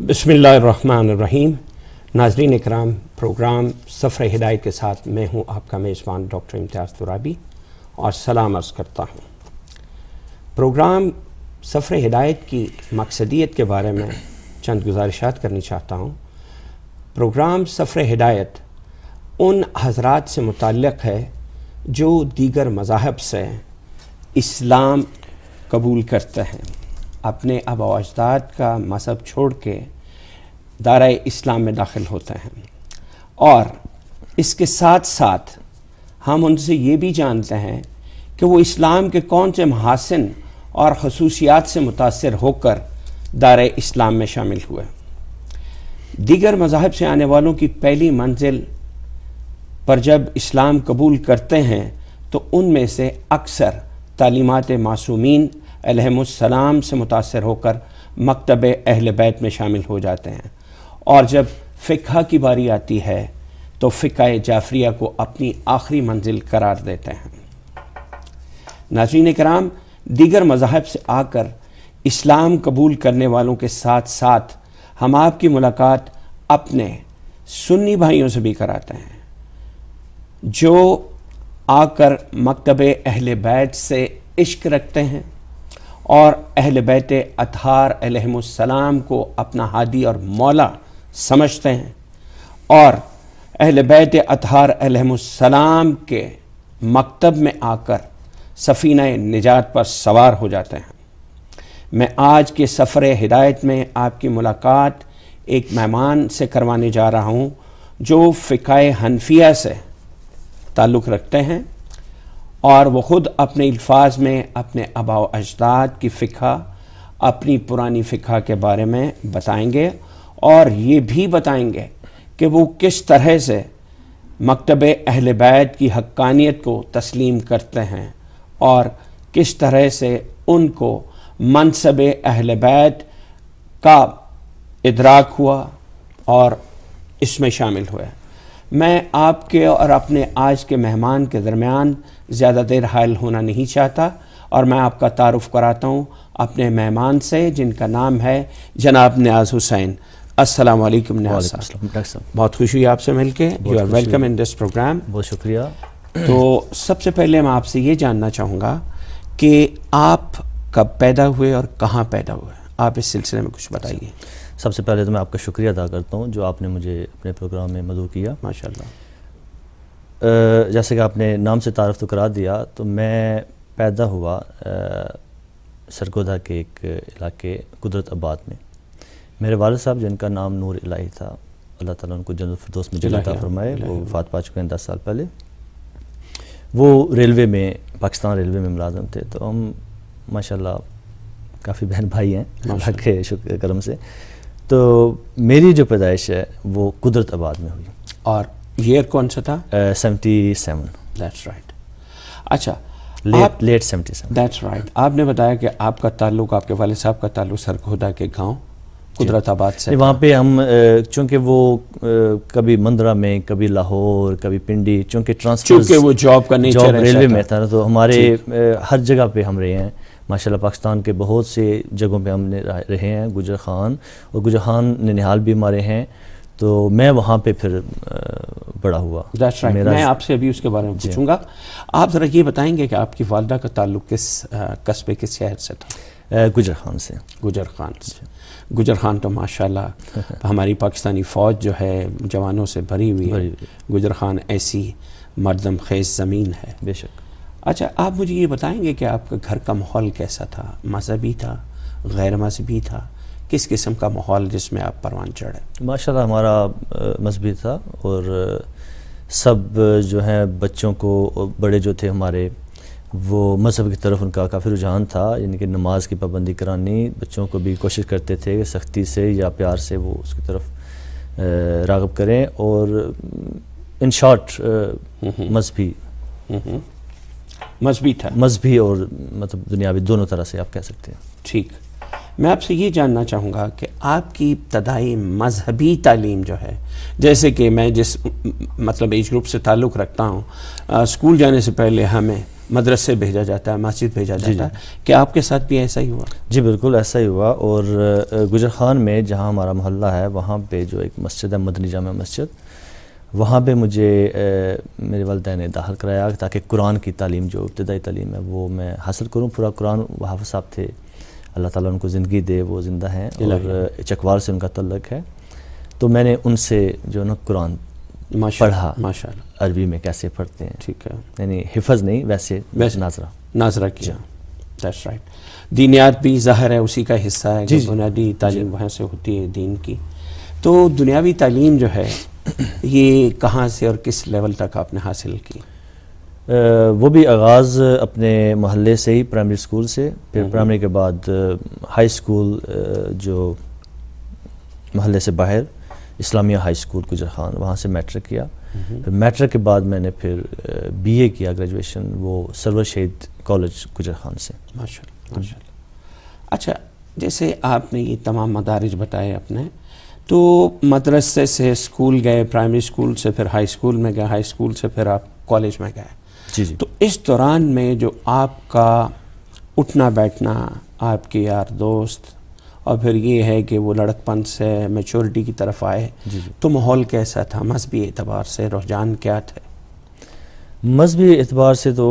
बसमीम नाजरीन इकराम प्रोग्राम सफ़र हिदायत के साथ मैं हूँ आपका मेज़बान डॉक्टर इम्तियाज़ तुराबी और सलाम अर्ज़ करता हूँ प्रोग्राम सफ़र हिदायत की मकसदियत के बारे में चंद गुजारिशात करनी चाहता हूँ प्रोग्राम सफ़र हिदायत उन हजरात से मुतक़ है जो दीगर मज़ाहब से इस्लाम कबूल करते हैं अपने आब अजदाद का मज़हब छोड़ के दायरा इस्लाम में दाखिल होते हैं और इसके साथ साथ हम उनसे ये भी जानते हैं कि वो इस्लाम के कौन से महासिन और खसूसियात से मुतासर होकर दार इस्लाम में शामिल हुए दीगर मजाहब से आने वालों की पहली मंजिल पर जब इस्लाम कबूल करते हैं तो उनमें से अक्सर तालीमत मासूमी अलहसलाम से मुतासर होकर मकतब अहल बैत में शामिल हो जाते हैं और जब फ़िका की बारी आती है तो फ़िका जाफरिया को अपनी आखिरी मंजिल करार देते हैं नाजीन कराम दीगर मजाहब से आकर इस्लाम कबूल करने वालों के साथ साथ हम आपकी मुलाकात अपने सुन्नी भाइयों से भी कराते हैं जो आकर मकतब अहल बैत से इश्क रखते हैं और अहल बैत अतहार को अपना हादी और मौला समझते हैं और अहल बैत अतार के मकतब में आकर सफ़ीन निजात पर सवार हो जाते हैं मैं आज के सफ़र हिदायत में आपकी मुलाकात एक मेहमान से करवाने जा रहा हूँ जो फ़िकाय हनफिया से ताल्लुक़ रखते हैं और वो ख़ुद अपने अल्फाज में अपने आबा अजदाद की फ़िका अपनी पुरानी फ़िका के बारे में बताएंगे और ये भी बताएंगे कि वो किस तरह से मकतब अहल बैत की हक्कानियत को तस्लीम करते हैं और किस तरह से उनको मनसब अहल बैत का इदराक हुआ और इसमें शामिल हुए मैं आपके और अपने आज के मेहमान के दरमियान ज़्यादा देर हायल होना नहीं चाहता और मैं आपका तारफ़ कराता हूँ अपने मेहमान से जिनका नाम है जनाब न्याज हुसैन अस्सलाम वालेकुम न्याज साहब बहुत खुशी हुई आपसे मिल के you are welcome in this program बहुत शुक्रिया तो सबसे पहले मैं आपसे ये जानना चाहूँगा कि आप कब पैदा हुए और कहाँ पैदा हुए आप इस सिलसिले में कुछ बताइए सबसे पहले तो मैं आपका शुक्रिया अदा करता हूँ जो आपने मुझे अपने प्रोग्राम में मदू किया माशा जैसे कि आपने नाम से तारफ़ तो करा दिया तो मैं पैदा हुआ सरगोदा के एक इलाके कुदरत आबाद में मेरे वाल साहब जिनका नाम नूर इलाही था अल्लाह ताला उनको जन्म फरदोस में जलाता फरमाए वो वफात पा चुके हैं दस साल पहले वो रेलवे में पाकिस्तान रेलवे में मुलाजम थे तो हम माशाल्लाह काफ़ी बहन भाई हैं अल्लाह के शुक्र करम से तो मेरी जो पैदाइश है वो कुदरत आबाद में हुई और ईयर कौन सा था सेवेंटी सेवन दैट्स राइट अच्छा late late seventy seven that's right आपने बताया कि आपका ताल्लुक आपके वाले साहब का ताल्लुक सरखोदा के कुदरत आबाद से वहाँ पे हम चूंकि वो कभी मंदरा में कभी लाहौर कभी पिंडी चूंकि ट्रांसपोर्ट वो जॉब का जॉब रेलवे में था तो हमारे हर जगह पे हम रहे हैं माशाल्लाह पाकिस्तान के बहुत से जगहों पे हमने रहे हैं गुजर खान और गुजर खान निहाल भी मारे हैं तो मैं वहाँ पे फिर बड़ा हुआ right. मेरा मैं आपसे अभी उसके बारे में पूछूंगा आप ज़रा ये बताएंगे कि आपकी वालदा का ताल्लुक किस कस्बे किस शहर से था गुजर खान से गुजर खान से गुजर खान तो माशाल्लाह हमारी पाकिस्तानी फ़ौज जो है जवानों से भरी हुई है गुजर खान ऐसी मरदम खेज ज़मीन है बेशक अच्छा आप मुझे ये बताएंगे कि आपका घर का माहौल कैसा था मजहबी था गैर मजहबी था किस किस्म का माहौल जिसमें आप परवान चढ़े माशाल्लाह हमारा मजहबी था और सब जो हैं बच्चों को बड़े जो थे हमारे वो मज़हब की तरफ उनका काफ़ी रुझान था यानी कि नमाज की पाबंदी करानी बच्चों को भी कोशिश करते थे कि सख्ती से या प्यार से वो उसकी तरफ रागब करें और इन शॉर्ट मजहबी मजहबी था मजहबी और मतलब दुनियावी दोनों तरह से आप कह सकते हैं ठीक मैं आपसे ये जानना चाहूँगा कि आपकी इब्तदाई मजहबी तालीम जो है जैसे कि मैं जिस मतलब एज ग्रुप से ताल्लुक़ रखता हूँ स्कूल जाने से पहले हमें मदरसे भेजा जाता है मस्जिद भेजा जाता है क्या आपके साथ भी ऐसा ही हुआ जी बिल्कुल ऐसा ही हुआ और गुजर खान में जहाँ हमारा मोहल्ला है वहाँ पे जो एक मस्जिद है मदनी जामा मस्जिद वहाँ पर मुझे ए, मेरे वालदे ने दाखिल कराया ताकि कुरान की तालीम जो इब्तदाई तालीम है वो मैं हासिल करूँ पूरा कुरान हाफ साहब थे अल्लाह ताला उनको ज़िंदगी दे वो ज़िंदा हैं और चकवाल से उनका तल्लक है तो मैंने उनसे जो ना कुरान पढ़ा माशा अरबी में कैसे पढ़ते हैं ठीक है यानी हिफज नहीं वैसे वैसे नाजरा नाजरा किया दैट्स राइट दीनियात भी ज़ाहिर है उसी का हिस्सा है बुनियादी तालीम वहाँ से होती है दीन की तो दुनियावी तालीम जो है ये कहाँ से और किस लेवल तक आपने हासिल की वो भी आगाज़ अपने महल्ले से ही प्राइमरी स्कूल से फिर प्राइमरी के बाद हाई स्कूल जो महल से बाहर इस्लामिया हाई स्कूल गुजर खान वहाँ से मैट्रिक किया फिर मैट्रिक के बाद मैंने फिर बीए किया ग्रेजुएशन वो सरवर शहीद कॉलेज गुजर खान से माशा अच्छा जैसे आपने ये तमाम मदारज बताए अपने तो मदरसे से स्कूल गए प्राइमरी स्कूल से फिर हाई स्कूल में गए हाई स्कूल से फिर आप कॉलेज में गए जी जी तो इस दौरान में जो आपका उठना बैठना आपके यार दोस्त और फिर ये है कि वो लड़कपन से मेचोरिटी की तरफ आए जी जी। तो माहौल कैसा था मजहबी एतबार से रुझान क्या थे मजहबी एतबार से तो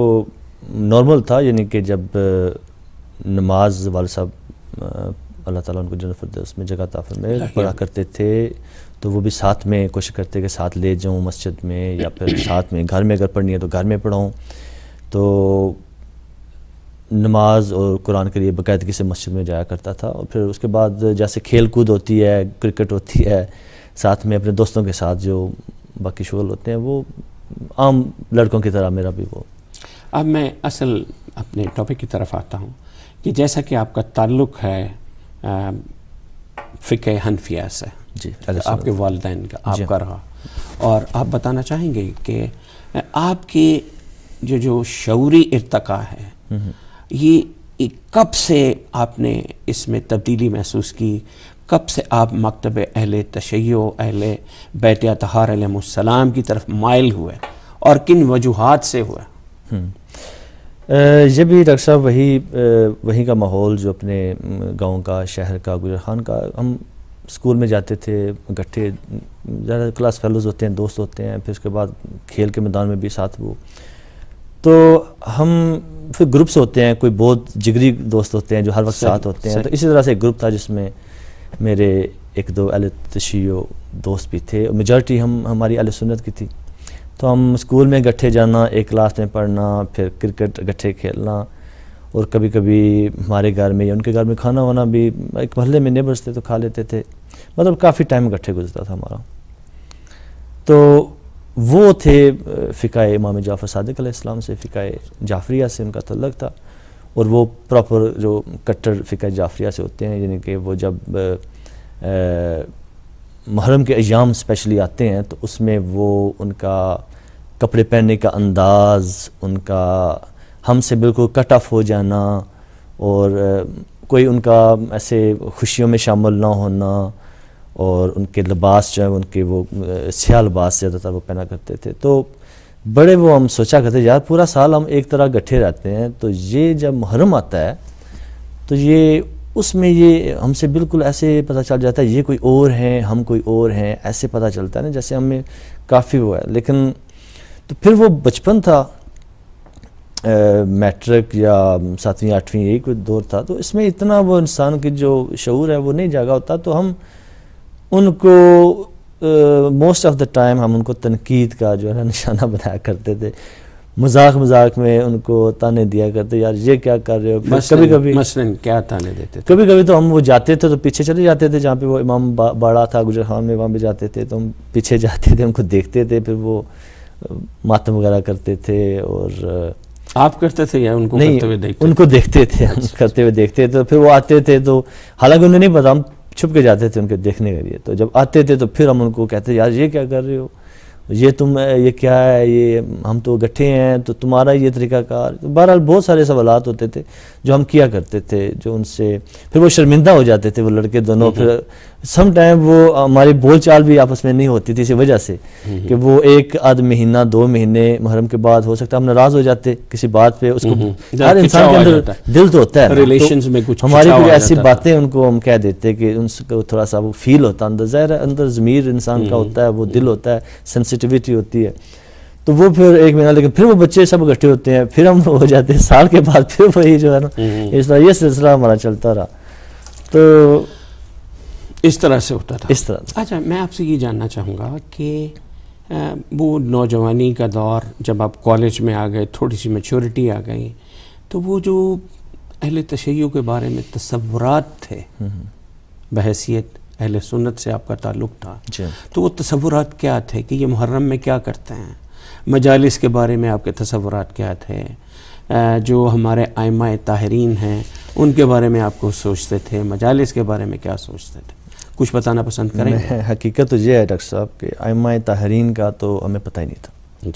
नॉर्मल था यानी कि जब नमाज वाल साहब अल्लाह ताला उनको जन्नत फरदौस में जगह में पढ़ा करते थे तो वो भी साथ में कोशिश करते कि साथ ले जाऊँ मस्जिद में या फिर साथ में घर में अगर पढ़नी है तो घर में पढ़ाऊँ तो नमाज और कुरान के लिए बाकायदगी से मस्जिद में जाया करता था और फिर उसके बाद जैसे खेल कूद होती है क्रिकेट होती है साथ में अपने दोस्तों के साथ जो बाकी शगल होते हैं वो आम लड़कों की तरह मेरा भी वो अब मैं असल अपने टॉपिक की तरफ आता हूँ कि जैसा कि आपका ताल्लुक है Um, फ़िक हनफिया से जी आपके वालदे का आपका रहा और आप बताना चाहेंगे कि आपके जो जो शौरी इरतका है हम्म, हम्म। ये कब से आपने इसमें तब्दीली महसूस की कब से आप मकतब अहल तशैय अहल बैत तहार की तरफ मायल हुए और किन वजूहत से हुए हम्म। ये भी डॉक्टर साहब वही वहीं का माहौल जो अपने गांव का शहर का गुजर खान का हम स्कूल में जाते थे इकट्ठे ज़्यादा क्लास फेलोज़ होते हैं दोस्त होते हैं फिर उसके बाद खेल के मैदान में भी साथ वो तो हम फिर ग्रुप्स होते हैं कोई बहुत जिगरी दोस्त होते हैं जो हर वक्त साथ होते हैं तो इसी तरह से एक ग्रुप था जिसमें मेरे एक दो अल तशी दोस्त भी थे मेजॉरिटी हम हमारी अल सुन्नत की थी तो हम स्कूल में इकट्ठे जाना एक क्लास में पढ़ना फिर क्रिकेट इकट्ठे खेलना और कभी कभी हमारे घर में या उनके घर में खाना वाना भी एक महल्ले में नेबर्स थे तो खा लेते थे मतलब काफ़ी टाइम इकट्ठे गुजरता था हमारा तो वो थे फ़िकाए इमाम जाफ़र सदक इस्लाम से फ़िकाए जाफरिया से उनका तल्लक था और वो प्रॉपर जो कट्टर फ़िका जाफरिया से होते हैं यानी कि वो जब आ, आ, महरम के अयाम स्पेशली आते हैं तो उसमें वो उनका कपड़े पहनने का अंदाज़ उनका हमसे बिल्कुल कट ऑफ हो जाना और कोई उनका ऐसे खुशियों में शामिल ना होना और उनके लिबास जो है उनके वो स्याह लिबास ज़्यादातर वो पहना करते थे तो बड़े वो हम सोचा करते यार पूरा साल हम एक तरह गठे रहते हैं तो ये जब मुहर्रम आता है तो ये उसमें ये हमसे बिल्कुल ऐसे पता चल जाता है ये कोई और है हम कोई और हैं ऐसे पता चलता है ना जैसे हमें काफ़ी हुआ है लेकिन तो फिर वो बचपन था मैट्रिक या सातवीं आठवीं यही कोई दौर था तो इसमें इतना वो इंसान की जो शूर है वो नहीं जागा होता तो हम उनको मोस्ट ऑफ़ द टाइम हम उनको तनकीद का जो है ना निशाना बनाया करते थे मजाक मजाक में उनको ताने दिया करते यार ये क्या कर रहे हो कभी कभी मसलन क्या ताने देते थे? कभी कभी तो हम वो जाते थे तो पीछे चले जाते थे जहाँ पे वो इमाम बा, बाड़ा था गुजर खान में वहाँ पे जाते थे तो हम पीछे जाते थे उनको देखते थे फिर वो मातम वगैरह करते थे और आप करते थे या उनको नहीं, करते देखते उनको देखते थे हम अच्छा, करते हुए अच्छा। देखते थे तो फिर वो आते थे तो हालांकि उन्हें नहीं पता हम छुप के जाते थे उनके देखने के लिए तो जब आते थे तो फिर हम उनको कहते यार ये क्या कर रहे हो ये तुम ये क्या है ये हम तो गठे हैं तो तुम्हारा ये तरीक़ाकार तो बहरहाल बहुत सारे सवालत होते थे जो हम किया करते थे जो उनसे फिर वो शर्मिंदा हो जाते थे वो लड़के दोनों हम्म, हम्म। फिर टाइम वो हमारी बोलचाल भी आपस में नहीं होती थी इसी वजह से हम्म, हम्म। कि वो एक आध महीना दो महीने मुहरम के बाद हो सकता है हम नाराज हो जाते किसी बात पे उसको हम्म, हर इंसान के अंदर दिल तो होता है रिलेशन तो में कुछ हमारी कुछ ऐसी बातें उनको हम कह देते कि उनको थोड़ा सा वो फील होता अंदर जहर अंदर ज़मीर इंसान का होता है वो दिल होता है सेंसिटिविटी होती है तो वो फिर एक महीना लेकिन फिर वो बच्चे सब इकट्ठे होते हैं फिर हम हो जाते हैं साल के बाद फिर वही जो है ना इस तरह ये सिलसिला हमारा चलता रहा तो इस तरह से होता था इस तरह अच्छा मैं आपसे ये जानना चाहूँगा कि वो नौजवानी का दौर जब आप कॉलेज में आ गए थोड़ी सी मेच्योरिटी आ गई तो वो जो अहल तशैयों के बारे में तस्वुरात थे हम्म, हम्म। बहसीत अहल सुन्नत से आपका ताल्लुक था तो वो तस्वुरात क्या थे कि ये मुहर्रम में क्या करते हैं मजालस के बारे में आपके तस्वुरात क्या थे जो हमारे आयमा ताहरीन हैं उनके बारे में आपको सोचते थे मजालस के बारे में क्या सोचते थे कुछ बताना पसंद करें हकीकत तो ये है डॉक्टर साहब कि आयमा तहरीन का तो हमें पता ही नहीं था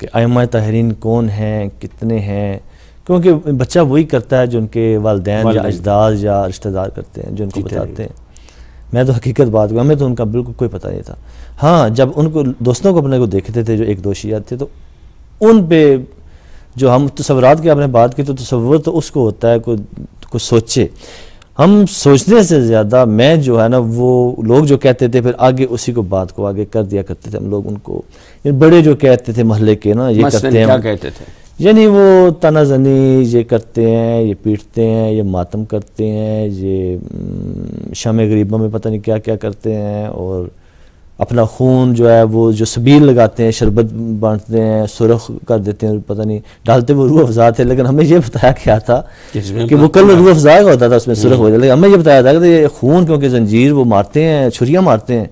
कि आयमा तहरीन कौन हैं कितने हैं क्योंकि बच्चा वही करता है जो उनके वालदेन या अजदाद या रिश्तेदार करते हैं जो उनको बताते हैं मैं तो हकीकत बात करूँ हमें तो उनका बिल्कुल कोई पता नहीं था हाँ जब उनको दोस्तों को अपने को देखते थे जो एक दोषी शिया थे तो उन पे जो हम तस्वरत की आपने बात की तो तस्वर तो उसको होता है कोई कुछ सोचे हम सोचने से ज़्यादा मैं जो है ना वो लोग जो कहते थे फिर आगे उसी को बात को आगे कर दिया करते थे हम लोग उनको बड़े जो कहते थे महल्ले के ना ये करते हैं कहते थे यानी वो तनाजनी ये करते हैं ये पीटते हैं ये मातम करते हैं ये हम्म, शाम गरीबों में पता नहीं क्या क्या करते हैं और अपना खून जो है वो जो सबील लगाते हैं शरबत बांटते हैं सुरख कर देते हैं पता नहीं डालते वो रूह अफजा थे लेकिन हमें ये बताया क्या था कि वो कल रूह अफजा का होता था उसमें सुरख हो हम्म। जाता लेकिन हमें ये बताया था कि ये खून क्योंकि जंजीर वो मारते हैं छुरियाँ मारते हैं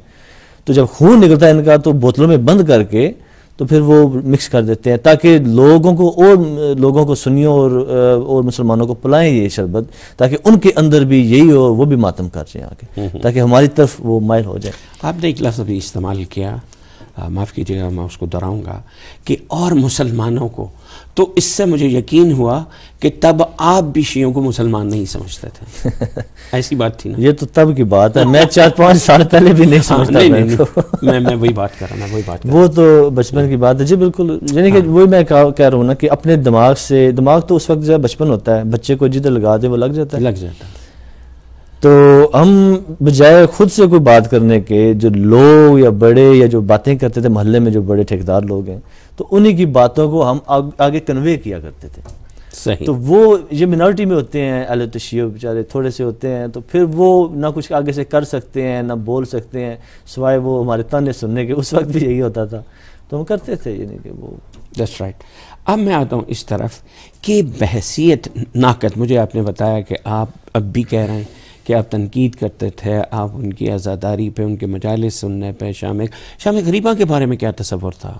तो जब खून निकलता है इनका तो बोतलों में बंद करके तो फिर वो मिक्स कर देते हैं ताकि लोगों को और लोगों को सुनियो और और मुसलमानों को पिलाएं ये शरबत ताकि उनके अंदर भी यही हो वो भी मातम कर जाए आगे हम्म, हम्म। ताकि हमारी तरफ वो माइल हो जाए आपने एक लफ्ज़ अभी इस्तेमाल किया माफ़ कीजिएगा मैं उसको दोहराऊँगा कि और मुसलमानों को तो इससे मुझे यकीन हुआ कि तब आप भी शीयों को मुसलमान नहीं समझते थे ऐसी बात थी ना ये तो तब की बात है मैं चार पाँच साल पहले भी नहीं हाँ, समझता नहीं, नहीं, नहीं, मैं मैं वही बात कर रहा हूँ वही बात वो तो बचपन की बात है जी बिल्कुल यानी कि हाँ। वही मैं कह रहा हूँ ना कि अपने दिमाग से दिमाग तो उस वक्त जब बचपन होता है बच्चे को जिधर लगा दे वो लग जाता है लग जाता है तो हम बजाय खुद से कोई बात करने के जो लोग या बड़े या जो बातें करते थे मोहल्ले में जो बड़े ठेकेदार लोग हैं तो उन्हीं की बातों को हम आग, आगे कन्वे किया करते थे सही तो वो ये मिनॉरिटी में होते हैं अल तशियो बेचारे थोड़े से होते हैं तो फिर वो ना कुछ आगे से कर सकते हैं ना बोल सकते हैं सिवाय वो हमारे ताने सुनने के उस वक्त भी यही होता था तो हम करते थे यानी कि वो जस्ट राइट अब मैं आता हूँ इस तरफ कि बहसीत नाकत मुझे आपने बताया कि आप अब भी कह रहे हैं कि आप तनकीद करते थे आप उनकी आज़ादारी पर उनके मजालस सुनने पर शाम शाम गरीबा के बारे में क्या तस्वर था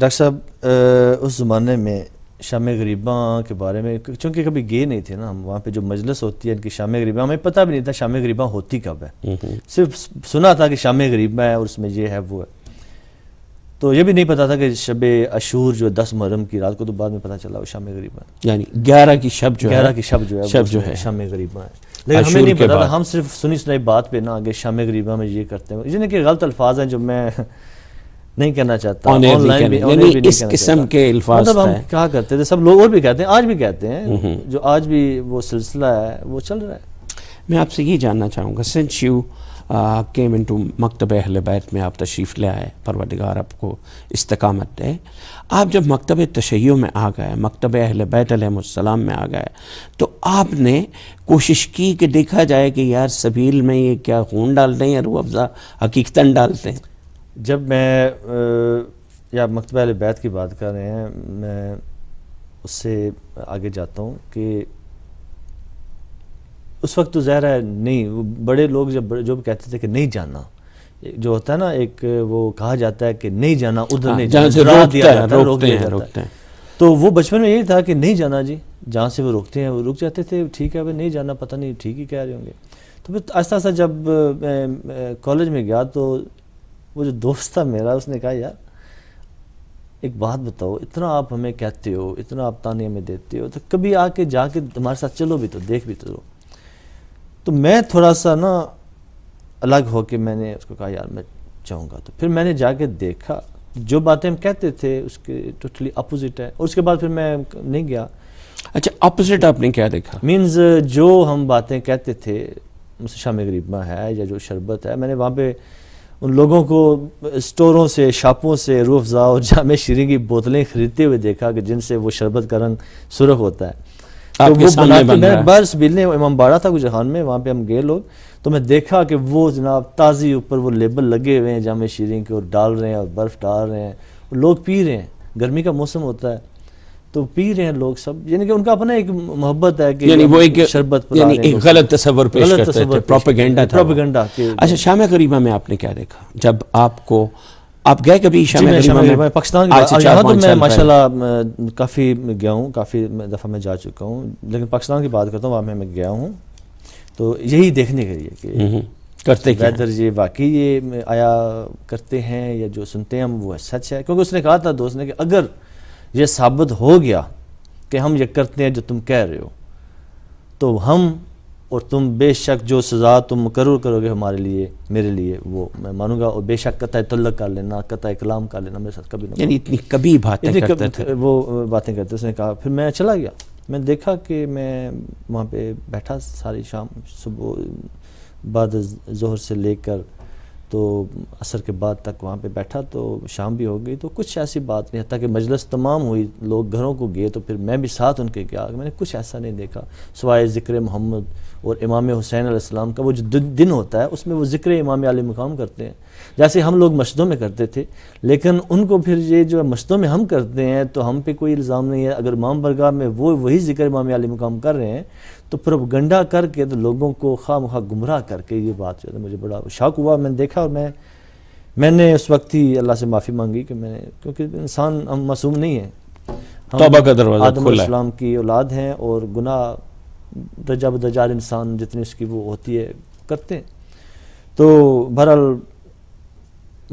डॉक्टर साहब उस ज़माने में शाम गरीबा के बारे में चूँकि कभी गए नहीं थे ना हम वहाँ पर जो मजलस होती है इनकी शाम गरीबा हमें पता भी नहीं था शाम गरीबा होती कब है हम्म, हम्म। सिर्फ सुना था कि शाम गरीबा है और उसमें ये है वो है तो ये भी नहीं पता था कि शब अशूर जो दस मुहर्रम की रात को तो बाद में पता चला वो शाम गरीबा यानी ग्यारह की शब जो ग्यारह की शब जो है शब तो जो है शाम गरीबा है लेकिन हमें नहीं पता था हम सिर्फ सुनी सुनाई बात पे ना आगे शाम गरीबा में ये करते हैं जिन्हें कि गलत अल्फाज हैं जो मैं नहीं कहना चाहता ऑनलाइन भी, भी, भी इस किस्म के अल्फाज मतलब हम क्या करते थे सब लोग और भी कहते हैं आज भी कहते हैं हम्म, हम्म। जो आज भी वो सिलसिला है वो चल रहा है मैं आपसे ये जानना चाहूँगा since you came into Maktab Ahl Bait में आप तशरीफ़ ले आए परवरदिगार आपको इस्तकामत दे आप जब मकतब तशैयों में आ गए मकतब अहल बैत अलैहिस्सलाम में आ गए तो आपने कोशिश की कि देखा जाए कि यार सबील में ये क्या खून डालते हैं या रू अफज़ा हकीकता डालते हैं जब मैं या मकतब अहल बैत की बात कर रहे हैं मैं उससे आगे जाता हूँ कि उस वक्त तो ज़हरा है नहीं वो बड़े लोग जब जो भी कहते थे कि नहीं जाना जो होता है ना एक वो कहा जाता है कि नहीं जाना उधर हाँ, नहीं जाना रोक दिया जाता है रोकते हैं तो वो बचपन में यही था कि नहीं जाना जी जहाँ से वो रोकते हैं वो रुक जाते थे ठीक है भाई नहीं जाना पता नहीं ठीक ही कह रहे होंगे तो फिर आस्ता आस्ता जब कॉलेज में गया तो वो जो दोस्त था मेरा उसने कहा यार एक बात बताओ इतना आप हमें कहते हो इतना आप ताने हमें देते हो तो कभी आके जाके तुम्हारे साथ चलो भी तो देख भी तो तो मैं थोड़ा सा ना अलग होके मैंने उसको कहा यार मैं चाहूँगा तो फिर मैंने जाके देखा जो बातें हम कहते थे उसके टोटली अपोजिट है और उसके बाद फिर मैं नहीं गया अच्छा अपोजिट आपने क्या देखा मीन्स जो हम बातें कहते थे शाम गरीबा है या जो शरबत है मैंने वहाँ पे उन लोगों को स्टोरों से शापों से रूफजा और जाम शीरी की बोतलें खरीदते हुए देखा कि जिनसे वो शरबत का रंग सुरख होता है तो वो बर्स बिलने इमाम बाड़ा था में पे हम गए लोग तो मैं देखा कि वो जनाब ताज़ी ऊपर वो लेबल लगे हुए हैं जामे शीरें के और डाल रहे हैं और बर्फ़ डाल रहे हैं लोग पी रहे हैं गर्मी का मौसम होता है तो पी रहे हैं लोग सब यानी कि उनका अपना एक मोहब्बत है कि यानी वो एक शरबत यानी एक गलत तस्वर पेश करते थे प्रोपेगेंडा था प्रोपेगेंडा अच्छा शाम गरीबा में आपने क्या देखा जब आपको आप गए कभी पाकिस्तान यहाँ तो मैं माशाल्लाह काफ़ी गया हूँ काफ़ी दफ़ा मैं जा चुका हूँ लेकिन पाकिस्तान की बात करता हूँ वहाँ में मैं गया हूँ तो यही देखने के लिए कि हम्म, हम्म। करते वेदर ये वाकई ये आया करते हैं या जो सुनते हैं हम वो सच है क्योंकि उसने कहा था दोस्त ने कि अगर ये साबित हो गया कि हम ये करते हैं जो तुम कह रहे हो तो हम और तुम बेशक जो सज़ा तुम मुकर करोगे हमारे लिए मेरे लिए वो मैं मानूंगा और बेशक कतः तल्लक कर लेना कत कलाम कर लेना मेरे साथ कभी यानी इतनी कभी बातें करते थे वो बातें करते उसने कहा फिर मैं चला गया मैं देखा कि मैं वहाँ पे बैठा सारी शाम सुबह बाद जहर से लेकर तो असर के बाद तक वहाँ पे बैठा तो शाम भी हो गई तो कुछ ऐसी बात नहीं हती कि मजलस तमाम हुई लोग घरों को गए तो फिर मैं भी साथ उनके गया मैंने कुछ ऐसा नहीं देखा सवाए ज़िक्र मोहम्मद और इमाम हुसैन आसमाम का वो जो दिन होता है उसमें वो ज़िक्र इमाम आल मकाम करते हैं जैसे हम लोग मशदों में करते थे लेकिन उनको फिर ये जो मशदों में हम करते हैं तो हम पे कोई इल्ज़ाम नहीं है अगर इमाम बरगाह में वो वही जिक्र इमाम आल मकाम कर रहे हैं तो प्रोपगंडा करके तो लोगों को खाम मुखा गुमराह करके ये बात जो है मुझे बड़ा शौक हुआ मैंने देखा और मैं मैंने उस वक्त ही अल्लाह से माफ़ी मांगी कि मैंने क्योंकि इंसान हम मासूम नहीं है तोबा का दरवाज़ा आदम की औलाद हैं और गुना दर्जा बदजाल इंसान जितनी उसकी वो होती है करते हैं तो बहरहाल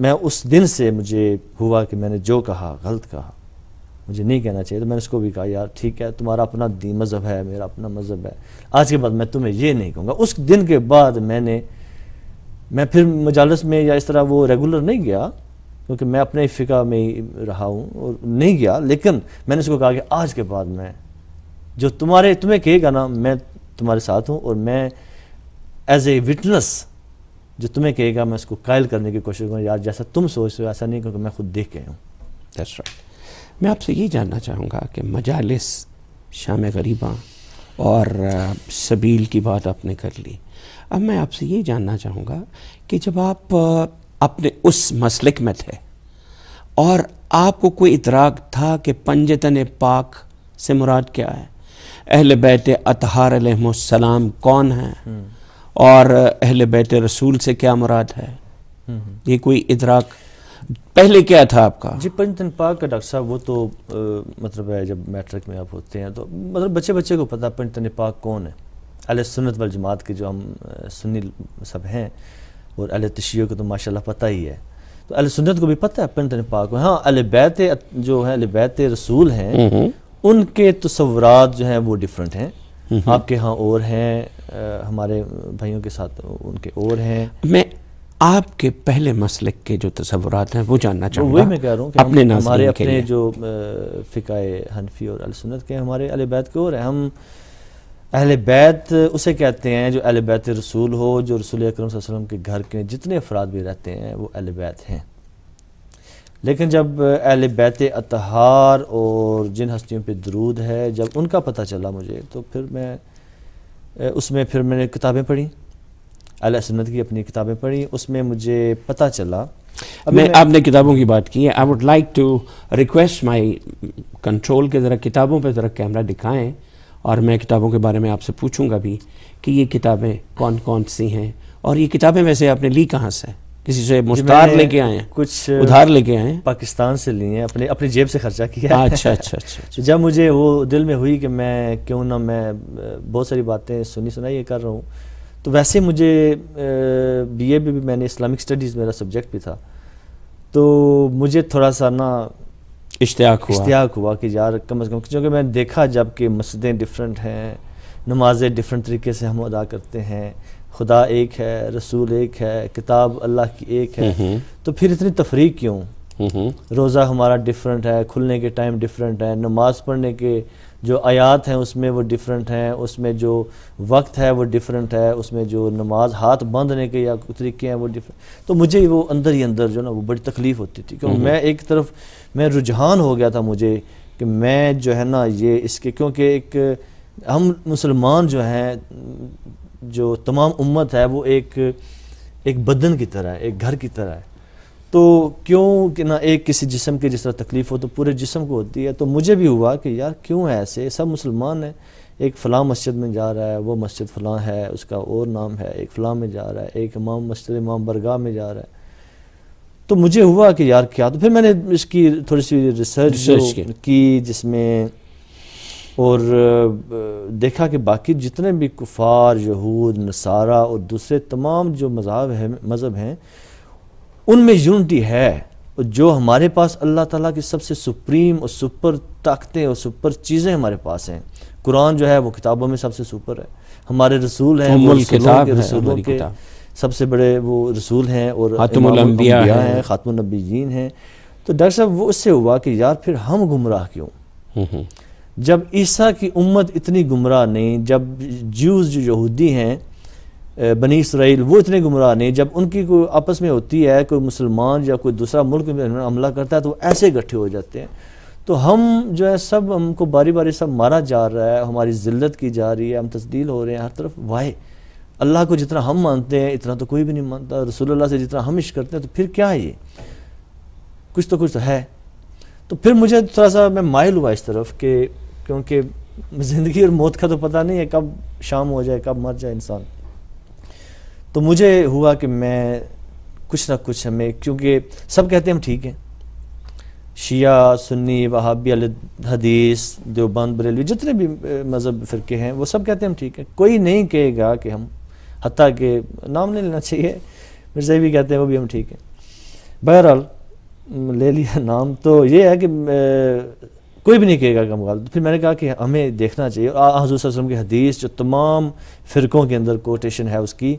मैं उस दिन से मुझे हुआ कि मैंने जो कहा गलत कहा मुझे नहीं कहना चाहिए तो मैंने उसको भी कहा यार ठीक है तुम्हारा अपना दी मज़हब है मेरा अपना मज़हब है आज के बाद मैं तुम्हें ये नहीं कहूँगा उस दिन के बाद मैंने मैं फिर मजालस में या इस तरह वो रेगुलर नहीं गया क्योंकि मैं अपने फ़िका में ही रहा हूँ और नहीं गया लेकिन मैंने उसको कहा कि आज के बाद मैं जो तुम्हारे तुम्हें कहेगा ना मैं तुम्हारे साथ हूँ और मैं एज ए विटनेस जो तुम्हें कहेगा मैं उसको कायल करने की कोशिश करूँ यार जैसा तुम सोच रहे हो ऐसा नहीं क्योंकि मैं खुद देख के हूँ दैट्स राइट मैं आपसे ये जानना चाहूँगा कि मजालस शाम गरीबा और सबील की बात आपने कर ली अब मैं आपसे ये जानना चाहूँगा कि जब आप अपने उस मसलक में थे और आपको कोई इतराक था कि पंजतन पाक से मुराद क्या है अहल बैत अतहारसलाम कौन है और अहल बैत रसूल से क्या मुराद है हम्म। ये कोई इदराक पहले क्या था आपका जी पंचतन पाक का डॉक्टर साहब वो तो आ, मतलब है जब मैट्रिक में आप होते हैं तो मतलब बच्चे बच्चे को पता पंचतन पाक कौन है अल सुनत वाल जमात के जो हम सुन्नी सब हैं और अल तशियों को तो माशाल्लाह पता ही है तो अल सुनत को भी पता है पंचतन पाक हाँ अल बैत जो है अल बैत रसूल हैं हम्म, हम्म। उनके तस्वरत जो हैं वो डिफरेंट हैं आपके यहाँ और हैं हमारे भाइयों के साथ उनके और हैं मैं आपके पहले मसल के जो तस्वरत हैं वो जानना चाहूँगा वही मैं कह रहा हूँ अपने हमारे अपने जो फ़िकाए हनफी और अलसनत के हमारे अल बैत के और हैं हम अहल बैत उसे कहते हैं जो अहल बैत रसूल हो जो रसूल अक्रम के घर के जितने अफराद भी रहते हैं वो अहल बैत हैं लेकिन जब अहल बैत अतहार और जिन हस्तियों पर दरूद है जब उनका पता चला मुझे तो फिर मैं उसमें फिर मैंने किताबें पढ़ी अल की अपनी किताबें पढ़ी उसमें मुझे पता चला मैं, मैं आपने किताबों की बात की है I would like to request my control के ज़रा किताबों पे ज़रा कैमरा दिखाएं और मैं किताबों के बारे में आपसे पूछूंगा भी कि ये किताबें कौन कौन सी हैं और ये किताबें वैसे आपने ली कहाँ से किसी से मुस्तार लेके आए कुछ उधार लेके आए पाकिस्तान से लिए अपने अपनी जेब से खर्चा किया अच्छा अच्छा अच्छा, अच्छा। जब मुझे वो दिल में हुई कि मैं क्यों ना मैं बहुत सारी बातें सुनी सुनाई कर रहा हूँ तो वैसे मुझे बी ए भी, भी मैंने इस्लामिक स्टडीज़ मेरा सब्जेक्ट भी था तो मुझे थोड़ा सा ना इश्तियाक हुआ इश्तियाक हुआ कि यार कम अज़ कम क्योंकि मैंने देखा जबकि मस्जिदें डिफरेंट हैं नमाजें डिफरेंट तरीके से हम अदा करते हैं खुदा एक है रसूल एक है किताब अल्लाह की एक है हम्म, हम्म। तो फिर इतनी तफरी क्यों हम्म, रोज़ा हमारा डिफरेंट है खुलने के टाइम डिफरेंट है नमाज पढ़ने के जो आयात हैं उसमें वो डिफरेंट हैं उसमें जो वक्त है वो डिफरेंट है उसमें जो नमाज हाथ बंधने के या तरीके हैं वो डिफरेंट तो मुझे वो अंदर ही अंदर जो ना वो बड़ी तकलीफ़ होती थी क्योंकि मैं एक तरफ मैं रुझान हो गया था मुझे कि मैं जो है ना ये इसके क्योंकि एक हम मुसलमान जो हैं जो तमाम उम्मत है वो एक एक बदन की तरह है एक घर की तरह है तो क्यों कि ना एक किसी जिसम की जिस तरह तकलीफ़ हो तो पूरे जिसम को होती है तो मुझे भी हुआ कि यार क्यों है ऐसे सब मुसलमान हैं एक फ़लाँ मस्जिद में जा रहा है वो मस्जिद फ़लाँ है उसका और नाम है एक फ़लाँ में जा रहा है एक इमाम मस्जिद इमाम बरगाह में जा रहा है तो मुझे हुआ कि यार क्या तो फिर मैंने इसकी थोड़ी सी रिसर्च, रिसर्च की जिसमें और देखा कि बाकी जितने भी कुफार यहूद नसारा और दूसरे तमाम जो मज़हब हैं मज़हब हैं उनमें यूनिटी है और जो हमारे पास अल्लाह ताला की सबसे सुप्रीम और सुपर ताकतें और सुपर चीज़ें हमारे पास हैं कुरान जो है वो किताबों में सबसे सुपर है हमारे रसूल हैं रसूलों के सबसे बड़े वो रसूल हैं और हैं ख़ातमनबी जीन हैं तो डॉक्टर साहब वो उससे हुआ कि यार फिर हम गुमराह क्यों हम्म, हम्म। जब ईसा की उम्मत इतनी गुमराह नहीं जब ज्यूज जो यहूदी हैं बनी इसराइल वो इतने गुमराह नहीं जब उनकी कोई आपस में होती है कोई मुसलमान या कोई दूसरा मुल्क में हमला करता है तो वो ऐसे इकट्ठे हो जाते हैं तो हम जो है सब हमको बारी बारी सब मारा जा रहा है हमारी जिल्लत की जा रही है हम तस्दील हो रहे हैं हर तरफ वाहे अल्लाह को जितना हम मानते हैं इतना तो कोई भी नहीं मानता रसोल्ला से जितना हम इश्क करते हैं तो फिर क्या है ये कुछ तो कुछ तो है तो फिर मुझे थोड़ा सा मैं मायल हुआ इस तरफ कि क्योंकि ज़िंदगी और मौत का तो पता नहीं है कब शाम हो जाए कब मर जाए इंसान तो मुझे हुआ कि मैं कुछ ना कुछ हमें क्योंकि सब कहते हैं हम ठीक हैं शिया सुन्नी वहाबी हदीस देवबंद बरेलवी जितने भी मज़हब फ़िरके हैं वो सब कहते हैं हम ठीक हैं कोई नहीं कहेगा कि हम हती के नाम नहीं लेना चाहिए मिर्जा भी कहते हैं वो भी हम ठीक हैं बहरहाल ले लिया नाम तो ये है कि कोई भी नहीं कहेगा कम गलत फिर मैंने कहा कि हमें देखना चाहिए हजूर वसलम की हदीस जो तमाम फ़िरक़ों के अंदर कोटेशन है उसकी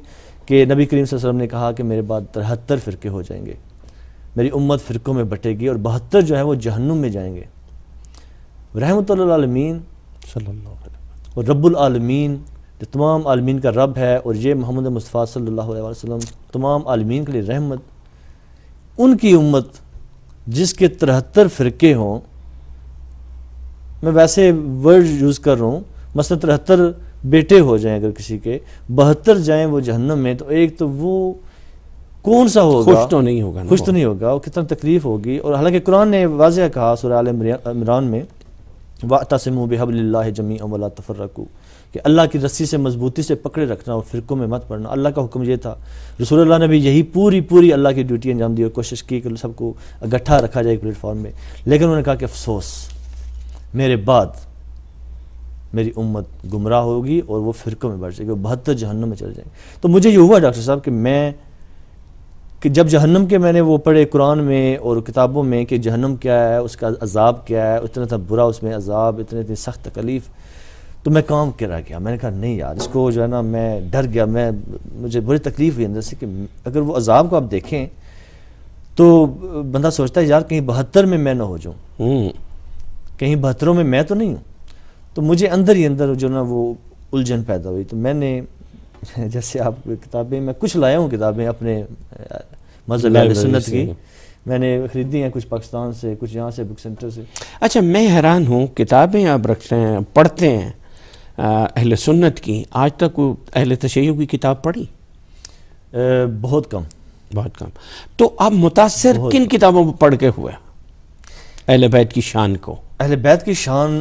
कि नबी करीम वसलम ने कहा कि मेरे बाद तिहत्तर फ़िरके हो जाएंगे मेरी उम्मत फ़िरक़ों में बटेगी और बहत्तर जो है वो जहन्नुम में जाएंगे रहमत आलमीन और रबालमीन जो तमाम आलमीन का रब है और ये मोहम्मद मुस्तफ़ा सल्ला वसम तमाम आलमीन के लिए रहमत उनकी उम्मत जिसके तिहत्तर फ़िरके हों मैं वैसे वर्ड यूज़ कर रहा हूँ मसलन तिहत्तर बेटे हो जाएं अगर किसी के बहत्तर जाएं वो जहन्नम में तो एक तो वो कौन सा होगा खुश तो नहीं होगा खुश तो नहीं होगा और कितना तकलीफ होगी और हालांकि कुरान ने वाजह कहा सुराल इमरान में व तसम बेहबल्ला जमी अमला रखू कि अल्लाह की रस्सी से मजबूती से पकड़े रखना और फिरकों में मत पड़ना अल्लाह का हुक्म ये था रसूल ने भी यही पूरी पूरी अल्लाह की ड्यूटी अंजाम दी और कोशिश की कि सबको इकट्ठा रखा जाए एक प्लेटफॉर्म में लेकिन उन्होंने कहा कि अफसोस मेरे बाद मेरी उम्मत गुमराह होगी और वो फ़िरकों में बढ़ जाएगी वो बहत्तर जहन्नम में चले जाएंगे तो मुझे ये हुआ डॉक्टर साहब कि मैं कि जब जहन्नम के मैंने वो पढ़े कुरान में और किताबों में कि जहन्नम क्या है उसका अजाब क्या है इतना था बुरा उसमें अजाब इतने इतनी सख्त तकलीफ़ तो मैं काम करा गया मैंने कहा नहीं यार इसको जो है ना मैं डर गया मैं मुझे बड़ी तकलीफ़ हुई अंदर से कि अगर वो अजाब को आप देखें तो बंदा सोचता है यार कहीं बहत्तर में मैं ना हो जाऊँ हम्म। कहीं बहतरों में मैं तो नहीं हूँ तो मुझे अंदर ही अंदर जो ना वो उलझन पैदा हुई तो मैंने जैसे आप किताबें मैं कुछ लाया हूँ किताबें अपने मजहब सुन्नत की मैंने ख़रीदी हैं कुछ पाकिस्तान से कुछ यहाँ से बुक सेंटर से अच्छा मैं हैरान हूँ किताबें आप रखते हैं पढ़ते हैं अहल सुन्नत की आज तक अहल तशैय की किताब पढ़ी बहुत कम बहुत कम तो आप मुतासर किन किताबों को पढ़ के हुए अहल बैत की शान को अहल बैत की शान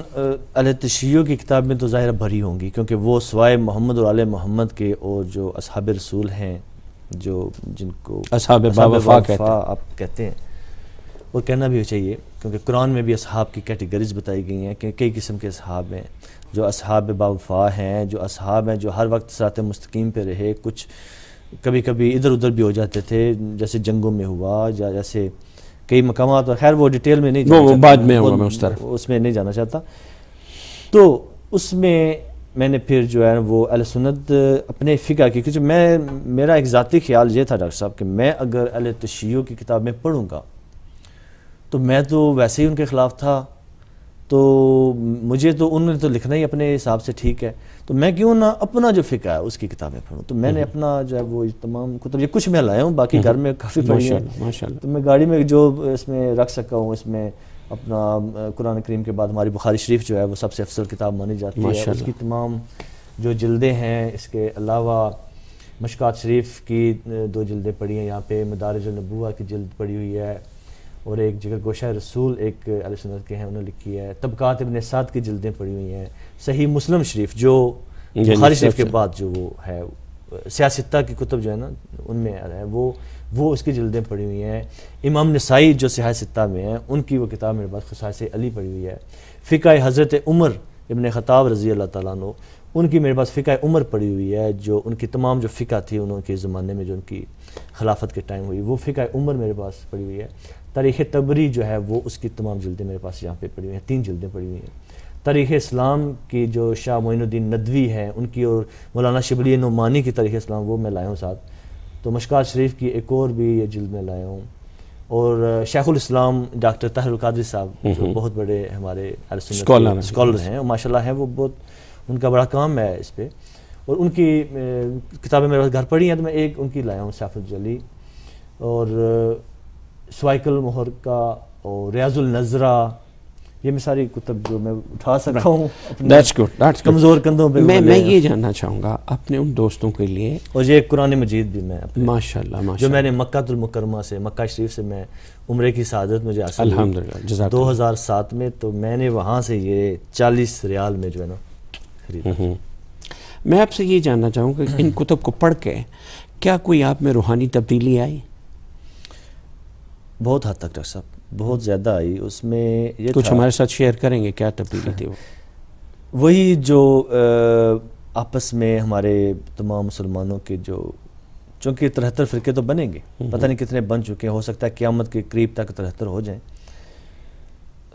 अल तशीयों की किताब में तो ज़ाहिर भरी होंगी क्योंकि वो सवाए मोहम्मद और आल मोहम्मद के और जो असहाब रसूल हैं जो जिनको असहाब कहते आप कहते हैं और कहना भी चाहिए क्योंकि कुरान में भी असहाब की कैटेगरीज बताई गई हैं कि कई किस्म के असहाब हैं जो असहाब बावफा हैं जो असहाब हैं जो हर वक्त सरात मुस्तकीम पर रहे कुछ कभी कभी इधर उधर भी हो जाते थे जैसे जंगों में हुआ या जैसे कई मकाम तो खैर वो डिटेल में नहीं वो बाद में वो मैं उस तरह उसमें नहीं जाना चाहता तो उसमें मैंने फिर जो है वो अल अपने फ़िका की क्योंकि मैं मेरा एक ज़ाती ख्याल ये था डॉक्टर साहब कि मैं अगर अल तशियो की किताब में पढ़ूँगा तो मैं तो वैसे ही उनके ख़िलाफ़ था तो मुझे तो उन्होंने तो लिखना ही अपने हिसाब से ठीक है तो मैं क्यों ना अपना जो फ़िका है उसकी किताबें पढ़ूँ तो मैंने हम्म। अपना जो है वो तमाम कुतब ये कुछ मैं लाया हूँ बाकी हम्म। घर में काफ़ी पढ़ी है तो मैं गाड़ी में जो इसमें रख सका हूँ इसमें अपना कुरान करीम के बाद हमारी बुखारी शरीफ जो है वो सबसे अफसल किताब मानी जाती है उसकी तमाम जो जल्दें हैं इसके अलावा मशकात शरीफ की दो जल्दें पढ़ी हैं यहाँ पे मदारज की जल्द पढ़ी हुई है और एक जगह गोशा रसूल एक अलसनत के हैं उन्होंने लिखी है तबकात इबन साद की जल्दें पड़ी हुई हैं सही मुस्लिम शरीफ जो बुखारी शरीफ के बाद जो वो है सियासता की कुतब जो है ना उनमें आ रहा है वो वो उसकी जल्दें पड़ी हुई हैं इमाम नसाई जो सियासता में हैं उनकी वो किताब मेरे पास खसास अली पड़ी हुई है फ़िका हज़रत उमर इबन ख़ताब रज़ी अल्लाह तु उनकी मेरे पास फ़िका उम्र पड़ी हुई है जो उनकी तमाम जो फ़िका थी उनके ज़माने में जो उनकी खिलाफत के टाइम हुई वो फ़िका उम्र मेरे पास पड़ी हुई है तारीख़ तबरी जो है वो उसकी तमाम जल्दें मेरे पास यहाँ पर पड़ी हुई हैं तीन जल्दें पड़ी हुई हैं तारीख़ इस्लाम की जो शाह मोइनुद्दीन नदवी है उनकी और मौलाना शिबली नुमानी की तारीख़ इस्लाम वो मैं लाया हूँ साथ तो मशकात शरीफ की एक और भी ये जल्द में लाया हूँ और शेखुल इस्लाम डॉक्टर तहरुल कादरी साहब जो हम्म। बहुत बड़े हमारे स्कॉलर हैं माशाल्लाह हैं वो बहुत उनका बड़ा काम है इस पर और उनकी किताबें मेरे घर पढ़ी हैं तो मैं एक उनकी लाया हूँ जली और स्वाइकल मोहर का और रियाजुल नजरा ये मैं सारी कुतब जो मैं उठा सकता हूँ कमज़ोर कंधों पे मैं मैं ये जानना चाहूँगा अपने उन दोस्तों के लिए और ये कुरान मजीद भी मैं माशाल्लाह माशा जो मैंने मक्तुलमकरमा से मक्का शरीफ से मैं उम्र की शहादत मुझे हजार सात में तो मैंने वहाँ से ये चालीस रियाल में जो है ना खरीदा मैं आपसे ये जानना चाहूँगा इन कुतुब को पढ़ के क्या कोई आप में रूहानी तब्दीली आई बहुत हद तक डॉक्टर साहब बहुत ज़्यादा आई उसमें ये कुछ हमारे साथ शेयर करेंगे क्या तब्दीली थी वो वही जो आपस में हमारे तमाम मुसलमानों के जो चूँकि तिहत्तर फ़िरके तो बनेंगे पता नहीं कितने बन चुके हैं हो सकता है क्यामत के करीब तक तिहत्तर हो जाएं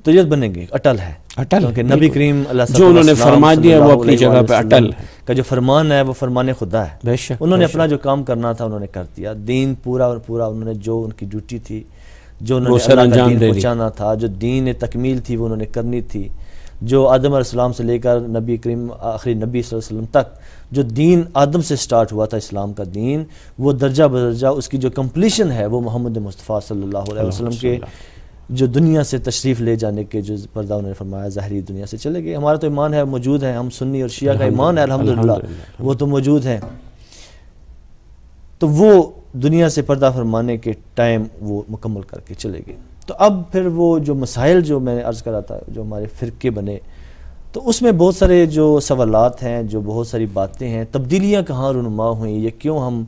तजद बनेंगे अटल है अटल क्योंकि नबी करीम अल्लाह जो उन्होंने फरमा दिया वो अपनी जगह पे अटल का जो फरमान है वो फरमान खुदा है बेशक उन्होंने अपना जो काम करना था उन्होंने कर दिया दीन पूरा और पूरा उन्होंने जो उनकी ड्यूटी थी जो उन्होंने पहुँचाना था जो दीन तकमील थी वो उन्होंने करनी थी जो आदम आसमाम से लेकर नबी करीम आखिरी नबी वसल्लम तक जो दीन आदम से स्टार्ट हुआ था इस्लाम का दीन वो दर्जा बदर्जा उसकी जो कम्पलीशन है वो मोहम्मद मुस्तफ़ा सल्लल्लाहु अलैहि वसल्लम के जो दुनिया से तशरीफ़ ले जाने के जो पर्दा उन्होंने फरमाया ज़ाहरी दुनिया से चले गए हमारा तो ईमान है मौजूद है हम सुन्नी और शिया का ईमान है अलहमदिल्ला वो तो मौजूद हैं तो वो दुनिया से पर्दा फरमाने के टाइम वो मुकम्मल करके चले गए तो अब फिर वो जो मसाइल जो मैंने अर्ज़ करा था जो हमारे फ़िरके बने तो उसमें बहुत सारे जो सवालत हैं जो बहुत सारी बातें हैं तब्दीलियाँ कहाँ रनुमा हुई ये क्यों हम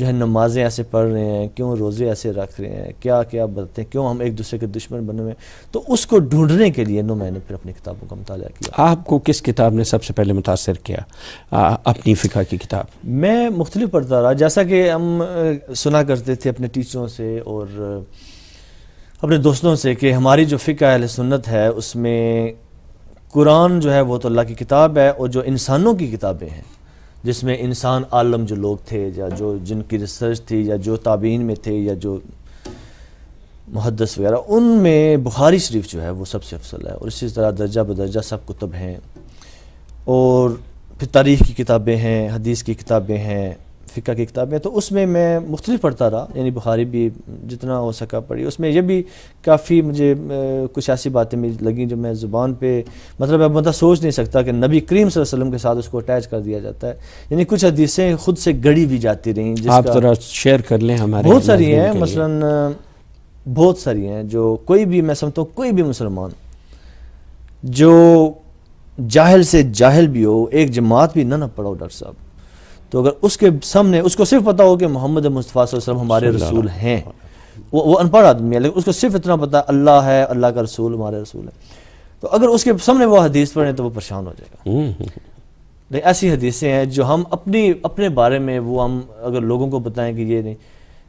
जो है नमाज़ें ऐसे पढ़ रहे हैं क्यों रोज़े ऐसे रख रहे हैं क्या क्या बरतें क्यों हम एक दूसरे के दुश्मन बने हुए हैं तो उसको ढूंढने के लिए नो मैंने फिर अपनी किताबों का मुताल किया आपको किस किताब ने सबसे पहले मुतासर किया आ, अपनी फ़िका की किताब मैं मुख्तलि पढ़ता रहा जैसा कि हम सुना करते थे अपने टीचरों से और अपने दोस्तों से कि हमारी जो फ़िका अल सुन्नत है उसमें कुरान जो है वो तो अल्लाह की किताब है और जो इंसानों की किताबें हैं जिसमें इंसान आलम जो लोग थे या जो जिनकी रिसर्च थी या जो ताबीन में थे या जो मुहदस वगैरह उनमें बुखारी शरीफ जो है वो सबसे अफसल है और इसी तरह दर्जा बदर्जा सब कुतब हैं और फिर तारीख़ की किताबें हैं हदीस की किताबें हैं फ़िका की किताबें तो उसमें मैं मुख्तलिफ पढ़ता रहा यानी बुखारी भी जितना हो सका पढ़ी उसमें यह भी काफ़ी मुझे कुछ ऐसी बातें मेरी लगी जो मैं ज़ुबान पर मतलब अब मतलब सोच नहीं सकता कि नबी करीम वसलम के साथ उसको अटैच कर दिया जाता है यानी कुछ हदीसें खुद से गढ़ी भी जाती रहीं आप शेयर कर लें हमारे बहुत सारी हैं मसला बहुत सारी हैं जो कोई भी मैं समझता हूँ कोई भी मुसलमान जो जाहल से जाहल भी हो एक जमात भी ना ना पढ़ो डॉक्टर साहब तो अगर उसके सामने उसको सिर्फ पता हो कि मोहम्मद मुस्तफ़ा वसलम हमारे रसूल हैं वो वो अनपढ़ आदमी है लेकिन उसको सिर्फ इतना पता अल्लाह है अल्लाह का रसूल हमारे रसूल है तो अगर उसके सामने वो हदीस पढ़े तो वो परेशान हो जाएगा हम्म, हम्म, हम्म। नहीं ऐसी हदीसें हैं जो हम अपनी अपने बारे में वो हम अगर लोगों को बताएं कि ये नहीं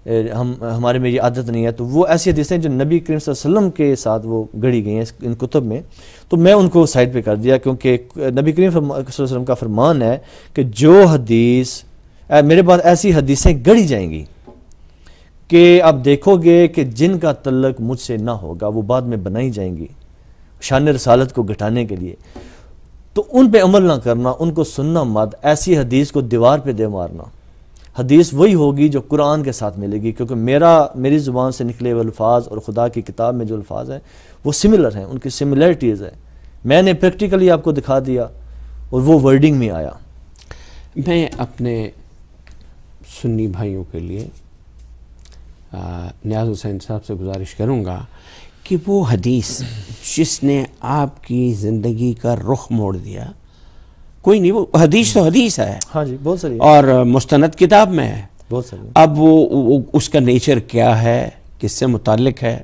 हम हमारे में ये आदत नहीं है तो वो ऐसी हदीसें जो नबी करीम वसल्लम के साथ वो गढ़ी गई हैं इन कुतुब में तो मैं उनको साइड पे कर दिया क्योंकि नबी करीम वसल्लम का फरमान है कि जो हदीस मेरे पास ऐसी हदीसें गढ़ी जाएंगी कि आप देखोगे कि जिनका तल्लक मुझसे ना होगा वो बाद में बनाई जाएंगी शान रसालत को घटाने के लिए तो उन पर अमल ना करना उनको सुनना मत ऐसी हदीस को दीवार पर दे मारना हदीस वही होगी जो कुरान के साथ मिलेगी क्योंकि मेरा मेरी ज़ुबान से निकले हुए अल्फाज और खुदा की किताब में जो अल्फाज हैं वो सिमिलर हैं उनकी सिमिलरिटीज़ हैं मैंने प्रैक्टिकली आपको दिखा दिया और वो वर्डिंग में आया मैं अपने सुन्नी भाइयों के लिए न्याज हुसैन साहब से गुजारिश करूँगा कि वो हदीस जिसने आपकी ज़िंदगी का रुख मोड़ दिया कोई नहीं वो हदीस तो हदीस है हाँ जी बहुत सही और मुस्तनद किताब में है बहुत सही अब वो, वो उसका नेचर क्या है किससे मुतल है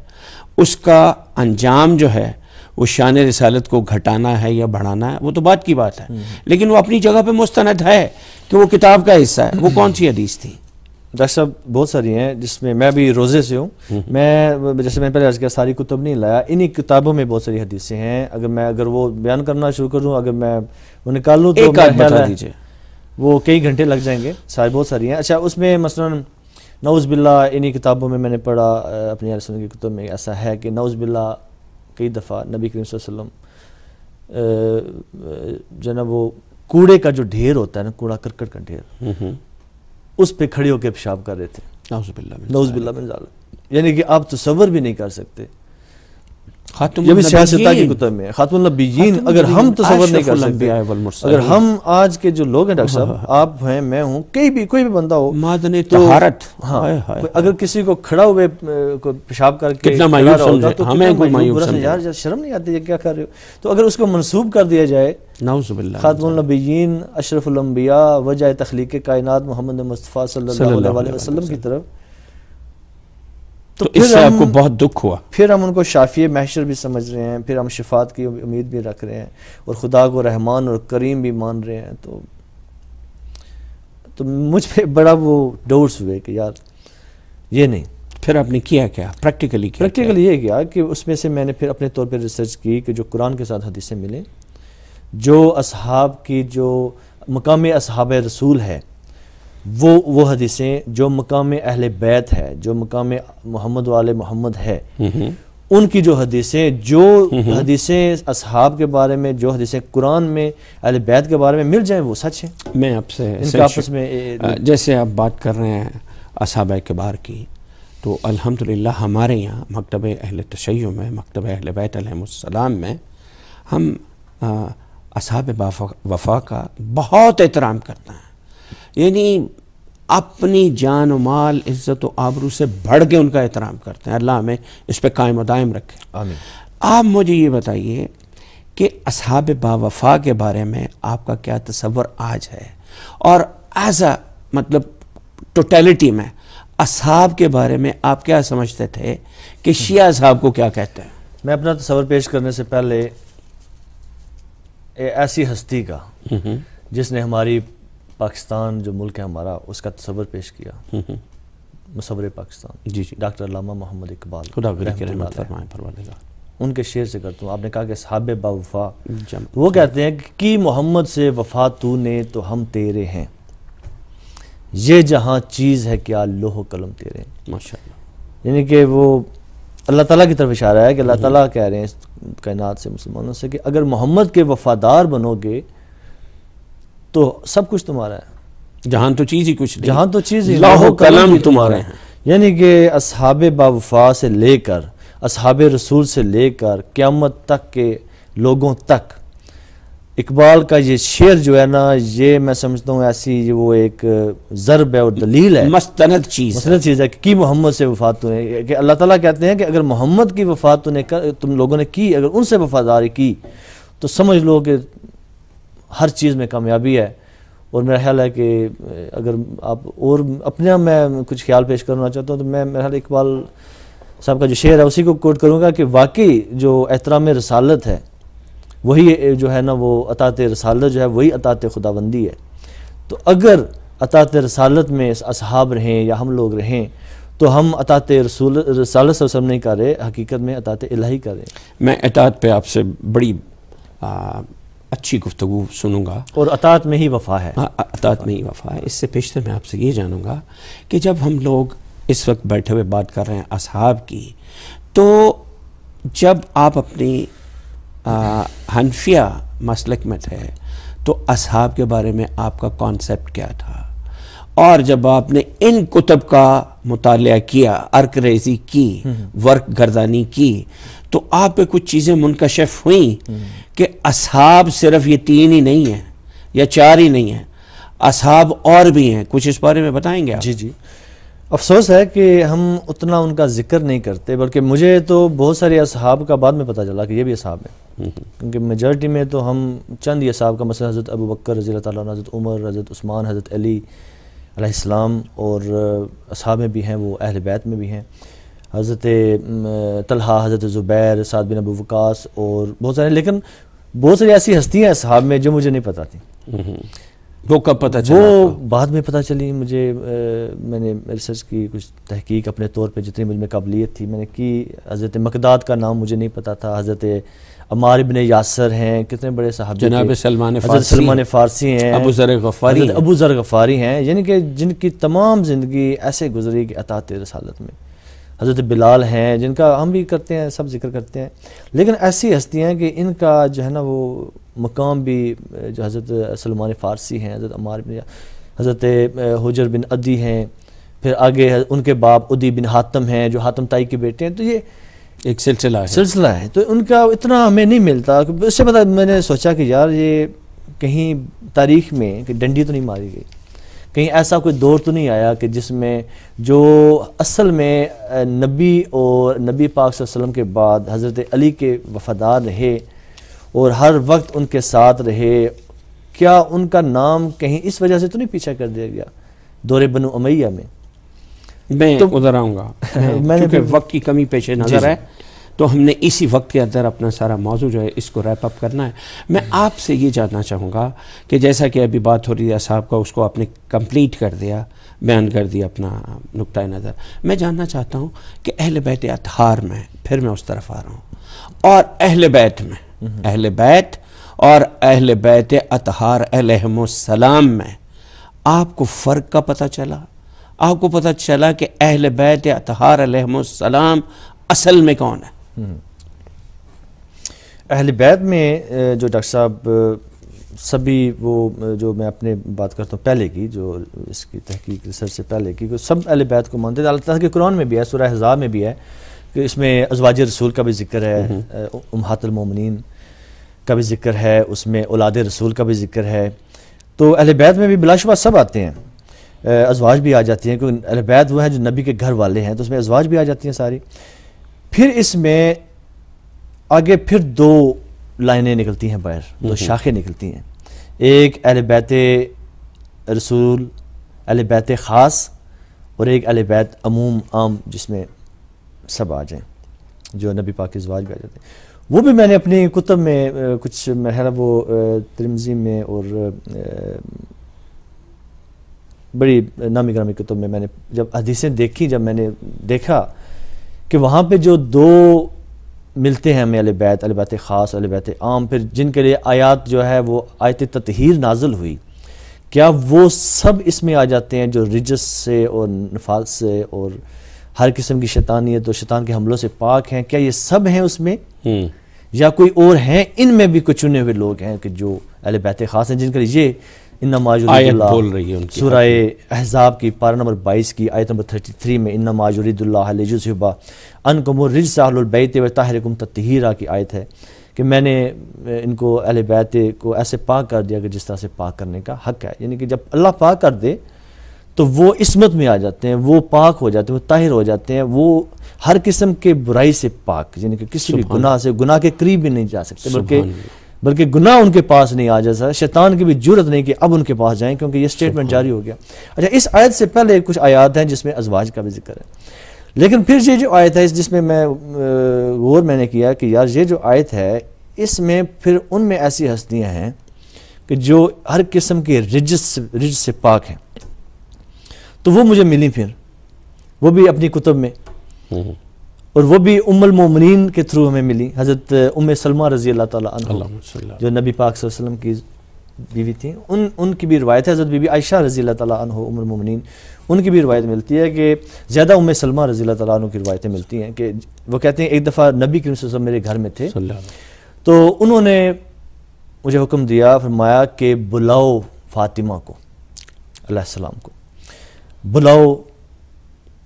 उसका अंजाम जो है वो शान रसालत को घटाना है या बढ़ाना है वो तो बात की बात है हम्म। लेकिन वो अपनी जगह पे मुस्तनद है कि वो किताब का हिस्सा है वो कौन सी हदीस थी डॉक्टर साहब बहुत सारी हैं जिसमें मैं भी रोज़े से हूँ हम्म। मैं जैसे मैंने पहले अर्ज़ किया सारी कुतुब नहीं लाया इन्हीं किताबों में बहुत सारी हदीसें हैं अगर मैं अगर वो बयान करना शुरू करूँ अगर मैं वो निकालूँ तो दीजिए वो कई घंटे लग जाएंगे सारी बहुत सारी हैं अच्छा उसमें मसला नौज़ बिल्ला इन्हीं किताबों में मैंने पढ़ा अपनी रसम की कुतुब में ऐसा है कि नौज़ बिल्ला कई दफ़ा नबी करीम वसम जो है ना वो कूड़े का जो ढेर होता है ना कूड़ा करकट का ढेर हम्म, हम्म। उस पर खड़े होकर पेशाब कर रहे थे नौजबिल्ला नौजबिल्ला यानी कि आप तस्वर भी नहीं कर सकते की अगर हम तस्वर नहीं कर सकते अगर हम आज के जो लोग हैं डॉक्टर साहब हाँ, हाँ, हाँ। आप हैं मैं हूँ कई भी कोई भी बंदा हो मादने तो हाँ अगर किसी को खड़ा हुए पेशाब करके तो यार शर्म नहीं आती क्या कर रहे हो तो अगर उसको मनसूब कर दिया जाए खातमीन अशरफुल्बिया वजह तखलीक कायनत मोहम्मद मुस्तफ़ा सल्ला वसलम की तरफ तो, तो इससे आपको बहुत दुख हुआ फिर हम उनको शाफिय महशर भी समझ रहे हैं फिर हम शिफात की उम्मीद भी रख रहे हैं और खुदा को रहमान और करीम भी मान रहे हैं तो तो मुझ पर बड़ा वो डोर्स हुए कि यार ये नहीं फिर आपने किया क्या प्रैक्टिकली किया प्रैक्टिकली ये किया कि उसमें से मैंने फिर अपने तौर पर रिसर्च की कि जो कुरान के साथ हदीसें मिलें जो असहाब की जो मकामी असहाब रसूल है वो वो हदीसें जो मकाम अहल बैत है जो मकाम मोहम्मद वाले मोहम्मद है उनकी जो हदीसें जो हदीसें असहाब के बारे में जो हदीसें कुरान में अहल बैत के बारे में मिल जाए वो सच है मैं आपसे आपस में जैसे आप बात कर रहे हैं असहाब बार की तो अल्हम्दुलिल्लाह हमारे यहाँ मकतब अहल तशै में मकतब अहल बैतम में हम असहाब वफ़ा का बहुत एहतराम करते हैं यानी अपनी जान माल इज़्ज़त आबरू से बढ़ के उनका एहतराम करते हैं अल्लाह हमें इस पर कायम दायम रखें आप मुझे ये बताइए कि असहाब बावफा के बारे में आपका क्या तस्वर आज है और एज अ मतलब टोटेलिटी में असहाब के बारे में आप क्या समझते थे कि शिया साहब को क्या कहते हैं मैं अपना तस्वर पेश करने से पहले ऐसी हस्ती का जिसने हमारी पाकिस्तान जो मुल्क है हमारा उसका तस्वर पेश किया मसवर पाकिस्तान जी जी डॉक्टर लामा मोहम्मद इकबाल उनके शेर से करता हूँ आपने कहा कि साहब बावफा वो कहते हैं कि मोहम्मद से वफा तू ने तो हम तेरे हैं ये जहाँ चीज़ है क्या लोहो कलम तेरे यानी कि वो अल्लाह ताला की तरफ इशारा है कि अल्लाह हम्म। ताला कह रहे हैं कायनात से मुसलमानों से कि अगर मोहम्मद के वफादार बनोगे तो सब कुछ तुम्हारा है जहां तो चीज ही कुछ जहां तो चीज ही लाहो कलम तुम्हारे हैं यानी कि असहाब बावफा से लेकर असहाब रसूल से लेकर क़्यामत तक के लोगों तक इकबाल का ये शेर जो है ना ये मैं समझता हूँ ऐसी वो एक ज़रब है और दलील है मस्तनद चीज़ मस्तनद चीज़ है कि मोहम्मद से वफात तुने कि अल्लाह ताला कहते हैं कि अगर मोहम्मद की वफात तुने कर तुम लोगों ने की अगर उनसे वफादारी की तो समझ लो कि हर चीज़ में कामयाबी है और मेरा ख्याल है कि अगर आप और अपने आप में कुछ ख्याल पेश करना चाहता हूँ तो मैं मेरा ख्याल इकबाल साहब का जो शेर है उसी को कोट करूँगा कि वाकई जो एहतराम रसालत है वही जो है ना वो अतात रसालत जो है वही अतात खुदाबंदी है तो अगर अतात रसालत में असहाब रहें या हम लोग रहें तो हम अतात रसूल रसालत वसम नहीं कर रहे हकीकत में अतात इलाही कर रहे मैं अतात पे आपसे बड़ी आ, अच्छी गुफ्तु सुनूंगा और अतात में ही वफा है हाँ अतात में ही वफा है इससे पेशतर मैं आपसे ये जानूंगा कि जब हम लोग इस वक्त बैठे हुए बात कर रहे हैं असहाब की तो जब आप अपनी हनफिया मसलक में थे तो असहाब के बारे में आपका कॉन्सेप्ट क्या था और जब आपने इन कुतब का मुताल किया अर्क रेजी की हम्म। वर्क गर्दानी की तो आप पे कुछ चीज़ें मुनकशफ हुई हम्म। कि असहाब सिर्फ ये तीन ही नहीं है या चार ही नहीं है असहाब और भी हैं कुछ इस बारे में बताएंगे आप जी जी अफसोस है कि हम उतना उनका जिक्र नहीं करते बल्कि मुझे तो बहुत सारे असहाब का बाद में पता चला कि ये भी असहाब है हम्म, हम्म। क्योंकि मेजॉरिटी में तो हम चंद ही असहाब का मसला हज़रत अबू बकर रजी तजरत उमर हज़रत उस्मान हज़रत अली इस्लाम और असहाब में भी हैं वो अहल बैत में भी हैं हज़रत तलहा हज़रत ज़ुबैर साद बिन अबू वकास और बहुत सारे लेकिन बहुत सारी ऐसी हस्तियां साहब में जो मुझे नहीं पता थी वो कब पता चला वो बाद में पता चली मुझे आ, मैंने रिसर्च की कुछ तहकीक अपने तौर पे जितनी मुझ में काबिलियत थी मैंने की हज़रत मकदाद का नाम मुझे नहीं पता था हज़रत अमार इबन यासर हैं कितने बड़े साहब जनाब सलमान फारसी सलमान फारसी हैं अबू जर गफ़ारी अबू जर गफ़ारी हैं यानी कि जिनकी तमाम ज़िंदगी ऐसे गुजरी कि अतात रसालत में हज़रत बिलाल हैं जिनका हम भी करते हैं सब जिक्र करते हैं लेकिन ऐसी हस्तियाँ कि इनका जो है ना वो मकाम भी जो हज़रत सलमान फ़ारसी हैं हज़रत अमार बिन हज़रत हजर बिन अदी हैं फिर आगे उनके बाप उदी बिन हातम हैं जो हातम ताई के बेटे हैं तो ये एक सिलसिला है सिलसिला है तो उनका इतना हमें नहीं मिलता उससे पता मैंने सोचा कि यार ये कहीं तारीख में कि डंडी तो नहीं मारी गई कहीं ऐसा कोई दौर तो नहीं आया कि जिसमें जो असल में नबी और नबी पाक वसलम के बाद हज़रत अली के वफ़ादार रहे और हर वक्त उनके साथ रहे क्या उनका नाम कहीं इस वजह से तो नहीं पीछा कर दिया गया दौरे बनु अमैया में मैं तो, उधर आऊँगा मैंने वक्त की कमी पेशे नज़र है तो हमने इसी वक्त के अंदर अपना सारा मौजू जो है इसको रैप अप करना है मैं आपसे ये जानना चाहूँगा कि जैसा कि अभी बात हो रही है साहब का उसको आपने कंप्लीट कर दिया बयान कर दिया अपना नुकता नज़र मैं जानना चाहता हूँ कि अहल बैत अतहार में फिर मैं उस तरफ आ रहा हूँ और अहल बैत में अहल बैत और अहल बैत अतहार अलहमसलाम में आपको फ़र्क का पता चला आपको पता चला कि अहल बैत अतहार अलहमसलाम असल में कौन है हम्म। अहल बैद में जो डॉक्टर साहब सभी वो जो मैं अपने बात करता हूँ पहले की जो इसकी तहकीक रिसर्च से पहले की सब अहल बैत को मानते थे अल्लाह के कुरान में भी है सुरह हज़ा में भी है कि इसमें अजवाज रसूल का भी जिक्र है हम्म। उमहातलमोमिन का भी जिक्र है उसमें औलाद रसूल का भी जिक्र है तो अहल बैद में भी बिलाशुबा सब आते हैं अजवाज भी आ जाती हैं क्योंकि अहल बैद वो हैं जो नबी के घर वाले हैं तो उसमें अजवाज भी आ जाती हैं सारी फिर इसमें आगे फिर दो लाइनें निकलती हैं बाहर दो शाखें निकलती हैं एक बैत रसूल बैत ख़ास और एक बैत अमूम आम जिसमें सब आ जाएं जो नबी पाक के जवाज भी आ जाते हैं वो भी मैंने अपनी कुतब में कुछ मेरा वो तिरमजी में और बड़ी नामी ग्रामी कुतब में मैंने जब हदीसें देखी जब मैंने देखा कि वहाँ पर जो दो मिलते हैं हमें अलबैत अलबैत ख़ास अलबैत आम फिर जिनके लिए आयात जो है वो आयत ततहर नाजल हुई क्या वो सब इसमें आ जाते हैं जो रिजस से और नफाज से और हर किस्म की शैतानियत और शैतान के हमलों से पाक हैं क्या ये सब हैं उसमें हम्म। या कोई और हैं इनमें भी कुछ चुने हुए लोग हैं कि जो अलबैत ख़ास हैं जिनके लिए ये की पारा नंबर बाईस की आयत नंबर थर्टी थ्री में इन्ना माजुरीदुल्लाजुबा व की आयत है कि मैंने इनको अहल बैत को ऐसे पाक कर दिया कि जिस तरह से पाक करने का हक है यानी कि जब अल्लाह पाक कर दे तो वो इसमत में आ जाते हैं वो पाक हो जाते हैं वो ताहिर हो जाते हैं वो हर किस्म के बुराई से पाक यानी कि किसी भी गुनाह से गुनाह के करीब भी नहीं जा सकते बल्कि बल्कि गुनाह उनके पास नहीं आ जाता शैतान की भी जरूरत नहीं कि अब उनके पास जाएं क्योंकि ये स्टेटमेंट जारी हो गया अच्छा इस आयत से पहले कुछ आयात हैं जिसमें अजवाज का भी जिक्र है लेकिन फिर ये जो आयत है इस जिसमें मैं गौर मैंने किया कि यार ये जो आयत है इसमें फिर उनमें ऐसी हस्तियाँ हैं कि जो हर किस्म के रिज रिज से पाक हैं तो वो मुझे मिली फिर वो भी अपनी कुतुब में हम्म। और वो भी उम्मोमिन के थ्रू हमें मिली हज़रत उम सलमा रजी अल्लाह तला जो नबी पाक वसलम की बीवी थी उन उनकी भी रवायत है हज़रत बीबी आयशा रजी अल्लाह उमर उम्मोमिन उनकी भी रवायत मिलती है कि ज़्यादा उम सलमा रजी अल्लाह की रवायतें मिलती हैं कि वो कहते हैं एक दफ़ा नबी करीम मेरे घर में थे तो उन्होंने मुझे हुक्म दिया फरमाया कि बुलाओ फातिमा को अल्लाम को बुलाओ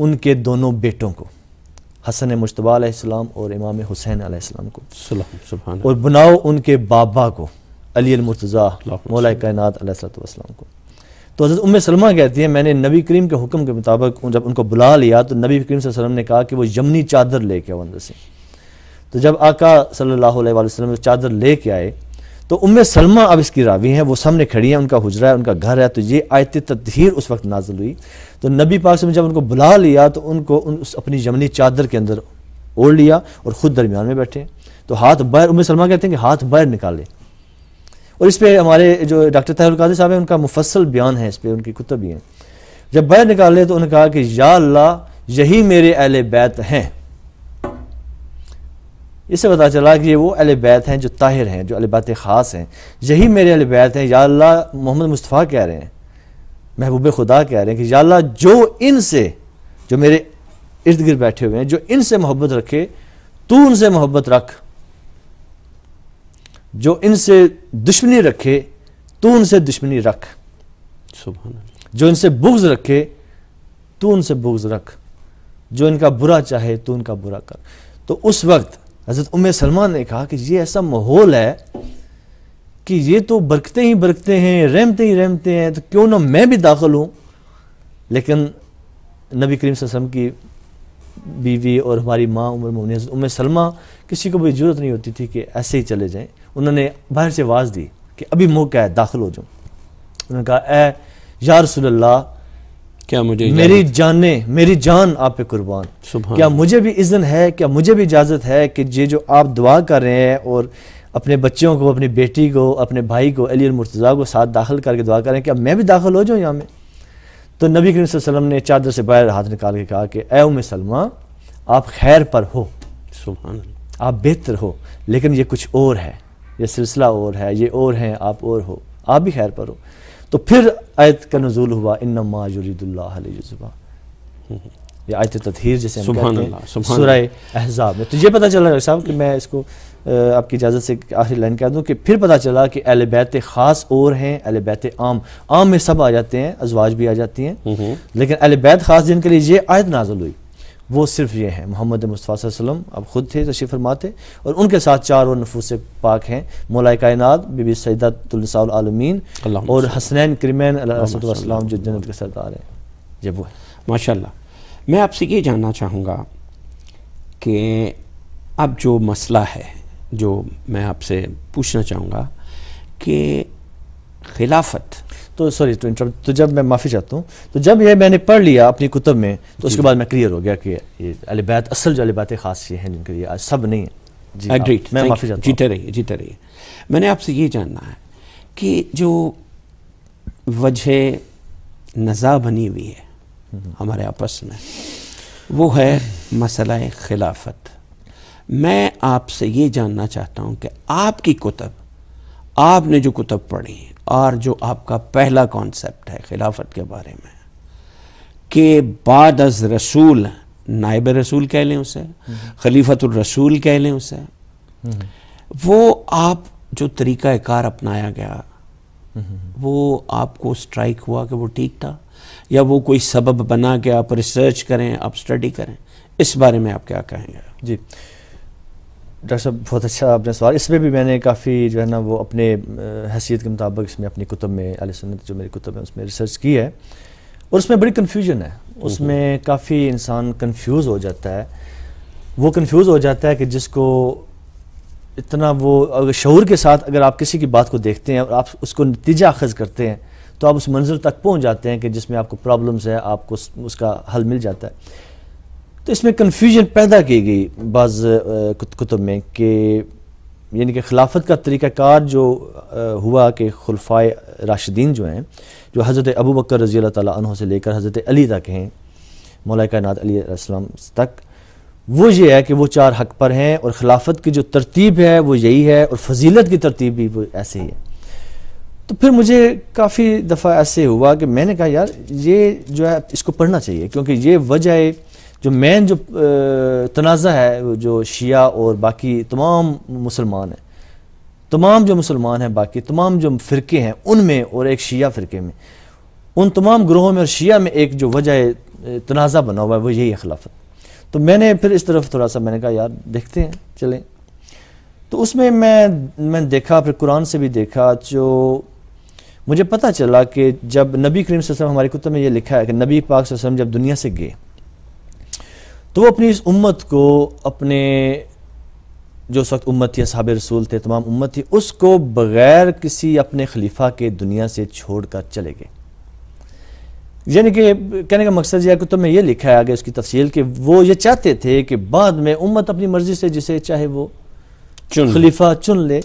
उनके दोनों बेटों को हसन मुशतबा और इमाम हुसैन आसमाम को और बनाओ उनके बाबा को अली मौला कायनात को तो हज़रत उम सलमा कहती है मैंने नबी करीम के हुक्म के मुताबिक जब उनको बुला लिया तो नबी करीम वसल्लम ने कहा कि वो यमनी चादर लेके आओ अंदर से तो जब आका सल्लल्लाहु अलैहि वसल्लम चादर लेके आए तो उम्म सलमा अब इसकी रावी हैं वो सामने खड़ी हैं उनका हुजरा है उनका घर है तो ये आयत तदहीर उस वक्त नाजल हुई तो नबी पाक से जब उनको बुला लिया तो उनको उन उस अपनी जमनी चादर के अंदर ओढ़ लिया और ख़ुद दरमियान में बैठे तो हाथ बाहर उम्म सलमा कहते हैं कि हाथ बाहर निकाले और इस पर हमारे जो डॉक्टर तहर कादिर साहब हैं उनका मुफसल बयान है इस पर उनकी कुतब भी हैं जब बाहर निकाले तो उन्होंने कहा कि या अल्लाह यही मेरे अहल बैत हैं इससे पता चला कि ये वो अल बैत हैं जो ताहिर हैं जो अलबात ख़ास हैं यही मेरे अल बैत हैं या मोहम्मद मुस्तफ़ा कह रहे हैं महबूब खुदा कह रहे हैं कि या जो जो से जो मेरे इर्द गिर्द बैठे हुए हैं जो इनसे मोहब्बत रखे तू उनसे मोहब्बत रख जो इनसे दुश्मनी रखे तू उनसे दुश्मनी रख जो इनसे बुग्ज रखे तू उनसे बुग्ज रख जो इनका बुरा चाहे तू उनका बुरा कर तो उस वक्त हज़रत उम सलमा ने कहा कि ये ऐसा माहौल है कि ये तो बरकते ही बरकते हैं रहमते ही रहमते हैं तो क्यों ना मैं भी दाखिल हूँ लेकिन नबी करीम वसम की बीवी और हमारी माँ उम्र हजरत उम सलमा किसी को भी जरूरत नहीं होती थी कि ऐसे ही चले जाएँ उन्होंने बाहर से आवाज़ दी कि अभी मौका है दाखिल हो जाऊँ उन्होंने कहा ए यार रसोल्ला क्या मुझे मेरी जाने मेरी जान आप पे कुर्बान क्या मुझे भी इज्जत है क्या मुझे भी इजाज़त है कि ये जो आप दुआ कर रहे हैं और अपने बच्चों को अपनी बेटी को अपने भाई को अली मुर्तज़ा को साथ दाखिल करके दुआ करें क्या मैं भी दाखिल हो जाऊँ यहाँ में तो नबी करीम वसल्लम ने चादर से बाहर हाथ निकाल के कहा कि ए उम सलमा आप खैर पर हो आप बेहतर हो लेकिन ये कुछ और है ये सिलसिला और है ये और हैं आप और हो आप भी खैर पर हो तो फिर आयत का नजूल हुआ इन नमाजुल्लाजुबा या आयत तथहर जैसे सुरह अहजाब में तो ये पता चला डॉक्टर साहब कि मैं इसको आपकी इजाज़त से आखिरी लाइन कह दूँ कि फिर पता चला कि अहल बैत ख़ास और हैं अहल बैत आम आम में सब आ जाते हैं अजवाज भी आ जाती हैं लेकिन अल बैत ख़ास जिनके लिए ये आयत नाजुल हुई वो सिर्फ ये हैं मोहम्मद मुस्तफ़ा अब ख़ुद थे तशीफ़ फरमाते और उनके साथ चार और नफूस पाक हैं मौलाए कायनात बीबी सैदतुलसाउलमीन और हसनैन क्रमैन असदम जो जन्नत के सरदार हैं जब वो माशा मैं आपसे ये जानना चाहूँगा कि अब जो मसला है जो मैं आपसे पूछना चाहूँगा कि खिलाफत तो सॉरी टू इंटरप्ट तो जब मैं माफ़ी चाहता हूँ तो जब ये मैंने पढ़ लिया अपनी कुतब में तो उसके बाद मैं क्लियर हो गया कि ये अलबैत असल जो अलबात ख़ास ये हैं जिनके लिए आज सब नहीं है एग्रीड मैं माफ़ी चाहता हूँ जीते रहिए जीते रहिए मैंने आपसे ये जानना है कि जो वजह नज़ा बनी हुई है हम्म। हमारे आपस में वो है मसला खिलाफत मैं आपसे ये जानना चाहता हूँ कि आपकी कुतब आपने जो कुतब पढ़ी और जो आपका पहला कॉन्सेप्ट है खिलाफत के बारे में के बाद अज रसूल नायब रसूल कह लें उसे रसूल कह लें उसे वो आप जो तरीका कार अपनाया गया वो आपको स्ट्राइक हुआ कि वो ठीक था या वो कोई सबब बना के आप रिसर्च करें आप स्टडी करें इस बारे में आप क्या कहेंगे जी डॉक्टर साहब बहुत अच्छा आपने सवाल इसमें भी मैंने काफ़ी जो है ना वो अपने हैसियत के मुताबिक इसमें अपनी कुतब में अली सुनत जो मेरी कुतब है उसमें रिसर्च की है और उसमें बड़ी कन्फ्यूजन है हम्म। उसमें काफ़ी इंसान कन्फ्यूज़ हो जाता है वो कन्फ्यूज़ हो जाता है कि जिसको इतना वो अगर शहूर के साथ अगर आप किसी की बात को देखते हैं और आप उसको नतीजा अखज़ करते हैं तो आप उस मंजिल तक पहुँच जाते हैं कि जिसमें आपको प्रॉब्लम्स है आपको उसका हल मिल जाता है तो इसमें कन्फ्यूजन पैदा की गई बाज़ कुतुब में कि यानी कि खिलाफत का तरीक़ाकार जो हुआ कि खुलफाए राशिदीन जो हैं जो हज़रत अबू बकर रज़ी अल्लाह से लेकर हज़रत अली तक हैं मौला कायनात अलीसम तक वो ये है कि वो चार हक पर हैं और खिलाफत की जो तरतीब है वो यही है और फजीलत की तरतीब भी वो ऐसे ही है तो फिर मुझे काफ़ी दफ़ा ऐसे हुआ कि मैंने कहा यार ये जो है इसको पढ़ना चाहिए क्योंकि ये वजह जो मेन जो तनाज़ा है जो शिया और बाकी तमाम मुसलमान हैं तमाम जो मुसलमान हैं बाकी तमाम जो फ़िरके हैं उनमें और एक शिया फ़िरके में उन तमाम ग्रोहों में और शिया में एक जो वजह तनाज़ा बना हुआ है वो यही अखिलाफत खिलाफत तो मैंने फिर इस तरफ थोड़ा सा मैंने कहा यार देखते हैं चलें तो उसमें मैं मैंने देखा फिर कुरान से भी देखा जो मुझे पता चला कि जब नबी करीम वसम हमारे कुत्ते में ये लिखा है कि नबी पाक वसम जब दुनिया से गए तो वो अपनी इस उम्मत को अपने जो उस वक्त उम्मत या साहब रसूल थे तमाम उम्मत थी उसको बग़ैर किसी अपने खलीफा के दुनिया से छोड़ कर चले गए यानी कि कहने का मकसद यह कि तो मैं ये लिखा है आगे उसकी तफसील कि वो ये चाहते थे कि बाद में उम्मत अपनी मर्जी से जिसे चाहे वो चुन खलीफा चुन ले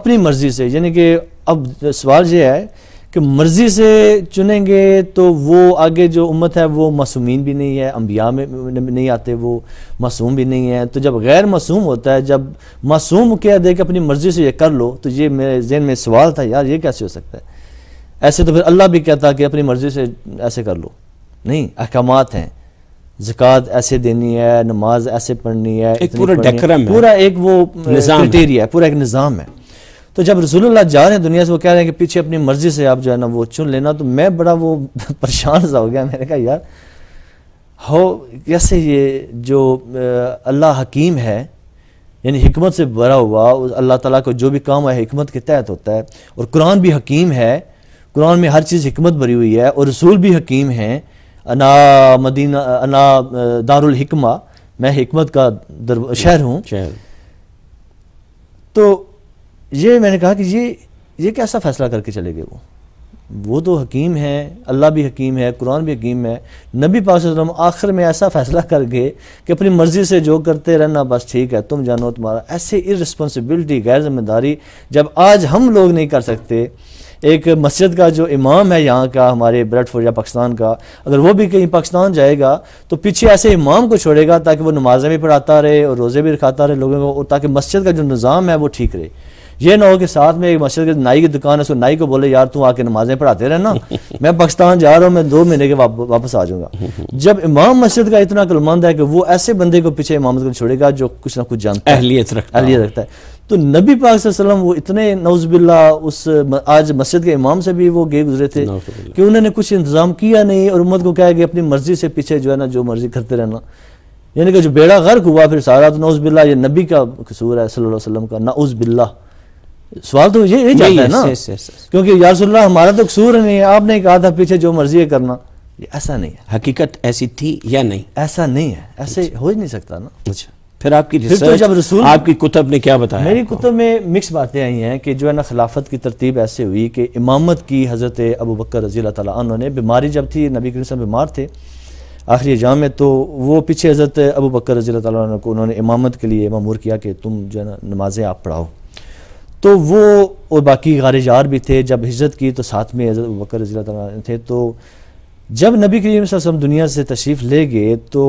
अपनी मर्जी से यानी कि अब सवाल यह है कि मर्जी से चुनेंगे तो वो आगे जो उम्मत है वो मासूमीन भी नहीं है अम्बिया में नहीं आते वो मासूम भी नहीं है तो जब गैर मासूम होता है जब मासूम कह दे कि अपनी मर्जी से ये कर लो तो ये मेरे जहन में सवाल था यार ये कैसे हो सकता है ऐसे तो फिर अल्लाह भी कहता कि अपनी मर्जी से ऐसे कर लो नहीं अहकाम हैं जक़ात ऐसे देनी है नमाज ऐसे पढ़नी है पूरा एक वो क्राइटेरिया है पूरा एक निज़ाम है तो जब रसूलुल्लाह जा रहे हैं दुनिया से वो कह रहे हैं कि पीछे अपनी मर्जी से आप जो है ना वो चुन लेना तो मैं बड़ा वो परेशान सा हो गया मैंने कहा यार हो कैसे ये जो अल्लाह हकीम है यानी हमत से भरा हुआ अल्लाह ताला को जो भी काम है हमत के तहत होता है और कुरान भी हकीम है कुरान में हर चीज़ हमत भरी हुई है और रसूल भी हकीम हैं अना मदीना अना दारुल मैं हमत का शहर हूँ तो ये मैंने कहा कि ये ये कैसा फैसला करके चले गए वो वो तो हकीम है अल्लाह भी हकीम है कुरान भी हकीम है नबी पाक वसल्लम आखिर में ऐसा फैसला कर गए कि अपनी मर्ज़ी से जो करते रहना बस ठीक है तुम जानो तुम्हारा ऐसे इरस्पॉन्सिबिलिटी गैर जिम्मेदारी जब आज हम लोग नहीं कर सकते एक मस्जिद का जो इमाम है यहाँ का हमारे ब्रेडफोर्ड या पाकिस्तान का अगर वो भी कहीं पाकिस्तान जाएगा तो पीछे ऐसे इमाम को छोड़ेगा ताकि वो नमाजें भी पढ़ाता रहे और रोज़े भी रखाता रहे लोगों को और ताकि मस्जिद का जो निज़ाम है वो ठीक रहे ये ना हो कि साथ में एक मस्जिद के नाई की दुकान है उसको नाई को बोले यार तू आके नमाजें पढ़ाते रहना मैं पाकिस्तान जा रहा हूँ मैं दो महीने के वाप, वापस आ जाऊँगा जब इमाम मस्जिद का इतना कलमंद है कि वो ऐसे बंदे को पीछे इमामत को छोड़ेगा जो कुछ ना कुछ जानता अहलियत रखता अहलियत रखता है तो नबी पाक वसल्लम वो इतने नौजबिल्ला उस आज मस्जिद के इमाम से भी वो गए गुजरे थे कि उन्होंने कुछ इंतजाम किया नहीं और उम्मत को कहा कि अपनी मर्जी से पीछे जो है ना जो मर्जी करते रहना यानी कि जो बेड़ा गर्क हुआ फिर सारा तो नौज बिल्ला ये नबी का कसूर है सल्लल्लाहु अलैहि वसल्लम का नाउज बिल्ला सवाल तो ये जाता है ना yes, yes, yes. क्योंकि यारसोल्ला हमारा तो कसूर नहीं है आपने कहा था पीछे जो मर्जी है करना ऐसा नहीं है हकीकत ऐसी थी या नहीं ऐसा नहीं है ऐसे अच्छा। हो ही नहीं सकता ना अच्छा फिर आपकी फिर तो जब रसूल आपकी कुतब ने क्या बताया मेरी कुतब में मिक्स बातें आई हैं कि जो है ना खिलाफत की तरतीब ऐसे हुई कि इमामत की हज़रत अबू बकर रजी तन ने बीमारी जब थी नबी करीम बीमार थे आखिरी जाम में तो वो पीछे हज़रत अबू बकर रजी तन को उन्होंने इमामत के लिए ममूर किया कि तुम जो है ना नमाजें आप पढ़ाओ तो वो और बाकी यार भी थे जब हिजरत की तो साथ में हजरत बकर रजी थे तो जब नबी करीम वसम दुनिया से तशरीफ़ ले गए तो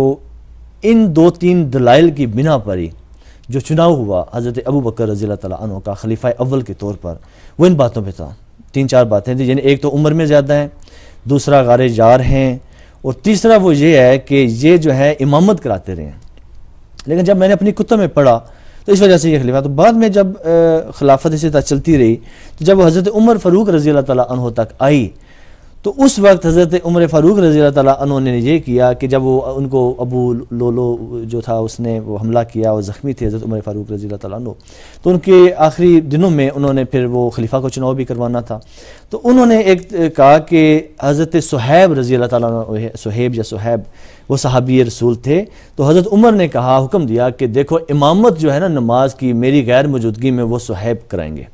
इन दो तीन दलाइल की बिना पर ही जो चुनाव हुआ हज़रत अबू बकर रजी तु का खलीफा अव्वल के तौर पर वो इन बातों पर था तीन चार बातें थी यानी एक तो उम्र में ज़्यादा हैं दूसरा गारे जार हैं और तीसरा वो ये है कि ये जो है इमामत कराते रहे लेकिन जब मैंने अपनी कुतब में पढ़ा तो इस वजह से ये खलीफा तो बाद में जब खिलाफत इसी तरह चलती रही तो जब हज़रत उमर फ़ारूक रज़ी अल्लाह तक आई तो उस वक्त हज़रत उमर फ़ारूक रज़ी अल्लाह ने ये किया कि जब वो उनको अबू लोलो जो था उसने वो हमला किया और ज़ख्मी थे हज़रत उमर फ़ारूक रज़ी अल्लाह तो उनके आखिरी दिनों में उन्होंने फिर वो खलीफा को चुनाव भी करवाना था तो उन्होंने एक कहा कि हज़रत सहैब रज़ी अल्लाह या सहैब वो सहाबी रसूल थे तो हज़रत उमर ने कहा हुक्म दिया कि देखो इमामत जो है ना नमाज की मेरी गैर मौजूदगी में वो सहैब कराएंगे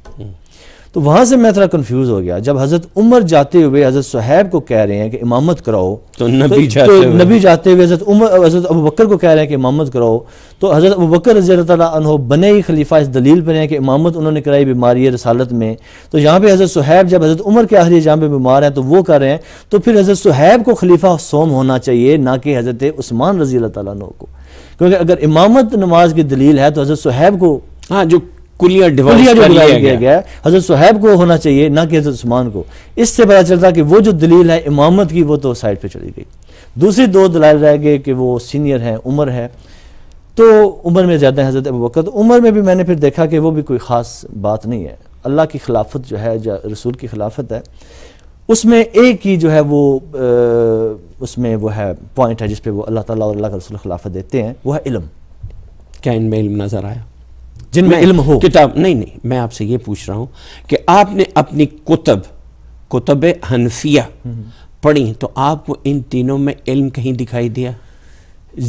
तो वहां से मैं थोड़ा कंफ्यूज हो गया जब हजरत उमर जाते हुए हजरत सुहैब को कह रहे हैं कि इमामत कराओ तो नबी तो, जाते तो हुए। नबी जाते हुए हजरत उमर हजरत अबू बकर को कह रहे हैं कि इमामत कराओ तो हजरत अबू बकर रजी बने ही खलीफा इस दलील पर हैं कि इमामत उन्होंने कराई बीमारी रसालत में तो यहाँ पे हजरत सुहैब जब हजरत उमर के आखिरी जहाँ पे बीमार हैं तो वो कर रहे हैं तो फिर हजरत सुहैब को खलीफा सोम होना चाहिए ना कि हजरत उस्मान रजी तु को क्योंकि अगर इमामत नमाज की दलील है तो हजरत सुहैब को हाँ जो कुलिया कुलिया कर लिया गया, गया हजरत सुहैब को होना चाहिए ना कि हजरत उस्मान को इससे पता चलता कि वो जो दलील है इमामत की वो तो साइड पे चली गई दूसरी दो दलाल रह गए कि वो सीनियर हैं उम्र है तो उम्र में ज़्यादा है हजरत अब वक्त तो उम्र में भी मैंने फिर देखा कि वो भी कोई ख़ास बात नहीं है अल्लाह की खिलाफत जो है या रसूल की खिलाफत है उसमें एक ही जो है वो आ, उसमें वो है पॉइंट है जिसपे वो अल्लाह ताला और अल्लाह का रसूल खिलाफत देते हैं वो है इलम क्या इनमें इल्म नज़र आया जिनमें इल्म हो किताब नहीं नहीं मैं आपसे ये पूछ रहा हूँ कि आपने अपनी कुतब कुतब हनफिया पढ़ी तो आपको इन तीनों में इल्म कहीं दिखाई दिया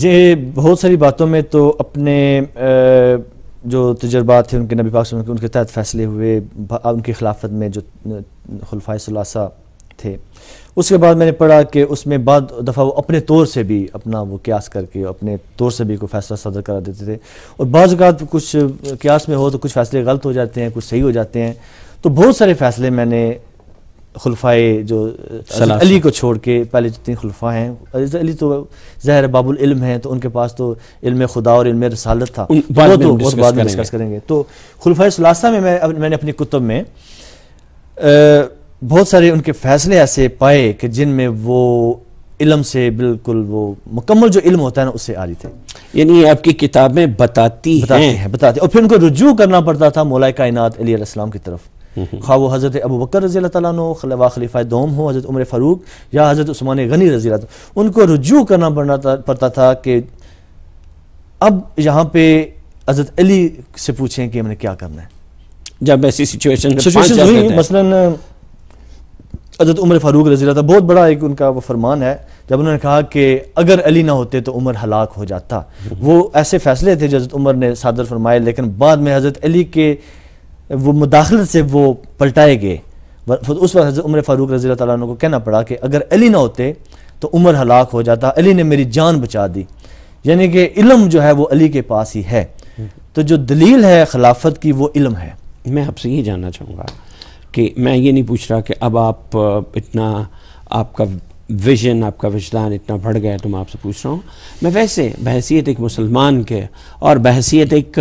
ये बहुत सारी बातों में तो अपने जो तजर्बा थे उनके नबी पाक के उनके तहत फैसले हुए उनकी खिलाफत में जो खुलफा सलासा थे उसके बाद मैंने पढ़ा कि उसमें बाद दफ़ा वो अपने तौर से भी अपना वो क्यास करके अपने तौर से भी कोई फैसला सदर करा देते थे और बाद कुछ क्यास में हो तो कुछ फैसले गलत हो जाते हैं कुछ सही हो जाते हैं तो बहुत सारे फैसले मैंने खुलफाए जो अली को छोड़ के पहले जितनी खुलफा हैं अली तो जहर बाबुल इल्म हैं तो उनके पास तो इल्म खुदा और इल्म रसालत था बाद तो, तो बहुत बाद में डिस्कस करेंगे तो खुलफा सलासा में मैं मैंने अपनी कुतुब में आ, बहुत सारे उनके फैसले ऐसे पाए कि जिनमें वो इलम से बिल्कुल वो मुकम्मल जो इल्म होता है ना उससे आ रही थे यानी आपकी किताबें बताती, बताती हैं है, बताती और फिर उनको रुजू करना पड़ता था मोलाए कायनात अलीसम की तरफ खा वो हज़रत अबू बकर रजी तैन वा खलीफा दोम हो हज़रत उमर फ़ारूक या हज़रत उस्मान गनी रजी उनको रुजू करना पड़ना पड़ता था कि अब यहाँ पे हज़रत अली से पूछें कि हमने क्या करना है जब ऐसी सिचुएशन सिचुएशन मसलन हजरत उमर फारूक रजी था बहुत बड़ा एक उनका वो फरमान है जब उन्होंने कहा कि अगर अली ना होते तो उमर हलाक हो जाता वो ऐसे फैसले थे जजरत उमर ने सादर फरमाए लेकिन बाद में हजरत अली के वो मुदाखलत से वो पलटाए गए उस वक्त हजरत उमर फारूक रजी तुम को कहना पड़ा कि अगर अली ना होते तो उमर हलाक हो जाता अली ने मेरी जान बचा दी यानी कि इलम जो है वो अली के पास ही है तो जो दलील है खिलाफत की वो इलम है मैं आपसे ये जानना चाहूँगा कि मैं ये नहीं पूछ रहा कि अब आप इतना आपका विजन आपका विजदान इतना बढ़ गया तो मैं आपसे पूछ रहा हूँ मैं वैसे बहसीत एक मुसलमान के और बहसीत एक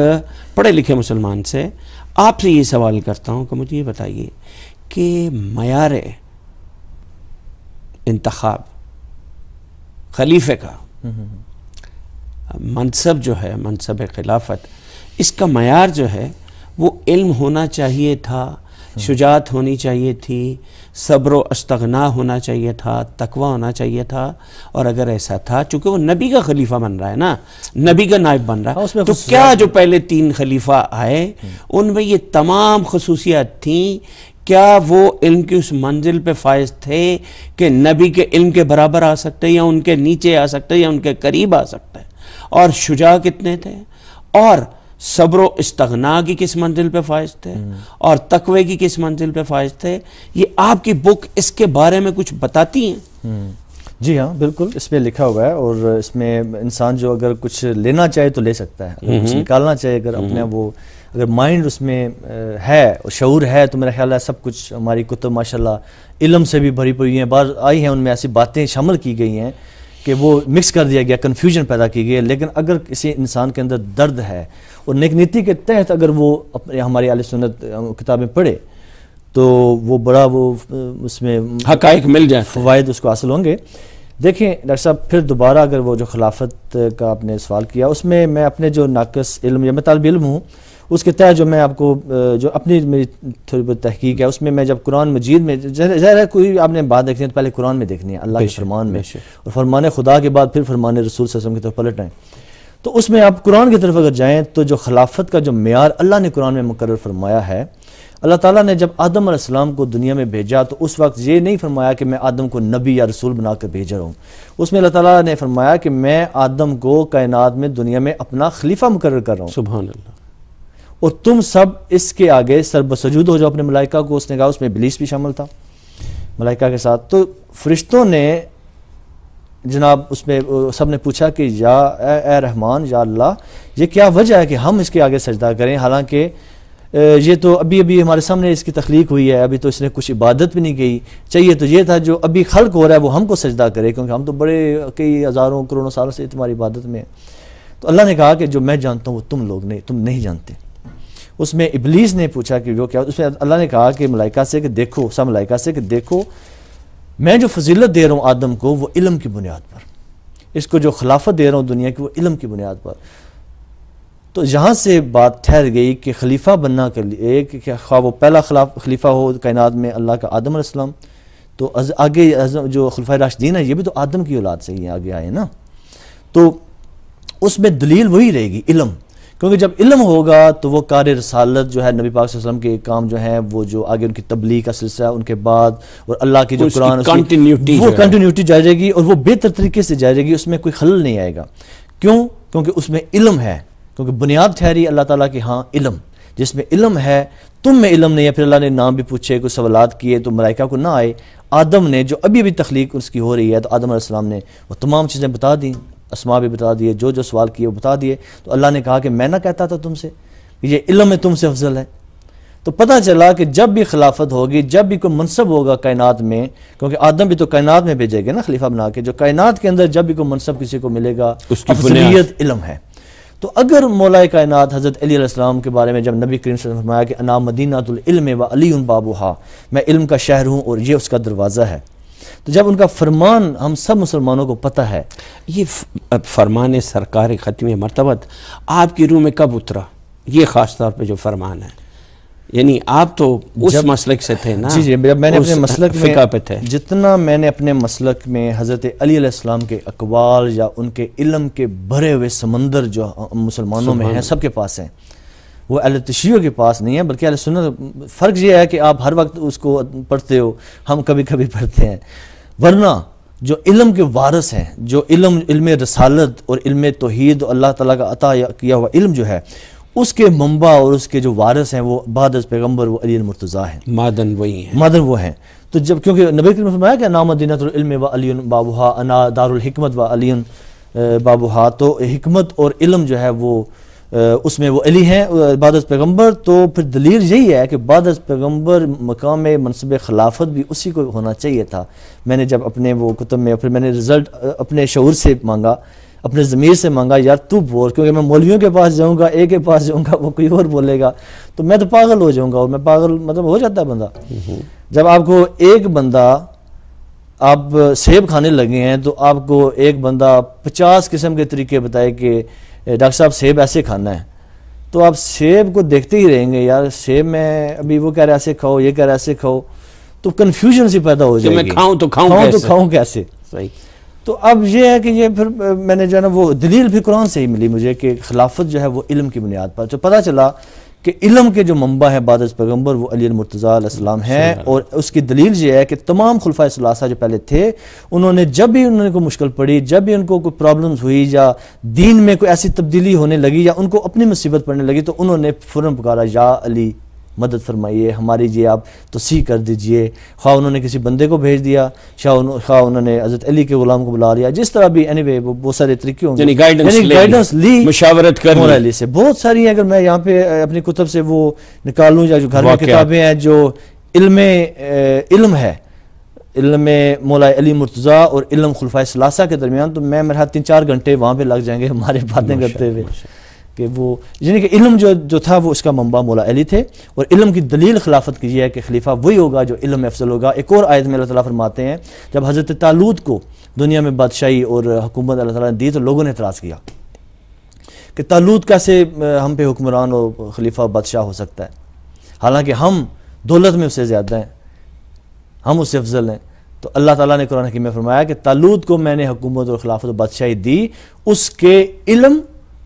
पढ़े लिखे मुसलमान से आपसे ये सवाल करता हूँ कि मुझे ये बताइए कि मैार इंतखब खलीफे का मनसब जो है मनसब खिलाफत इसका मैार जो है वो इल्म होना चाहिए था शुजात होनी चाहिए थी सब्र अस्तगना होना चाहिए था तकवा होना चाहिए था और अगर ऐसा था चूंकि वो नबी का खलीफा बन रहा है ना नबी का नायब बन रहा है हाँ, तो क्या जो पहले तीन खलीफा आए हम्म। उनमें ये तमाम खसूसियात थी क्या वो इल्म की उस मंजिल पे फायज थे कि नबी के इल्म के बराबर आ सकते या उनके नीचे आ सकते हैं या उनके करीब आ सकते और शुजा कितने थे और सब्र इस्तगना की किस मंजिल पे फायज थे हम्म। और तकवे की किस मंजिल पे फाइज थे ये आपकी बुक इसके बारे में कुछ बताती हैं हम्म। जी हाँ बिल्कुल इसमें लिखा हुआ है और इसमें इंसान जो अगर कुछ लेना चाहे तो ले सकता है कुछ हम्म। निकालना चाहे अगर अपने वो अगर माइंड उसमें है और शूर है तो मेरा ख्याल है सब कुछ हमारी कुतुब माशाल्लाह इलम से भी भरी पड़ी हैं बार आई हैं उनमें ऐसी बातें शामिल की गई हैं कि वो मिक्स कर दिया गया कन्फ्यूजन पैदा की गई है लेकिन अगर किसी इंसान के अंदर दर्द है और नेक नीति के तहत अगर वो अपने हमारी आल सुनत किताबें पढ़े तो वो बड़ा वो उसमें हकाइक मिल जाए फ़वाद उसको हासिल होंगे देखें डॉक्टर साहब फिर दोबारा अगर वो जो खिलाफत का आपने सवाल किया उसमें मैं अपने जो नाकस इल्म या मैं तलब इल्म हूँ उसके तहत जो मैं आपको जो अपनी मेरी थोड़ी बहुत तहकीक है उसमें मैं जब कुरान मजीद में ज़ाहिर है कोई आपने बात देखनी है तो पहले कुरान में देखनी है अल्लाह के फरमान में और फरमान खुदा के बाद फिर फरमान रसूल की तरफ पलट आए तो उसमें आप कुरान की तरफ अगर जाएं तो जो खिलाफत का जो मैार अल्लाह ने कुरान में मुकर फरमाया है अल्लाह ताला ने जब आदम आसमाम को दुनिया में भेजा तो उस वक्त ये नहीं फरमाया कि मैं आदम को नबी या रसूल बनाकर भेजा हूँ उसमें अल्लाह ताला ने फरमाया कि मैं आदम को कायनात में दुनिया में अपना खलीफा मुकर कर रहा हूँ सुबह और तुम सब इसके आगे सरबसजूद हो जाओ अपने मलाइका को उसने कहा उसमें बिलीस भी शामिल था मलाइका के साथ तो फरिश्तों ने जनाब उसमें सब ने पूछा कि या ए रहमान या अल्लाह ये क्या वजह है कि हम इसके आगे सजदा करें हालांकि ये तो अभी अभी हमारे सामने इसकी तख्लीक हुई है अभी तो इसने कुछ इबादत भी नहीं की चाहिए तो ये था जो अभी खल्क हो रहा है वो हमको सजदा करे क्योंकि हम तो बड़े कई हज़ारों करोड़ों सालों से तुम्हारी इबादत में तो अल्लाह ने कहा कि जो मैं जानता हूँ वो तुम लोग नहीं तुम नहीं जानते उसमें इबलीस ने पूछा कि वो क्या उसमें अल्लाह ने कहा कि मलाइका से कि देखो सा मलाइका से कि देखो मैं जो फजीलत दे रहा हूँ आदम को वो इलम की बुनियाद पर इसको जो खिलाफत दे रहा हूँ दुनिया की वो इलम की बुनियाद पर तो यहाँ से बात ठहर गई कि खलीफा बनना के लिए कि खा वो पहला खिलाफ खलीफा हो कायनात में अल्लाह का आदम असलम तो अज, आगे अज, जो खलफा राशदीन है ये भी तो आदम की औलाद से ही आगे आए ना तो उसमें दलील वही रहेगी इलम क्योंकि जब इलम होगा तो वो कार रसालत जो है नबी पाक वसल्लम के काम जो है वो जो आगे उनकी तबलीग का सिलसिला उनके बाद और अल्लाह की जो कुरान कंटिन्यूटी वो कंटिन्यूटी जा जाएगी और वो बेहतर तरीके से जा जाएगी उसमें कोई खल नहीं आएगा क्यों क्योंकि उसमें इलम है क्योंकि बुनियाद ठहरी अल्लाह ताली की हाँ इलम जिसमें इलम है तुम में इलम नहीं है फिर अल्लाह ने नाम भी पूछे कुछ सवालत किए तो मलाइका को ना आए आदम ने जो अभी अभी तख्लीक उसकी हो रही है तो आदम ने वो तमाम चीज़ें बता दी असमा भी बता दिए जो जो सवाल किए वो बता दिए तो अल्लाह ने कहा कि मैं ना कहता था तुमसे ये इलम में तुमसे अफजल है तो पता चला कि जब भी खिलाफत होगी जब भी कोई मनसब होगा कायनात में क्योंकि आदम भी तो कायनात में भेजेगा ना खलीफा बना के जो कायनात के अंदर जब भी कोई मनसब किसी को मिलेगा अफजलियत इलम है तो अगर मौलाए कायनात हज़रत अलीसम के बारे में जब नबी करीम फरमाया कि अना मदीनातुल इल्म व अली बाबू हा मैं इल्म का शहर हूँ और ये उसका दरवाज़ा है तो जब उनका फरमान हम सब मुसलमानों को पता है ये फरमान सरकार ख़त्म मरतबत आपकी रूह में कब उतरा ये ख़ास तौर पर जो फरमान है यानी आप तो उस मसलक से थे ना जी जी जब मैंने अपने मसलक में पे थे जितना मैंने अपने मसलक में हज़रत अलीम के अकबाल या उनके इलम के भरे हुए समंदर जो मुसलमानों में हैं सबके पास हैं वो अल तशियों के पास नहीं है बल्कि अहल सुन्नत फ़र्क यह है कि आप हर वक्त उसको पढ़ते हो हम कभी कभी पढ़ते हैं वरना जो इलम के वारस हैं जो इलम इल्म रसालत और इल्म तोहद अल्लाह ताला का अता किया हुआ इल्म जो है उसके मुंबा और उसके जो वारस हैं वो बाद पैगम्बर वो अली मुर्तज़ा हैं मादन वही हैं मादन वो हैं तो जब क्योंकि नबी करीम फरमाया कि नामदीनतम व अली बाबुहा अना दारुलहमत व अली बाबुहा तो हमत और इलम जो है वो उसमें वो अली हैं बाद पैगम्बर तो फिर दलील यही है कि बाद पैगम्बर मकाम मनसब खिलाफत भी उसी को होना चाहिए था मैंने जब अपने वो कुतुब में फिर मैंने रिज़ल्ट अपने शहर से मांगा अपने ज़मीर से मांगा यार तू बोल क्योंकि मैं मौलवियों के पास जाऊँगा ए के पास जाऊँगा वो कोई और बोलेगा तो मैं तो पागल हो जाऊँगा और मैं पागल मतलब हो जाता है बंदा जब आपको एक बंदा आप सेब खाने लगे हैं तो आपको एक बंदा पचास किस्म के तरीके बताए कि डॉक्टर साहब सेब ऐसे खाना है तो आप सेब को देखते ही रहेंगे यार सेब में अभी वो कह रहे ऐसे खाओ ये कह रहे ऐसे खाओ तो कन्फ्यूजन से पैदा हो जाएगी मैं खाऊं तो खाऊं खाऊं तो खाऊं कैसे सही तो अब ये है कि ये फिर मैंने जो है ना वो दलील भी कुरान से ही मिली मुझे कि खिलाफत जो है वो इल्म की बुनियाद पर जो तो पता चला कि इलम के जो मंबा है बाद पैगम्बर वो अली मुर्तज़ा हैं और उसकी दलील ये है कि तमाम खुलफा सलासा जो पहले थे उन्होंने जब भी उन्होंने कोई मुश्किल पड़ी जब भी उनको कोई प्रॉब्लम्स हुई या दीन में कोई ऐसी तब्दीली होने लगी या उनको अपनी मुसीबत पड़ने लगी तो उन्होंने फ़ुरन पुकारा या अली मदद फरमाइए हमारी जी आप तोसी कर दीजिए खा उन्होंने किसी बंदे को भेज दिया शाह खा उन्होंने हजरत अली के गुलाम को बुला लिया जिस तरह भी एनी anyway, बहुत सारे तरीके होंगे गाइडेंस ली मुशावरत कर से बहुत सारी है अगर मैं यहाँ पे अपनी कुतब से वो निकालू या जो घर में किताबें हैं जो इल्म इल्म है इल्म मौला अली मुर्तज़ा और इल्म खुलफा सलासा के दरमियान तो मैं मेरे हाथ तीन चार घंटे वहाँ पे लग जाएंगे हमारे बातें करते हुए कि वो यानी कि इलम जो जो था वो उसका मम्बा मौला अली थे और इलम की दलील खिलाफत की यह है कि खलीफा वही होगा जो इलम अफजल होगा एक और आयत में अल्लाह ताला फरमाते हैं जब हज़रत तालूद को दुनिया में बादशाही और हुकूमत अल्लाह ताला ने दी तो लोगों ने एतराज़ किया कि तालूद कैसे हम पे हुक्मरान और खलीफा बादशाह हो सकता है हालांकि हम दौलत में उससे ज़्यादा हैं हम उससे अफजल हैं तो अल्लाह ताला ने कुरान हकीम में फरमाया कि तालूद को मैंने हुकूमत और खिलाफत बादशाही दी उसके इलम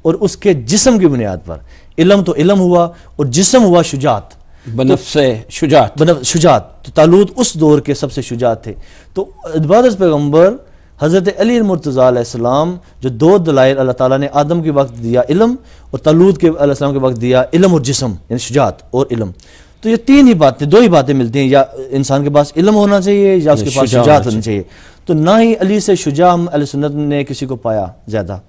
और उसके जिसम की बुनियाद पर इलम तो इलम हुआ और जिसम हुआ शुजात बनफ तो, शुजात बनफ शुजात तो तालूत उस दौर के सबसे शुजात थे तो अदबाद पैगम्बर हज़रत अली मुर्तज़ाम जो दो दलाइल अल्लाह ताला ने आदम के वक्त दिया इलम और तलूद के अलैहिस्सलाम के वक्त दिया इलम और जिसम यानी शुजात और इलम तो ये तीन ही बातें दो ही बातें मिलती हैं या इंसान के पास इलम होना चाहिए या उसके पास शुजात होनी चाहिए तो ना ही अली से शुजा हम अल सुन्नत ने किसी को पाया ज़्यादा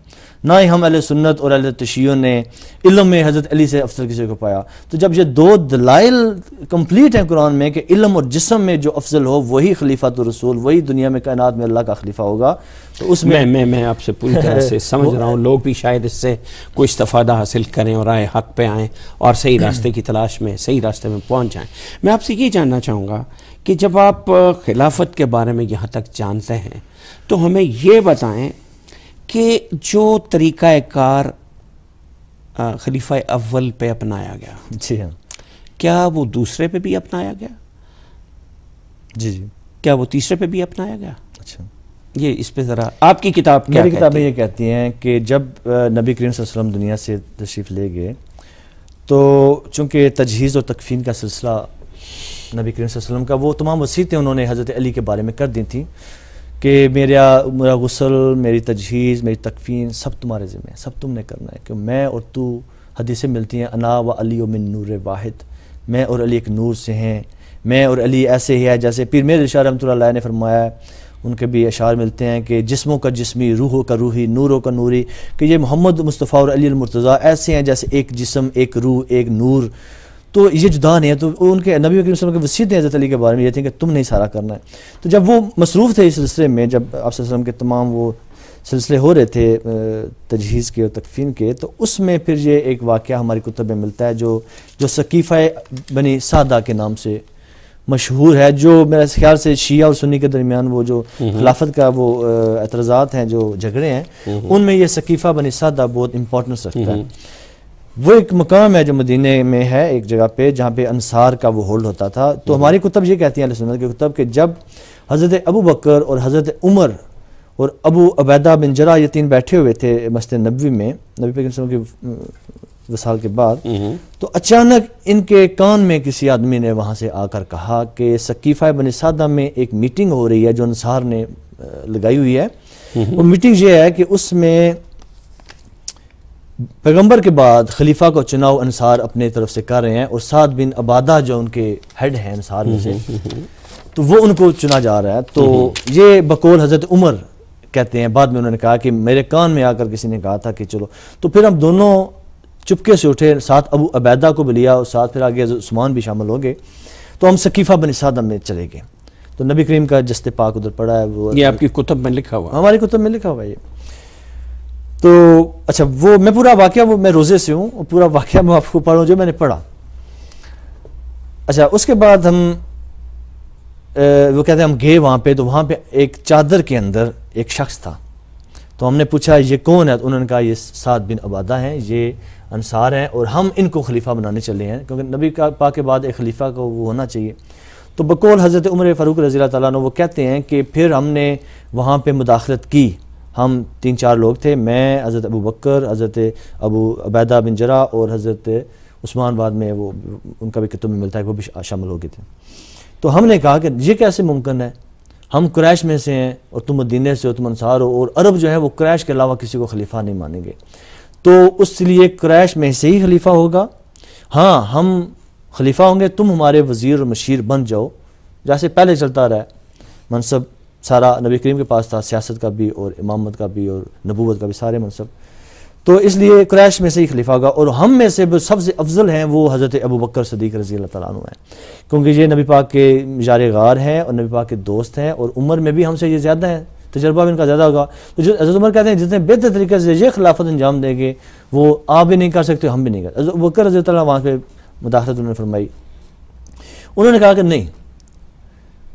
ना ही हम अल सुन्नत और अल तशियों ने इलम में हज़रत अली से अफसर किसी को पाया तो जब ये दो दलाइल कंप्लीट हैं कुरान में कि इलम और जिसम में जो अफजल हो वही खलीफा तो रसूल वही दुनिया में कायनात में अल्लाह का खलीफा होगा तो उसमें मैं मैं, मैं आपसे पूरी तरह से समझ रहा हूँ लोग भी शायद इससे कोई इस्तफ़ादा हासिल करें और आए हक पे आए और सही रास्ते की तलाश में सही रास्ते में पहुँच जाए मैं आपसे ये जानना चाहूँगा कि जब आप खिलाफत के बारे में यहाँ तक जानते हैं तो हमें ये बताएं कि जो तरीक़ाकार खलीफा अव्वल पे अपनाया गया जी हाँ क्या वो दूसरे पे भी अपनाया गया जी जी क्या वो तीसरे पे भी अपनाया गया अच्छा ये इस पे ज़रा आपकी किताब क्या मेरी किताबें ये कहती हैं कि जब नबी करीम वसल्लम दुनिया से तशरीफ़ ले गए तो चूँकि तजहीज़ और तकफीन का सिलसिला नबी करीम वसल्लम का वो तमाम वसीतें उन्होंने हज़रत अली के बारे में कर दी थी कि मेरा मेरा गसल मेरी तजहीज़ मेरी तकफीन सब तुम्हारे ज़िम्मे सब तुमने करना है कि मैं और तू हदीसें मिलती हैं अना व अली मिन नूर वाहिद मैं और अली एक नूर से हैं मैं और अली ऐसे ही है जैसे पीर मेरे इशार रमत ने फरमाया उनके भी अशार मिलते हैं कि जिसमों का जिसमी रूहों का रूही नूरों का नूरी कि ये मोहम्मद मुस्तफ़ा और अली अलमरतज़ा ऐसे हैं जैसे एक जिसम एक रूह एक नूर तो ये जुदान है तो उनके नबी वकीम के वसीत हज़रत अली के बारे में ये थे कि तुमने ही सारा करना है तो जब वो मसरूफ़ थे इस सिलसिले में जब आप वसलम के तमाम वो सिलसिले हो रहे थे तजहीज़ के और तकफीन के तो उसमें फिर ये एक वाक़ हमारी कुतब में मिलता है जो जो सकीफ़ा बनी सादा के नाम से मशहूर है जो मेरे ख्याल से शिया और सुन्नी के दरमियान वो जो हम्म हम्म। खिलाफत का वो एतराज़ात हैं जो झगड़े हैं हम्म उनमें यह सकीफ़ा बनी सादा बहुत इंपॉर्टेंस रखता है वो एक मकाम है जो मदीने में है एक जगह पे जहाँ पे अंसार का वो होल्ड होता था तो हमारी कुतब ये कहती हैं सुनत के कुतब के जब हज़रत अबू बकर और हज़रत उमर और अबू अबैदा बिन जरा ये तीन बैठे हुए थे मस्त नबी में नबी पे के वसाल के बाद हम्म। तो अचानक इनके कान में किसी आदमी ने वहाँ से आकर कहा कि सकीफ़ा बनसादा में एक मीटिंग हो रही है जो अनसार ने लगाई हुई है हम्म। वो मीटिंग ये है कि उसमें पैगंबर के बाद खलीफा को चुनाव अनसार अपने तरफ से कर रहे हैं और साद बिन अबादा जो उनके हेड हैं अनसार में से तो वो उनको चुना जा रहा है तो ये बकौल हजरत उमर कहते हैं बाद में उन्होंने कहा कि मेरे कान में आकर किसी ने कहा था कि चलो तो फिर हम दोनों चुपके से उठे साथ अबू अबैदा को भी लिया और साथ फिर आगे उस्मान भी शामिल हो गए तो हम सकीफ़ा बन सादा में चले गए तो नबी करीम का जस्ते पाक उधर पड़ा है वो ये आपकी कुतब में लिखा हुआ हमारी कुतब में लिखा हुआ ये तो अच्छा वो मैं पूरा वाक्य वो मैं रोज़े से हूँ पूरा वाक्य मैं आपको पढ़ रहा हूँ जो मैंने पढ़ा अच्छा उसके बाद हम ए, वो कहते हैं हम गए वहाँ पे तो वहाँ पे एक चादर के अंदर एक शख्स था तो हमने पूछा ये कौन है तो उन्होंने कहा ये सात बिन अबादा हैं ये अनसार हैं और हम इनको खलीफा बनाने चले हैं क्योंकि नबी का पा के बाद एक खलीफा को वो होना चाहिए तो बकौल हज़रत उमर फ़ारूक रज़ी तैन वो कहते हैं कि फिर हमने वहाँ पर मुदाखलत की हम तीन चार लोग थे मैं हज़रत अबू बकर हज़रत अबू अबैदा बिन जरा और हज़रत उस्मानबाद में वो उनका भी कितुब में मिलता है वो भी शामिल हो गए थे तो हमने कहा कि ये कैसे मुमकिन है हम क्रैश में से हैं और तुम मदीने से हो तुम अनसार हो और अरब जो है वो क्रैश के अलावा किसी को खलीफा नहीं मानेंगे तो उस लिए क्रैश में से ही खलीफा होगा हाँ हम खलीफा होंगे तुम हमारे वजीर और मशीर बन जाओ जैसे पहले चलता रहा है मनसब सारा नबी करीम के पास था सियासत का भी और इमामत का भी और नबूत का भी सारे मनसब तो इसलिए क्रैश में से ही खलीफा होगा और हम में से सबसे अफजल हैं वो हज़रत अबू बकर सदीक रजी अल्लाह तु हैं क्योंकि ये नबी पाक के जार गार हैं और नबी पाक के दोस्त हैं और उम्र में भी हमसे ये ज़्यादा हैं तजर्बा भी इनका ज़्यादा होगा तो जो हज़रत उमर कहते हैं जितने बेहतर तरीके से ये खिलाफत अंजाम देंगे वो आप भी नहीं कर सकते हम भी नहीं कर बकर रजी वहाँ पर मुदाखलत उन्होंने फरमाई उन्होंने कहा कि नहीं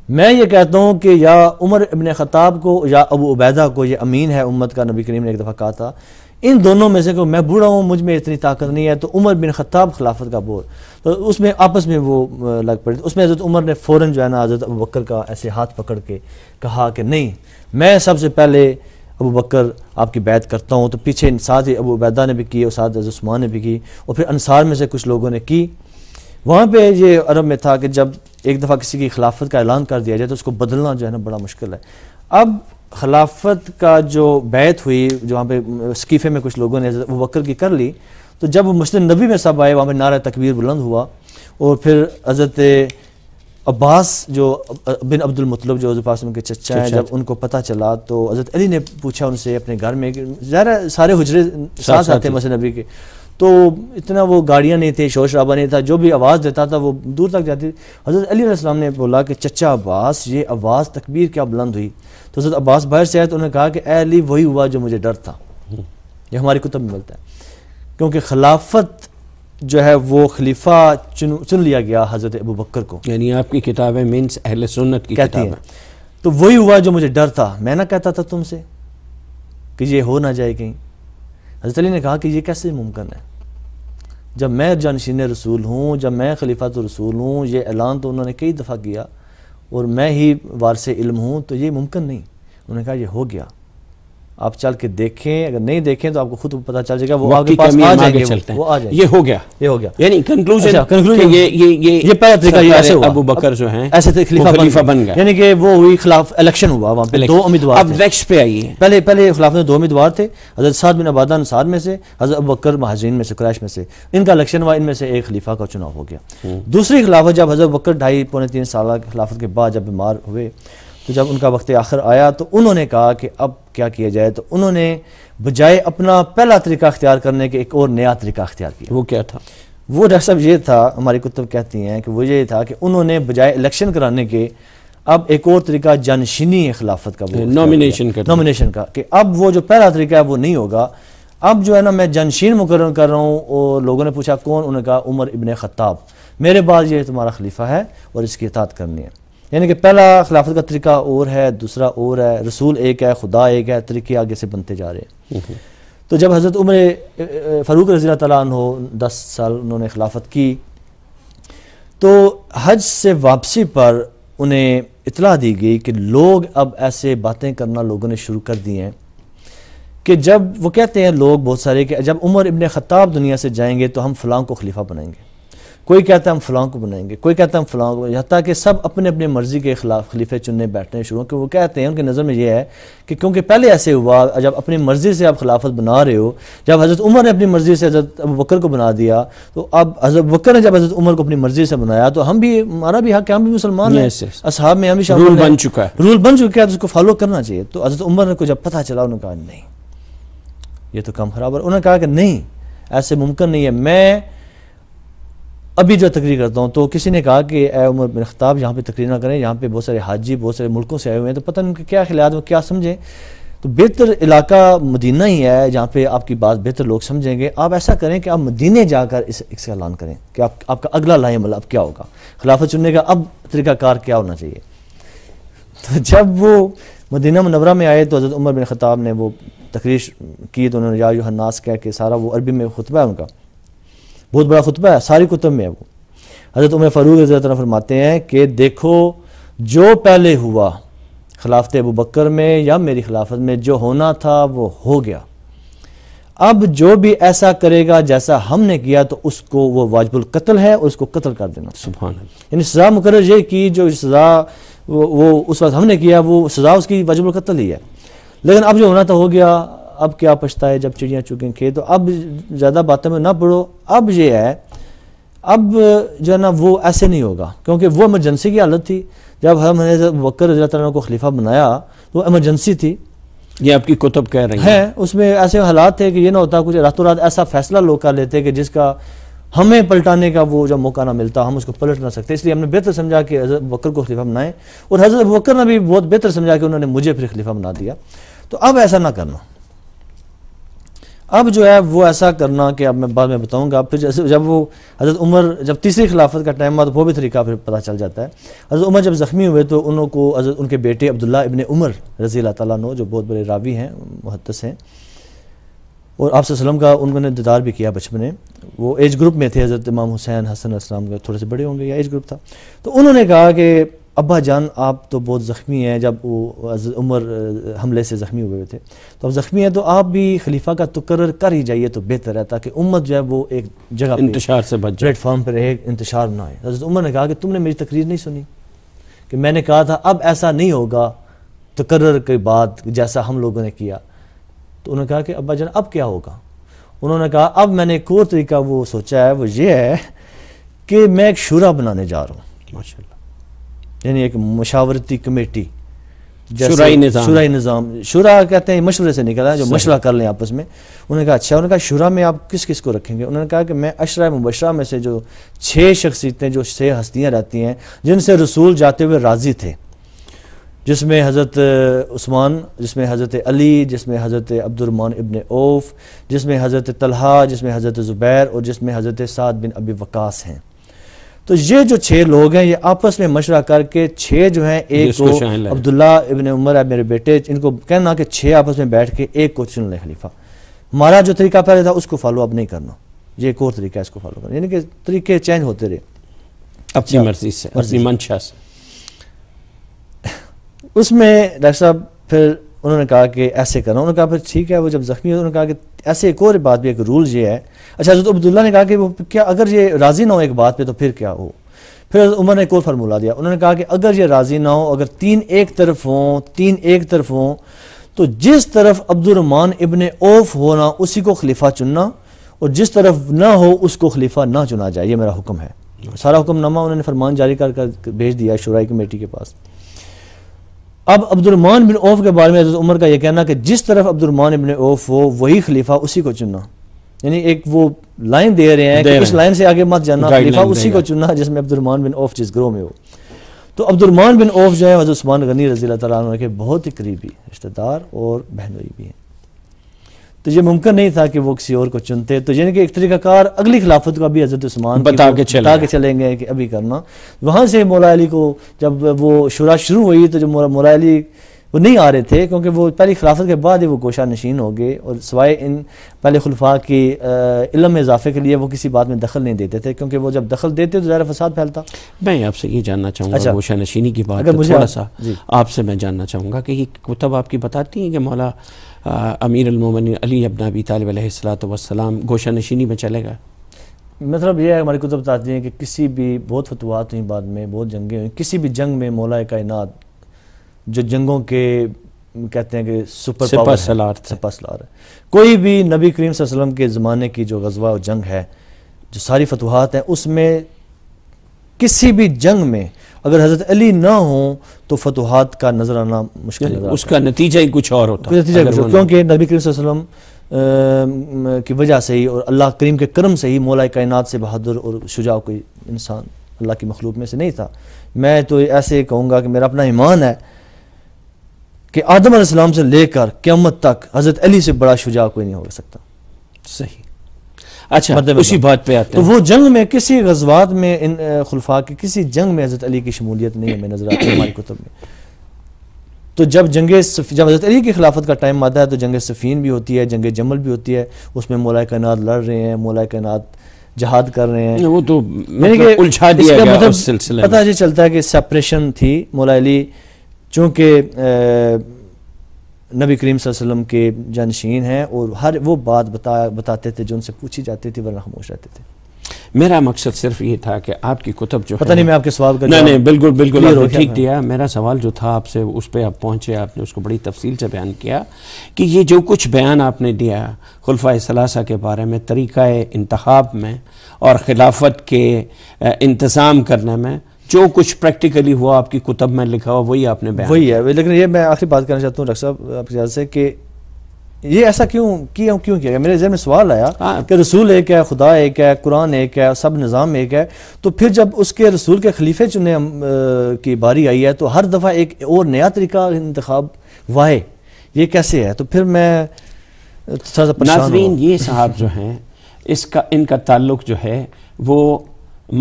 मैं ये कहता हूँ कि या उमर इबन ख़ताब को या अबू उबैदा को ये अमीन है उम्मत का नबी करीम ने एक दफ़ा कहा था इन दोनों में से कोई मैं बूढ़ा हूँ मुझ में इतनी ताकत नहीं है तो उमर बिन खताब खिलाफत का बोल तो उसमें आपस में वो लग पड़े उसमें हज़रत उमर ने फ़ौर जो है ना हज़रत अबू बकर का ऐसे हाथ पकड़ के कहा कि नहीं मैं सबसे पहले अबू बकर आपकी बैत करता हूँ तो पीछे साथ ही अबू उबैदा ने भी की और साथ उस्मान ने भी की और फिर अनसार में से कुछ लोगों ने की वहाँ पे ये अरब में था कि जब एक दफ़ा किसी की खिलाफत का ऐलान कर दिया जाए तो उसको बदलना जो है ना बड़ा मुश्किल है अब खिलाफत का जो बैत हुई जो वहाँ पे सकीफ़े में कुछ लोगों ने वो वक्र की कर ली तो जब मुस्लिम नबी में सब आए वहाँ पर नारा तकबीर बुलंद हुआ और फिर हज़रत अब्बास जो बिन अब्दुल मतलब जो पास के चचा हैं जब उनको पता चला तो हज़रत अली ने पूछा उनसे अपने घर में ज़्यादा सारे हजरे साथ आते मुस्लिम नबी के तो इतना वो गाड़ियाँ नहीं थी शोर शराबा नहीं था जो भी आवाज़ देता था वो दूर तक जाती थी हज़रत अली अलैहिस्सलाम ने बोला कि चचा अब्बास ये आवाज़ तकबीर क्या बुलंद हुई तो हज़रत अब्बास बाहर से आए तो उन्होंने कहा कि ए अली वही हुआ जो मुझे डर था ये हमारी कुतब में मिलता है क्योंकि खिलाफत जो है वो खलीफा चुन चुन लिया गया हज़रत अबू बकर को यानी आपकी किताबें मीन्स अहल सुन्नत की कहती हैं तो वही हुआ जो मुझे डर था मैं ना कहता था तुमसे कि ये हो ना जाए कहीं हज़रत अली ने कहा कि ये कैसे मुमकिन है जब मैं जानशीन रसूल हूँ जब मैं खलीफा तो रसूल हूँ ये ऐलान तो उन्होंने कई दफ़ा किया और मैं ही वारस इल्म हूँ तो ये मुमकिन नहीं उन्होंने कहा यह हो गया आप चल के देखें अगर नहीं देखें तो आपको खुद पता चल जाएगा वो आगे पास आ जाएंगे चलते हैं वो आ जाएंगे ये हो गया ये हो गया यानी कंक्लूजन अच्छा, कंक्लूजन ये ये ये ये पहला तरीका ये ऐसे हुआ अबू बकर जो हैं ऐसे थे खलीफा बन, बन गए यानी कि वो हुई खिलाफ इलेक्शन हुआ वहां पे दो उम्मीदवार अब नेक्स्ट पे आइए पहले पहले खिलाफ में दो उम्मीदवार थे हजरत साद बिन अबादा अंसार में से हजरत अबू बकर महाजीन में से क्रैश में से इनका इलेक्शन हुआ इनमें से एक खलीफा का चुनाव हो गया हम्म। दूसरी खिलाफत जब हजरत बकर ढाई पौने तीन साल खिलाफत के बाद जब बीमार हुए तो जब उनका वक्त आखिर आया तो उन्होंने कहा कि अब क्या किया जाए तो उन्होंने बजाय अपना पहला तरीका अख्तियार करने के एक और नया तरीका अख्तियार किया वो क्या था वो डॉक्टर साहब ये था हमारी कुतुब कहती हैं कि वो ये था कि उन्होंने बजाय इलेक्शन कराने के अब एक और तरीका जानशीनी खिलाफत का नॉमिनेशन का नॉमिनेशन का कि अब वो जो पहला तरीका है वो नहीं होगा अब जो है ना मैं जानशीन मुकर कर रहा हूँ और लोगों ने पूछा कौन उन्होंने कहा उमर इबन ख़ताब मेरे बाद ये तुम्हारा खलीफा है और इसकी इतात करनी है यानी कि पहला खिलाफत का तरीका और है दूसरा और है रसूल एक है खुदा एक है तरीके आगे से बनते जा रहे हैं हम्म हम्म। तो जब हज़रत उम्र फ़ारूक रजी तहो दस साल उन्होंने खिलाफत की तो हज से वापसी पर उन्हें इतला दी गई कि लोग अब ऐसे बातें करना लोगों ने शुरू कर दी हैं कि जब वो कहते हैं लोग बहुत सारे कि जब उमर इबन ख़ताब दुनिया से जाएंगे तो हम फ़लां को खलीफा बनाएंगे कोई कहता है हम फलां को बनाएंगे कोई कहता है हम फलां को हती कि सब अपने अपने मर्जी के खिलाफ खलीफे चुनने बैठने शुरू कि वो कहते हैं उनकी नज़र में यह है कि क्योंकि पहले ऐसे हुआ जब अपनी मर्ज़ी से आप खिलाफत बना रहे हो जब हज़रत उमर ने अपनी मर्ज़ी से हज़रत अब बकर को बना दिया तो अब हज़रत बकर ने जब हज़रत उमर को अपनी मर्ज़ी से बनाया तो हम भी हमारा भी हक हम भी मुसलमान हैं असहाब में हमेशा रूल बन चुका है रूल बन चुका है तो उसको फॉलो करना चाहिए तो हज़रत उमर को जब पता चला उन्होंने कहा नहीं ये तो कम खराब है उन्होंने कहा कि नहीं ऐसे मुमकिन नहीं है मैं अभी जो तकरीर करता हूँ तो किसी ने कहा कि ए उमर बिन खताब यहाँ पे तकरीर ना करें यहाँ पे बहुत सारे हाजी बहुत सारे मुल्कों से आए हुए हैं तो पता नहीं उनके क्या ख्याल क्या समझें तो बेहतर इलाका मदीना ही है जहाँ पे आपकी बात बेहतर लोग समझेंगे आप ऐसा करें कि आप मदीने जाकर इस इसका ऐलान करें कि आप आपका अगला लाइम मतलब अब क्या होगा खिलाफत चुनने का अब तरीकाकार क्या होना चाहिए तो जब वो मदीना मनवरा में आए तो हज़रत उमर बिन ख़ताब ने वो तकरीर की तो उन्होंने या हन्नास कह के सारा वो अरबी में खुतबा है उनका बहुत बड़ा खुतबा है सारी कुतब में है वो हजरत उमर फ़ारूक रजी फरमाते हैं कि देखो जो पहले हुआ खिलाफत अबू बकर में या मेरी खिलाफत में जो होना था वो हो गया अब जो भी ऐसा करेगा जैसा हमने किया तो उसको वो वाजबुल कत्ल है और उसको कत्ल कर देना यानी सज़ा मुकर ये की जो सज़ा वो, वो उस वक्त हमने किया वो सज़ा उसकी वाजबुल कत्ल ही है लेकिन अब जो होना तो हो गया अब क्या पछताए जब चिड़िया चुगें खेत तो अब ज़्यादा बातों में ना पढ़ो अब ये है अब जो है ना वो ऐसे नहीं होगा क्योंकि वो एमरजेंसी की हालत थी जब हमने बकर रजा को खलीफा बनाया तो एमरजेंसी थी ये आपकी कुतुब कह रही है उसमें ऐसे हालात थे कि ये ना होता कुछ रातों रात ऐसा फैसला लोग कर लेते कि जिसका हमें पलटाने का वो जब मौका ना मिलता हम उसको पलट ना सकते इसलिए हमने बेहतर समझा कि हज़रत बकर को खलीफा बनाएं और हज़रत बकर ने भी बहुत बेहतर समझा कि उन्होंने मुझे फिर खलीफा बना दिया तो अब ऐसा ना करना अब जो है वो ऐसा करना कि अब मैं बाद में बताऊंगा फिर जैसे जब वो हज़रत उमर जब तीसरी खिलाफत का टाइम हुआ तो वो भी तरीका फिर पता चल जाता है हज़रत उमर जब ज़ख्मी हुए तो उनको हज़रत उनके बेटे अब्दुल्ला इबन उमर रजील तु जो बहुत बड़े रावी हैं मुहदस हैं और आप वसलम का उन्होंने दीदार भी किया बचपन में वो एज ग्रुप में थे हज़रत इमाम हुसैन हसन असलम के थोड़े से बड़े होंगे या एज ग्रुप था तो उन्होंने कहा कि अब्बा जान आप तो बहुत ज़ख्मी हैं जब वो उमर हमले से ज़ख्मी हुए थे तो अब ज़ख्मी हैं तो आप भी खलीफा का तकर कर ही जाइए तो बेहतर है ताकि उम्मत जो है वो एक जगह इंतशार से बच प्लेटफॉर्म पर रहे इंतशार ना आए हज़रत उमर ने कहा कि तुमने मेरी तकरीर नहीं सुनी कि मैंने कहा था अब ऐसा नहीं होगा तकर के बाद जैसा हम लोगों ने किया तो उन्होंने कहा कि अब्बा जान अब क्या होगा उन्होंने कहा अब मैंने एक और तरीका वो सोचा है वो ये है कि मैं एक शुरा बनाने जा रहा हूँ माशा यानी एक मशावरती कमेटी शुराई निज़ाम शुरा कहते हैं मशवरे से निकला जो मशवरा कर लें आपस में उन्होंने कहा अच्छा उन्होंने कहा शुरा में आप किस किस को रखेंगे उन्होंने कहा कि मैं अशरा मुबशरा में से जो छः शख्सियतें जो छः हस्तियाँ रहती हैं जिनसे रसूल जाते हुए राज़ी थे जिसमें हज़रत उस्मान जिसमें हज़रत अली जिसमें हज़रत अब्दुलरमान इबन ओफ जिसमें हज़रत तलहा जिसमें हज़रत ज़ुबैर और जिसमें हज़रत साद बिन अबी वकास हैं तो ये जो छह लोग हैं ये आपस में मशरा करके छह जो हैं एक को अब्दुल्ला इबन उमर है मेरे बेटे इनको कहना कि छह आपस में बैठ के एक को चुन ले खलीफा हमारा जो तरीका पहले था उसको फॉलो अप नहीं करना ये एक और तरीका है इसको फॉलो करना यानी कि तरीके चेंज होते रहे अपनी अच्छा, मर्जी से अपनी मंशा से उसमें डॉक्टर साहब फिर उन्होंने कहा कि ऐसे करना उन्होंने कहा फिर ठीक है वो जब जख्मी हुए उन्होंने कहा कि ऐसे एक और बात भी एक रूल ये है अच्छा हजरत अब्दुल्ला ने कहा कि वो क्या अगर ये राज़ी ना हो एक बात पे तो फिर क्या हो फिर उमर ने एक और फार्मूला दिया उन्होंने कहा कि अगर ये राज़ी ना हो अगर तीन एक तरफ हों तीन एक तरफ हों तो जिस तरफ अब्दुलरमान इबन ओफ होना उसी को खलीफा चुनना और जिस तरफ ना हो उसको खलीफा ना चुना जाए ये मेरा हुक्म है सारा हुक्मनामा उन्होंने फरमान जारी कर कर भेज दिया शुराई कमेटी के पास अब अब्दुलरमान बिन ओफ के बारे में हजरत उमर का यह कहना कि जिस तरफ अब्दुलरमान बिन ओफ हो वही खलीफा उसी को चुनना यानी एक वो लाइन दे रहे हैं कि इस लाइन से आगे मत जाना खलीफा उसी को चुनना जिसमें अब्दुलरमान बिन ओफ जिस ग्रोह में हो तो अब्दुलरमान बिन ओफ जो है हजरत उस्मान गनी रजी तैन के बहुत ही करीबी रिश्तेदार और बहनोई भी हैं तो ये मुमकिन नहीं था कि वो किसी और को चुनते तो यानी कि एक तरीकाकार अगली खिलाफत का भी हजरत उस्मान बता के चले बता के चलेंगे कि अभी करना वहाँ से मोलाली को जब वो शुरा शुरू हुई तो जब मोलाली अली वो नहीं आ रहे थे क्योंकि वो पहली खिलाफत के बाद ही वो गोशा नशीन हो गए और सवाए इन पहले खुलफा के इलम में इजाफे के लिए वो किसी बात में दखल नहीं देते थे क्योंकि वो जब दखल देते तो ज़्यादा फसाद फैलता मैं आपसे ये जानना चाहूँगा अच्छा। गोशा नशीनी की बात अगर तो मुझे थोड़ा सा आपसे मैं जानना चाहूँगा कि ये कुतब आपकी बताती हैं कि मौला अमीर अलमोमिन अली अबन अबी तालब सलाम गोशा नशीनी में चले गए मतलब यह है हमारी कुतुब बताती हैं कि किसी भी बहुत फतवात तो हुई बाद में बहुत जंगें हुई किसी भी जंग में का कायनात जो जंगों के कहते हैं कि सुपर पावर सलार है कोई भी नबी करीम वसलम के ज़माने की जो गजवा और जंग है जो सारी फतवाहत हैं उसमें किसी भी जंग में अगर हज़रत अली ना हो तो फतहत का नजर आना मुश्किल उसका नतीजा ही कुछ और होता नतीजा कुछ क्योंकि नबी करीम की वजह से ही और अल्लाह करीम के करम से ही मौला कायनात से बहादुर और शुजा कोई इंसान अल्लाह की मखलूक में से नहीं था मैं तो ऐसे कहूँगा कि मेरा अपना ईमान है कि आदम से लेकर क्यामत तक हज़रत अली से बड़ा शुजा कोई नहीं हो सकता सही अच्छा उसी बात पे आते तो हैं तो वो जंग में किसी गजवात में इन खुलफा की किसी जंग में हजरत अली की शमूलियत नहीं हमें नजर आती हमारी कुतुब में तो जब जंग जब हजरत अली की खिलाफत का टाइम आता है तो जंग सफ़ीन भी होती है जंग जमल भी होती है उसमें मोलाए कनात लड़ रहे हैं मोलाए कनात जहाद कर रहे हैं वो तो मतलब उलझा दिया गया मतलब पता ये चलता है कि सेपरेशन थी मोला अली चूँकि नबी करीम वसल्लम के जानशीन हैं और हर वो बात बता बताते थे जो उनसे पूछी जाती थी वरना खामोश रहते थे मेरा मकसद सिर्फ ये था कि आपकी कुतब जो पता नहीं मैं आपके सवाल का नहीं नहीं बिल्कुल बिल्कुल ठीक दिया मेरा सवाल जो था आपसे उस पर आप पहुँचे आपने उसको बड़ी तफसील से बयान किया कि ये जो कुछ बयान आपने दिया खुलफा सलासा के बारे में तरीक़ा इंतहाब में और खिलाफत के इंतज़ाम करने में जो कुछ प्रैक्टिकली हुआ आपकी कुतब में लिखा हुआ वही आपने बयान वही है लेकिन ये मैं आखिरी बात करना चाहता हूँ डॉक्टर साहब आपकी याद से कि ये ऐसा क्यों किया क्यों किया गया मेरे जहन में सवाल आया हाँ। कि रसूल एक है खुदा एक है कुरान एक है सब निज़ाम एक है तो फिर जब उसके रसूल के खलीफे चुने की बारी आई है तो हर दफ़ा एक और नया तरीका इंतखब वाह ये कैसे है तो फिर मैं नाजरीन ये साहब जो हैं इसका इनका ताल्लुक जो है वो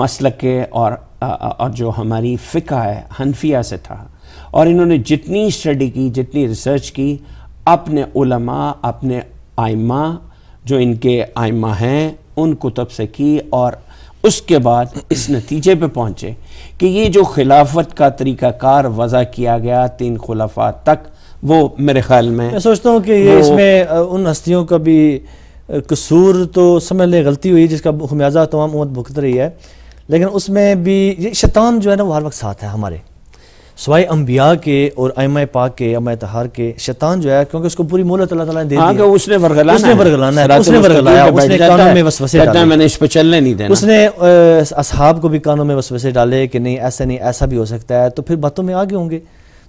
मसल के और और जो हमारी फ़िका है हनफिया से था और इन्होंने जितनी स्टडी की जितनी रिसर्च की अपने उलमा अपने आयमा जो इनके आयमा हैं उन कुतब से की और उसके बाद इस नतीजे पे पहुँचे कि ये जो खिलाफत का तरीक़ाकार वज़ा किया गया तीन खुलाफा तक वो मेरे ख्याल में मैं सोचता हूँ कि ये इसमें उन हस्तियों का भी कसूर तो समझ लें गलती हुई जिसका खमियाजा तमाम उम्मत भुगत रही है लेकिन उसमें भी ये शैतान जो है ना वो हर वक्त साथ है हमारे सवाई अम्बिया के और अम पाक के अम तहार के शैतान जो है क्योंकि उसको पूरी मोहलत अल्लाह दे हाँ, दी उसने उसने है उसने कानों में वसवसे डाले मैंने इस पर चलने नहीं देना उसने असहाब को भी कानों में वसवसे डाले कि नहीं ऐसा नहीं ऐसा भी हो सकता है तो फिर बातों में आगे होंगे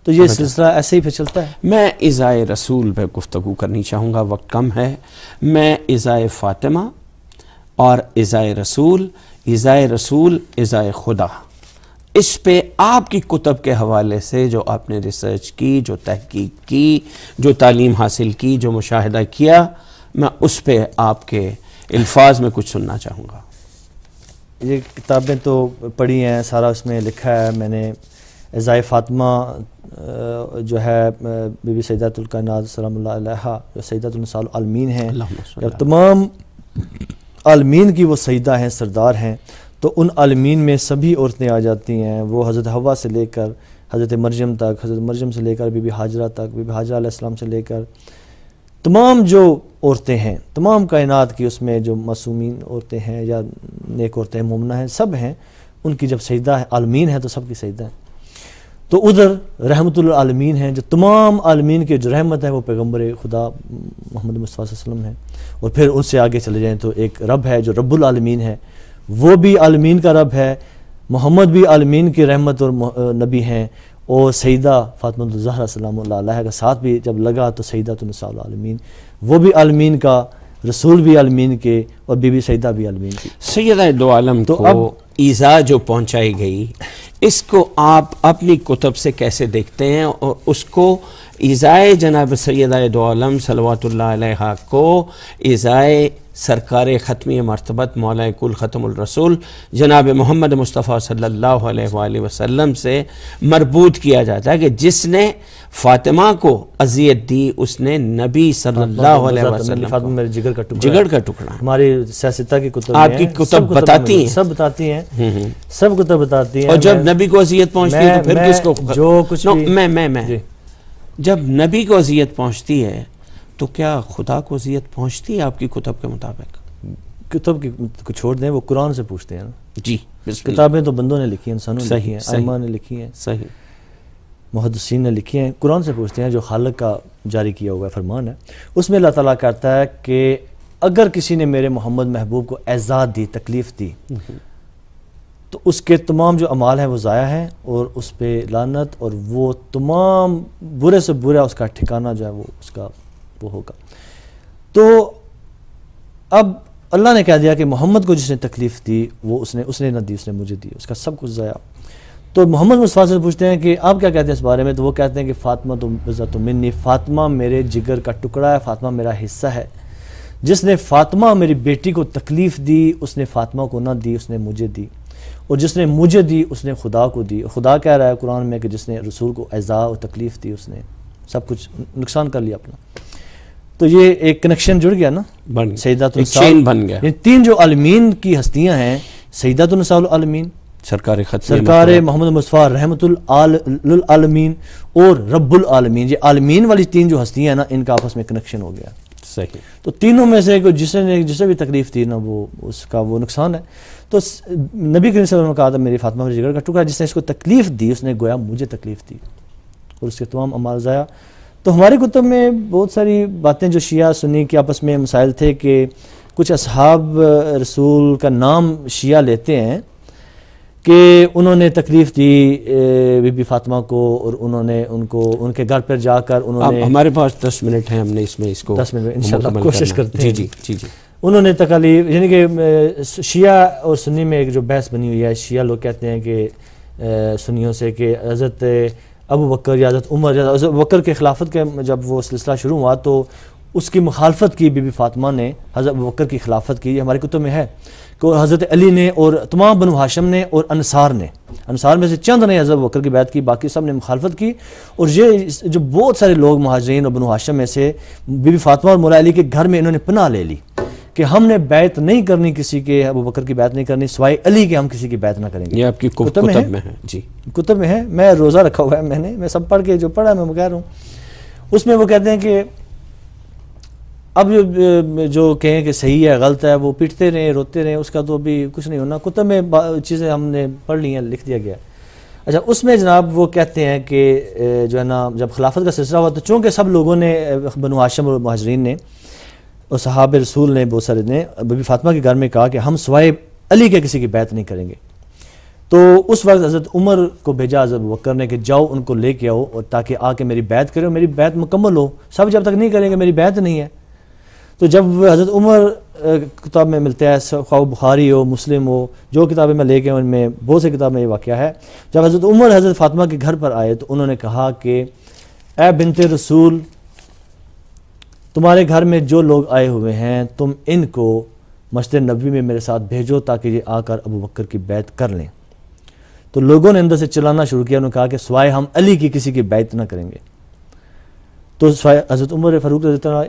तो ये अच्छा। सिलसिला ऐसे ही फिर चलता है मैं इज़ाए रसूल पर गुफ्तु करनी चाहूँगा वक्त कम है मैं इज़ाए फ़ातिमा और इज़ाए रसूल ईज़ाए रसूल ईज़ाए खुदा इस पर आपकी कुतब के हवाले से जो आपने रिसर्च की जो तहकीक की जो तालीम हासिल की जो मुशाहिदा किया मैं उस पर आपके अल्फाज में कुछ सुनना चाहूँगा ये किताबें तो पढ़ी हैं सारा उसमें लिखा है मैंने ज़ाय फातमा जो है बीबी सैदातुल्कनाज सलाम जो सैदातुलसालमीन हैं तमाम आलमीन की वो सईदा हैं सरदार हैं तो उन आलमीन में सभी औरतें आ जाती हैं वो हज़रत हवा से लेकर हज़रत मरजम तक हज़रत मरजम से लेकर बीबी हाजरा तक बीबी हाजरा आसमाम से लेकर तमाम जो औरतें हैं तमाम कायनात की उसमें जो मासूमिन औरतें हैं या नेक औरतें मुमना हैं सब हैं उनकी जब सईदा है आलमीन है तो सबकी सईदा है तो उधर रहमत आलमीन हैं जो तमाम आलमीन के जो रहमत है वो पैगम्बर खुदा मोहम्मद मुस्तम है और फिर उससे आगे चले जाएँ तो एक रब है जो रबालमीन है वो भी आलमीन का रब है मोहम्मद भी आलमीन की रहमत और नबी हैं और सईदा फ़ातमतज़हरा सलाम का साथ भी जब लगा तो सईदा तो नसालमीन वो भी आलमीन का रसूल भी आलमीन के और बीबी सईदा भी आलमीन की सैदा दो आलम तो अब ईज़ा जो पहुंचाई गई इसको आप अपनी कुतब से कैसे देखते हैं और उसको ईज़ाए जनाब सैदम सलवातल्ला को ईज़ाए सरकार ख़त्मी मरतबत मौलाकुल ख़तमरसूल जनाब मोहम्मद मुस्तफ़ा सल्ला वसम से मरबूत किया जाता है कि जिसने फातिमा को अजियत दी उसने नबी सल्लल्लाहु अलैहि वसल्लम जिगर का टुकड़ा जिगर का टुकड़ा हमारी सियासता की कुतुब आपकी कुतुब बताती हैं सब बताती हैं हम्म, हम्म। सब कुतुब बताती हैं और जब नबी को अजियत पहुंचती है तो फिर किसको जो कुछ मैं मैं मैं जब नबी को अजियत पहुंचती है तो क्या खुदा को अजियत पहुंचती है आपकी कुतुब के मुताबिक कुतुब की कुछ छोड़ दें वो कुरान से पूछते हैं जी किताबें तो बंदों ने लिखी है इंसानों ने लिखी हैं ने लिखी हैं सही मुहदसिन ने लिखी हैं कुरान से पूछते हैं जो खालक का जारी किया हुआ फरमान है उसमें अल्लाह ताला कहता है कि अगर किसी ने मेरे मोहम्मद महबूब को एजाद दी तकलीफ़ दी तो उसके तमाम जो अमाल हैं वो ज़ाया हैं और उस पर लानत और वो तमाम बुरे से बुरा उसका ठिकाना जो है वो उसका वो होगा तो अब अल्लाह ने कह दिया कि मोहम्मद को जिसने तकलीफ़ दी वो उसने उसने ना दी उसने मुझे दी उसका सब कुछ ज़ाया तो मोहम्मद मुस्तफ़ा से पूछते हैं कि आप क्या कहते हैं इस बारे में तो वो कहते हैं कि फ़ातिमा तो इज़्ज़त तो मिन्नी फ़ातिमा मेरे जिगर का टुकड़ा है फ़ातिमा मेरा हिस्सा है जिसने फातमा मेरी बेटी को तकलीफ़ दी उसने फ़ातिमा को ना दी उसने मुझे दी और जिसने मुझे दी उसने खुदा को दी खुदा कह रहा है कुरान में कि जिसने रसूल को एजा और तकलीफ़ दी उसने सब कुछ नुकसान कर लिया अपना तो ये एक कनेक्शन जुड़ गया ना बन बन गया ये तीन जो अलमीन की हस्तियां हैं सईदातुलसालमीन सरकार खत सरकार मोहम्मद मुस्फा रहमत आलमीन और आलमीन ये आलमीन वाली तीन जो हस्तियाँ हैं ना इनका आपस में कनेक्शन हो गया सही तो तीनों में से जिसने जिसने भी तकलीफ थी ना वो उसका वो नुकसान है तो नबी करीम ने कहा था मेरी फातमा जिगर का टुकड़ा जिसने इसको तकलीफ दी उसने गोया मुझे तकलीफ दी और उसके तमाम अमाल ज़ाया तो हमारे कुतुब में बहुत सारी बातें जो शिया सुनी के आपस में मसाइल थे कि कुछ असहाब रसूल का नाम शिया लेते हैं कि उन्होंने तकलीफ दी बीबी फातिमा को और उन्होंने उनको उनके घर पर जाकर उन्होंने हमारे पास दस मिनट है हमने इसमें इसको दस मिनट इन कोशिश करते जी जी जी जी उन्होंने तकलीफ यानी कि शिया और सुन्नी में एक जो बहस बनी हुई है शिया लोग कहते हैं कि सुनियों से कि हज़रत अबू बकर या हज़रत उमर या हज़रत बकर के खिलाफत के जब वो सिलसिला शुरू हुआ तो उसकी मुखालफत की बीबी फातिमा ने हज़रत अबू बकर की खिलाफत की हमारे कुतुब में है को हज़रत अली ने और तमाम बनु हाशम ने और अनसार ने अनसार में से चंद ने हज़रत बकर की बैत की बाकी सब ने मुखालफत की और ये जो बहुत सारे लोग महाजरीन और बनु हाशम में से बीबी फातमा और मौला अली के घर में इन्होंने पनाह ले ली कि हमने बैत नहीं करनी किसी के अब बकर की बैत नहीं करनी सवाई अली के हम किसी की बैत ना करेंगे ये आपकी कुतब, कुतब में, है, में है जी कुतब में है मैं रोज़ा रखा हुआ है मैंने मैं सब पढ़ के जो पढ़ा मैं कह रहा हूँ उसमें वो कहते हैं कि अब जो जो कहें कि सही है गलत है वो पिटते रहे रोते रहे उसका तो अभी कुछ नहीं होना कुतब में चीज़ें हमने पढ़ ली हैं लिख दिया गया अच्छा उसमें जनाब वो कहते हैं कि जो है ना जब खिलाफत का सिलसिला हुआ तो चूँकि सब लोगों ने बनो आशम और महाजरीन ने और सहाब रसूल ने बहुत सारे ने बबी फातमा के घर में कहा कि हम सवाए अली के किसी की बैत नहीं करेंगे तो उस वक्त हज़रत उमर को भेजा हज़रत वक्कर ने कि जाओ उनको लेके आओ और ताकि आके मेरी बैत करो मेरी बैत मुकम्मल हो सब जब तक नहीं करेंगे मेरी बैत नहीं है तो जब हज़रत उमर किताब में मिलते हैं खा बुखारी हो मुस्लिम हो जो किताबें मैं लेके उनमें बहुत से किताब में ये वाक़ है जब हज़रत उमर हज़रत फ़ातिमा के घर पर आए तो उन्होंने कहा कि ए बिनत रसूल तुम्हारे घर में जो लोग आए हुए हैं तुम इनको मस्जिद नबी में मेरे साथ भेजो ताकि ये आकर अबू बकर की बैत कर लें तो लोगों ने अंदर से चिल्लाना शुरू किया उन्होंने कहा कि स्वाय हम अली की किसी की बैत ना करेंगे तो हज़रत उमर फ़ारूक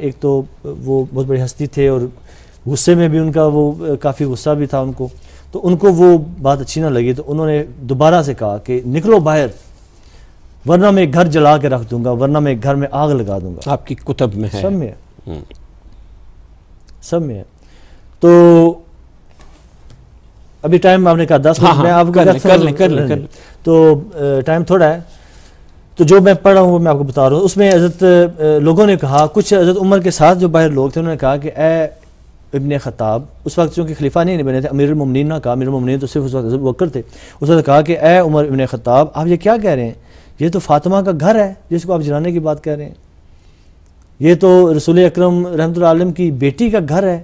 एक तो वो बहुत बड़ी हस्ती थे और गुस्से में भी उनका वो काफ़ी गुस्सा भी था उनको तो उनको वो बात अच्छी ना लगी तो उन्होंने दोबारा से कहा कि निकलो बाहर वरना मैं घर जला के रख दूंगा वरना मैं घर में आग लगा दूंगा आपकी कुतब में है सब में है हम्म। सब में है तो अभी टाइम आपने कहा दस हाँ, हाँ मैं आपको कर लें, कर कर तो टाइम थोड़ा है तो जो मैं पढ़ रहा हूँ वो मैं आपको बता रहा हूँ उसमें हजरत लोगों ने कहा कुछ हजरत उमर के साथ जो बाहर लोग थे उन्होंने कहा कि ए इबन ख़ताब उस वक्त चूँकि खलीफा नहीं बने थे अमीर ममनिन ना कहा अमीर ममनिन तो सिर्फ उस वक्त वक्र थे उस वक्त कहा कि ए उमर इबन ख़ताब आप ये क्या कह रहे हैं ये तो फातिमा का घर है जिसको आप जलाने की बात कह रहे हैं ये तो रसूल अक्रम रहमत आलम की बेटी का घर है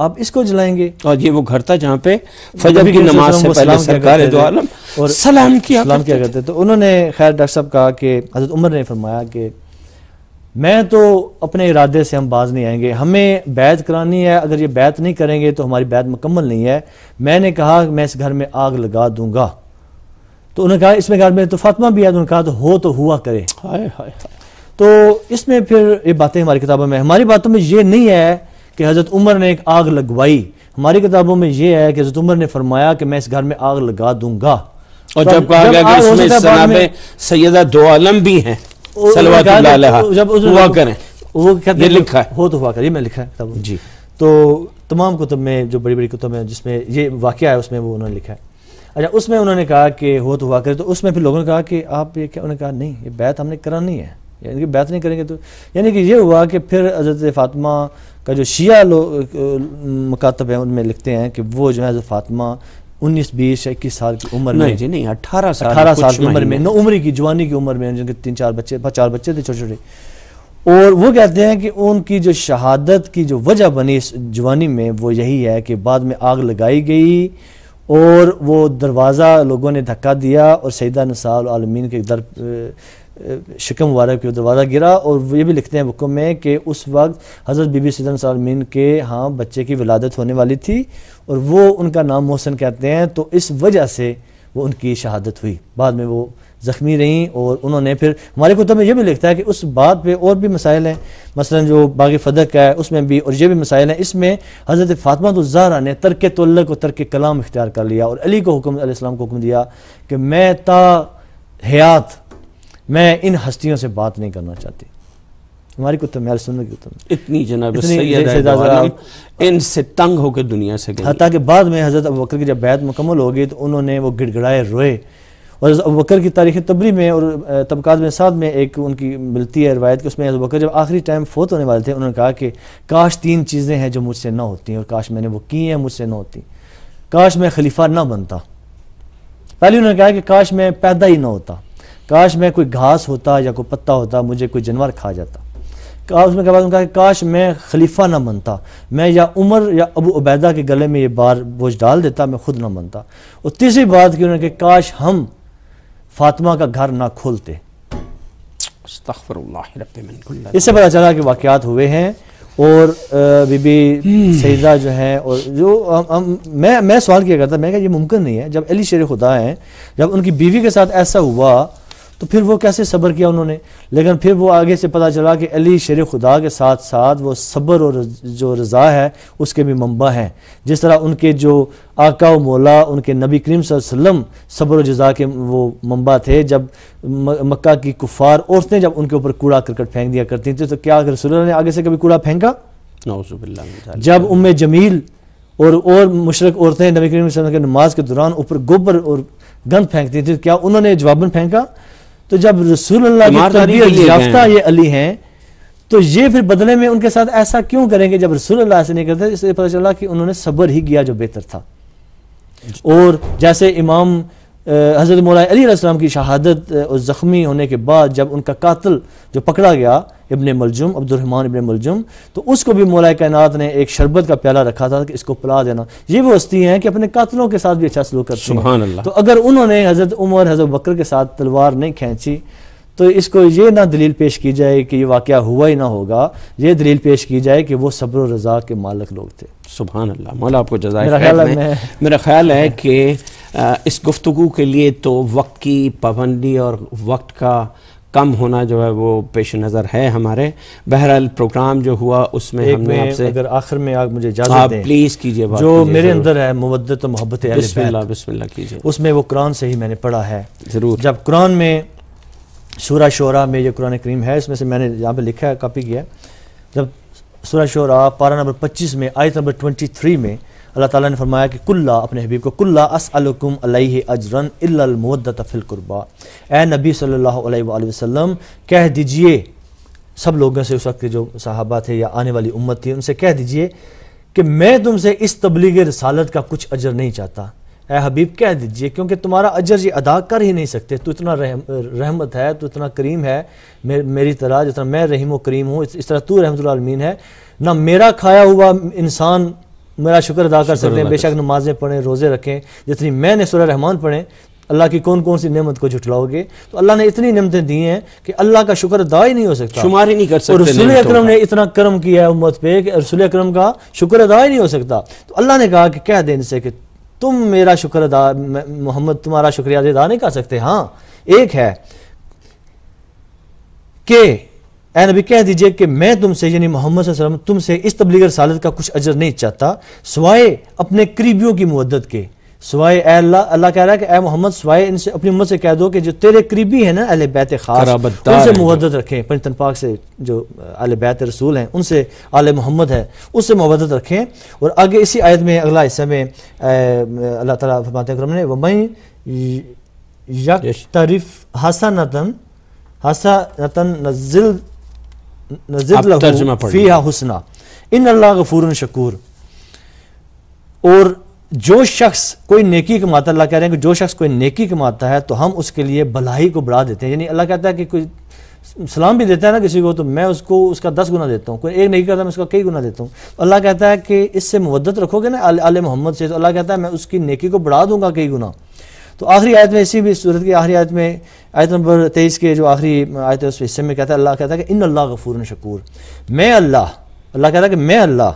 आप इसको जलाएंगे और ये वो घर था जहाँ पे फजर की नमाज से पहले सरकार दो आलम और सलाम किया सलाम किया करते तो उन्होंने खैर डॉक्टर साहब कहा कि हजरत उमर ने फरमाया कि मैं तो अपने इरादे से हम बाज नहीं आएंगे हमें बैत करानी है अगर ये बैत नहीं करेंगे तो हमारी बैत मुकम्मल नहीं है मैंने कहा मैं इस घर में आग लगा दूंगा तो उन्होंने कहा इसमें घर में तो फातमा भी है उन्होंने कहा तो हो तो हुआ करे हाय हाय तो इसमें फिर ये बातें हमारी किताबों में हमारी बातों में ये नहीं है कि हज़रत उमर ने एक आग लगवाई हमारी किताबों में यह है कि हज़रत उमर ने फरमाया कि मैं इस घर में आग लगा दूंगा और तो जब कहा गया कि इसमें सनाब सैदा दो आलम भी हैं जब हुआ करें वो कहते लिखा है हो तो हुआ करिए मैं लिखा है जी तो तमाम कुतुब में जो बड़ी बड़ी कुतुब है जिसमें ये वाक़ है उसमें वो उन्होंने लिखा है अच्छा उसमें उन्होंने कहा कि हो तो हुआ करे तो उसमें फिर लोगों ने कहा कि आप ये क्या उन्होंने कहा नहीं ये बैत हमने करानी है यानी कि बैत नहीं करेंगे तो यानी कि ये हुआ कि फिर हजरत फ़ातिमा का जो शिया मकातब है उनमें लिखते हैं कि वो जो है फातमा उन्नीस बीस इक्कीस साल की उम्र में जी नहीं अठारह साल अठारह साल की उम्र में न उम्र की जवानी की उम्र में जिनके तीन चार बच्चे चार बच्चे थे छोटे छोटे और वो कहते हैं कि उनकी जो शहादत की जो वजह बनी इस जवानी में वो यही है कि बाद में आग लगाई गई और वो दरवाज़ा लोगों ने धक्का दिया और सईदा नसाल आलमीन के दर शिकम वारा के दरवाज़ा गिरा और ये भी लिखते हैं बुक में कि उस वक्त हज़रत बीबी सदन सालमीन के हाँ बच्चे की विलादत होने वाली थी और वो उनका नाम मोहसन कहते हैं तो इस वजह से वो उनकी शहादत हुई बाद में वो ज़ख्मी रहीं और उन्होंने फिर हमारे कुतब में यह भी लिखता है कि उस बात पे और भी मसाइल हैं मसलन जो बाग़ फदक है उसमें भी और ये भी मसाइल हैं इसमें हज़रत फ़ातमा तो ज़ारा ने तरक तल्लक और तरक कलाम इख्तियार कर लिया और अली को हुक्म को हुक्म दिया कि मैं ता हयात मैं इन हस्तियों से बात नहीं करना चाहती हमारी कुत्ते मैल सुनने की कुतुब इतनी जनाब इनसे तंग होकर दुनिया से ताकि के बाद में हज़रत अब बकर की जब बैत मुकम्मल हो गई तो उन्होंने वो गिड़गड़ाए रोए और अब बकर की तारीख तबरी में और तबकात में साथ में एक उनकी मिलती है रवायत कि उसमें अब बकर जब आखिरी टाइम फोत होने वाले थे उन्होंने कहा कि काश तीन चीज़ें हैं जो मुझसे ना होती और काश मैंने वो की हैं मुझसे ना होती काश मैं खलीफा ना बनता पहले उन्होंने कहा कि काश मैं पैदा ही ना होता काश मैं कोई घास होता या कोई पत्ता होता मुझे कोई जानवर खा जाता का उसमें कहा उनका काश मैं खलीफा ना बनता मैं या उमर या अबू उबैदा के गले में ये बार बोझ डाल देता मैं खुद ना बनता और तीसरी बात की उन्होंने कहा काश हम फातिमा का घर ना खोलते इससे पता चला कि वाकयात हुए हैं और बीबी हम्म। सईदा जो हैं और जो हम, हम मैं मैं सवाल किया करता मैं कहा ये मुमकिन नहीं है जब अली शेर खुदा हैं जब उनकी बीवी के साथ ऐसा हुआ तो फिर वो कैसे सब्र किया उन्होंने लेकिन फिर वो आगे से पता चला कि अली शर खुदा के साथ साथ वो सब्र और जो रज़ा है उसके भी मंबा हैं जिस तरह उनके जो आका व मौला उनके नबी करीम वसल्लम सब्र जजा के वो मंबा थे जब मक्का की कुफ़ार औरतें जब उनके ऊपर कूड़ा करकट फेंक दिया करती थी तो क्या रसूल ने आगे से कभी कूड़ा फेंका जब उम जमील और और मुशरक औरतें नबी करीम के नमाज के दौरान ऊपर गोबर और गंद फेंकती थी तो क्या उन्होंने जवाबन फेंका तो जब रसूल याफ्ता ये अली हैं तो ये फिर बदले में उनके साथ ऐसा क्यों करेंगे जब रसूल से नहीं करते इससे पता चला कि उन्होंने सब्र ही किया जो बेहतर था और जैसे इमाम हज़रत अली अलीम की शहादत और ज़ख्मी होने के बाद जब उनका कातिल जो पकड़ा गया इबन मलजुम अब्दुलरहमान इबन मलजुम तो उसको भी मौलाना कायनात ने एक शरबत का प्याला रखा था कि इसको पिला देना ये वो हस्ती हैं कि अपने कातलों के साथ भी अच्छा सलूक करते हैं तो अगर उन्होंने हज़रत उमर हज़रत बकर के साथ तलवार नहीं खींची तो इसको ये ना दलील पेश की जाए कि ये वाक़ हुआ ही ना होगा ये दलील पेश की जाए कि वो सब्र रज़ा के मालक लोग थे सुबह अल्लाह मौला आपको जजाय मेरा ख्याल है कि इस गुफ्तु के लिए तो वक्त की पाबंदी और वक्त का कम होना जो है वो पेश नज़र है हमारे बहरहाल प्रोग्राम जो हुआ उसमें हमने आपसे अगर आखिर में आप मुझे आप प्लीज़ कीजिए जो मेरे अंदर है मुद्दत मोहब्बत बिस्मिल्लाह बिस्मिल्लाह कीजिए उसमें वो कुरान से ही मैंने पढ़ा है ज़रूर जब कुरान में शुरा शोरा में यह कुरान करीम है इसमें से मैंने यहाँ पे लिखा है कॉपी किया जब शुरा शोरा पारा नंबर पच्चीस में आयत नंबर ट्वेंटी थ्री में अल्लाह ताला ने फरमाया कि कुल्ला अपने हबीब को कुल्ला असअलकुम अलैहि अजरन इल्लमद्दत फ़िल कुरबा ए नबी सल्लल्लाहु अलैहि वसल्लम कह दीजिए सब लोगों से उस वक्त के जो साहबा थे या आने वाली उम्मत थी उनसे कह दीजिए कि मैं तुमसे इस तबलीग रसालत का कुछ अजर नहीं चाहता ए हबीब कह दीजिए क्योंकि तुम्हारा अजर ये अदा कर ही नहीं सकते तो इतना रहम रहमत है तो इतना करीम है मे, मेरी तरह जितना मैं रहीम व करीम हूँ इस, इस तरह तू रहमतमीन है ना मेरा खाया हुआ इंसान मेरा शुक्र अदा कर सकते हैं बेशक नमाजें पढ़ें रोज़े रखें जितनी मैंने सुर रहमान पढ़ें अल्लाह की कौन कौन सी नियमत को झुठलाओगे तो अल्लाह ने इतनी नमतें दी हैं कि अल्लाह का शुक्र अदा ही नहीं हो सकता शुमार ही नहीं कर सकते और रसूल अक्रम ने इतना कर्म किया है उम्मत पे कि रसूल अक्रम का शुक्र अदा ही नहीं हो सकता तो अल्लाह ने कहा कि कह दें इनसे कि तुम मेरा शुक्र अदा मोहम्मद तुम्हारा शुक्रिया अदा नहीं कर सकते हाँ एक है कि ए नबी कह दीजिए कि मैं तुमसे यानी मोहम्मद तुमसे इस तबलीगर सालत का कुछ अजर नहीं चाहता सवाए अपने करीबियों की मदद के सवाए अल्लाह अल्लाह कह रहा है कि ए मोहम्मद सवाए इनसे अपनी उम्मत से कह दो कि जो तेरे करीबी है ना अल बैत खास उनसे मुहदत रखें पंचतन पाक से जो अल बैत रसूल हैं उनसे आल मोहम्मद है उससे मुहदत रखें और आगे इसी आयत में अगला हिस्सा में अल्लाह ताला फरमाते करम ने वमई यकतरिफ हसनतन हसनतन नजिल नजिल फीहा हुसना इन अल्लाह गफूर शकूर और जो शख्स कोई नेकी कमाता अल्लाह कह रहे हैं कि जो शख्स कोई नेकी कमाता है तो हम उसके लिए भलाई को बढ़ा देते हैं यानी अल्लाह कहता है कि कोई सलाम भी देता है ना किसी को तो मैं उसको उसका दस गुना देता हूँ कोई एक नहीं करता मैं उसका कई गुना देता हूँ अल्लाह कहता है कि इससे मुद्दत रखोगे ना आल, आल मोहम्मद से तो अल्लाह कहता है मैं उसकी नेकी को बढ़ा दूंगा कई गुना तो आखिरी आयत में इसी भी सूरत की आखिरी आयत में आयत नंबर तेईस के जो आखिरी आयत उस हिस्से में कहता है अल्लाह कहता है कि इन अल्लाह गफूर शकूर मैं अल्लाह अल्लाह कहता है कि मैं अल्लाह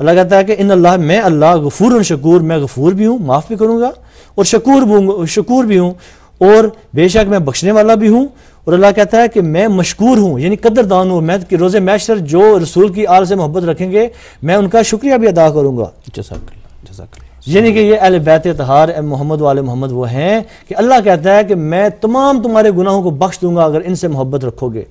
अल्लाह कहता है कि इन अल्लाह मैं अल्लाह गफूर शकूर मैं गफूर भी हूँ माफ़ भी करूँगा और शकूर शकूर भी हूँ और बेशक मैं बख्शने वाला भी हूँ और अल्लाह कहता है कि मैं मशकूर हूँ यानी कदरदान हूँ मैं कि रोज़ मैशर जो रसूल की आल से मोहब्बत रखेंगे मैं उनका शुक्रिया भी अदा करूँगा यानी कि ये अल बैत तहार मोहम्मद वाल मोहम्मद वो हैं कि अल्लाह कहता है कि मैं तमाम तुम्हारे गुनाहों को बख्श दूंगा अगर इनसे मोहब्बत रखोगे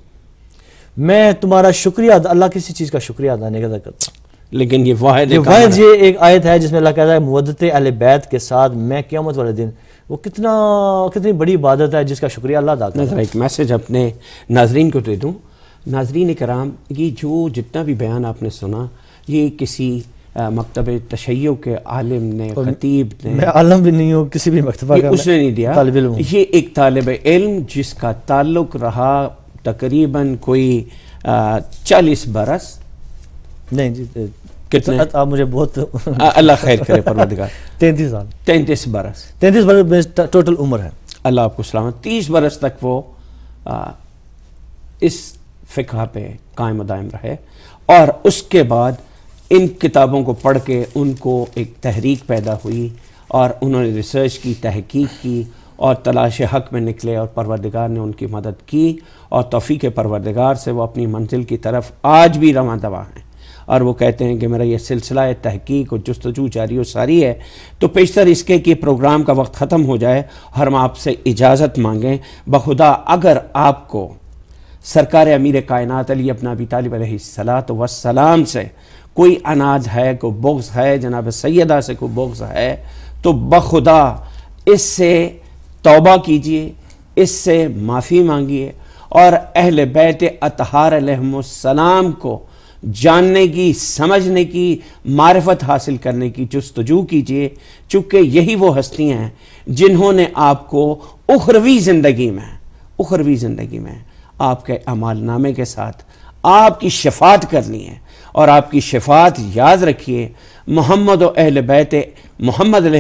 मैं तुम्हारा शुक्रिया अल्लाह किसी चीज़ का शुक्रिया अदा नहीं करता लेकिन ये वाहिद ये वाहिद ये एक आयत है जिसमें अल्लाह कहता है मदत अल बैत के साथ मैं क्यामत वाले दिन वो कितना कितनी बड़ी इबादत है जिसका शुक्रिया अल्लाह अदा करता एक मैसेज अपने नाजरीन को दे दूँ नाजरीन कराम ये जो जितना भी बयान आपने सुना ये किसी मकतब तशैयों के आलिम ने खतीब ने मैं आलम भी नहीं हूँ किसी भी मकतबा का उसने नहीं दिया ये एक तालब इल्म जिसका ताल्लुक रहा तकरीबन कोई चालीस बरस नहीं जी कितने तो आप मुझे बहुत अल्लाह खैर करे परवरदिगार तैंतीस साल तैंतीस बरस तैंतीस बरस में टोटल उम्र है अल्लाह आपको सलामत तीस बरस तक वो आ, इस फ़िका पे कायम दायम रहे और उसके बाद इन किताबों को पढ़ के उनको एक तहरीक पैदा हुई और उन्होंने रिसर्च की तहकीक की और तलाश हक में निकले और परवरदिगार ने उनकी मदद की और तोफ़ी के परवरदिगार से वो अपनी मंजिल की तरफ आज भी रवा दवा हैं और वो कहते हैं कि मेरा ये सिलसिला है तहकीक और जस्तजू जारी सारी है तो पेशतर इसके कि प्रोग्राम का वक्त ख़त्म हो जाए और हम आपसे इजाज़त मांगें बखुदा अगर आपको सरकार अमीर कायनात अली अपना अबी तालब सलात वसलाम से कोई अनाज है कोई बोक्स है जनाब सैदा से कोई बोक्स है तो बखुदा इससे तोबा कीजिए इससे माफ़ी मांगिए और अहल बैत अतहार सलाम को जानने की समझने की मारफत हासिल करने की जस्तजू कीजिए चूंकि यही वो हस्तियाँ हैं जिन्होंने आपको उखरवी ज़िंदगी में उखरवी ज़िंदगी में आपके अमालनामे के साथ आपकी शफात करनी है और आपकी शफात याद रखिए मोहम्मद और अहल बैत मोहम्मद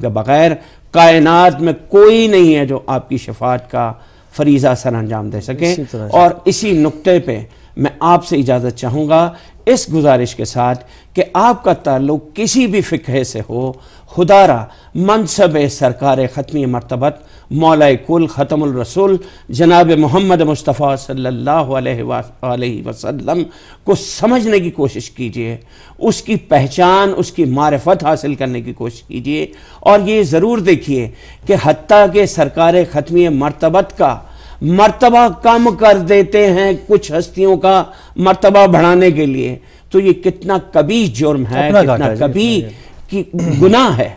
के बग़ैर कायनात में कोई नहीं है जो आपकी शफात का फरीज़ा सर अंजाम दे सके और इसी नुक्ते पर मैं आपसे इजाज़त चाहूँगा इस गुजारिश के साथ कि आपका ताल्लुक किसी भी फिक्रे से हो खुदारा मनसब सरकार ख़त्मी मरतबत मौला कुल ख़तमरसूल जनाब मोहम्मद मुस्तफ़ा सल्ला वसम को समझने की कोशिश कीजिए उसकी पहचान उसकी मारफत हासिल करने की कोशिश कीजिए और ये ज़रूर देखिए कि हती के सरकार ख़त्मी मरतबत का मर्तबा कम कर देते हैं कुछ हस्तियों का मर्तबा बढ़ाने के लिए तो ये कितना कभी जुर्म है कितना कभी की गुनाह है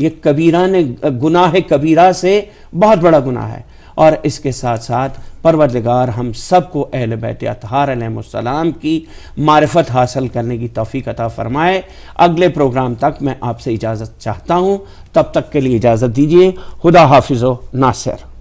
ये कबीरा ने गुनाह कबीरा से बहुत बड़ा गुनाह है और इसके साथ साथ परवरदगार हम सबको अहल बैत अतहारम की मारफत हासिल करने की तोफ़ी अता फ़रमाए अगले प्रोग्राम तक मैं आपसे इजाज़त चाहता हूँ तब तक के लिए इजाज़त दीजिए खुदा हाफिज़ो नासिर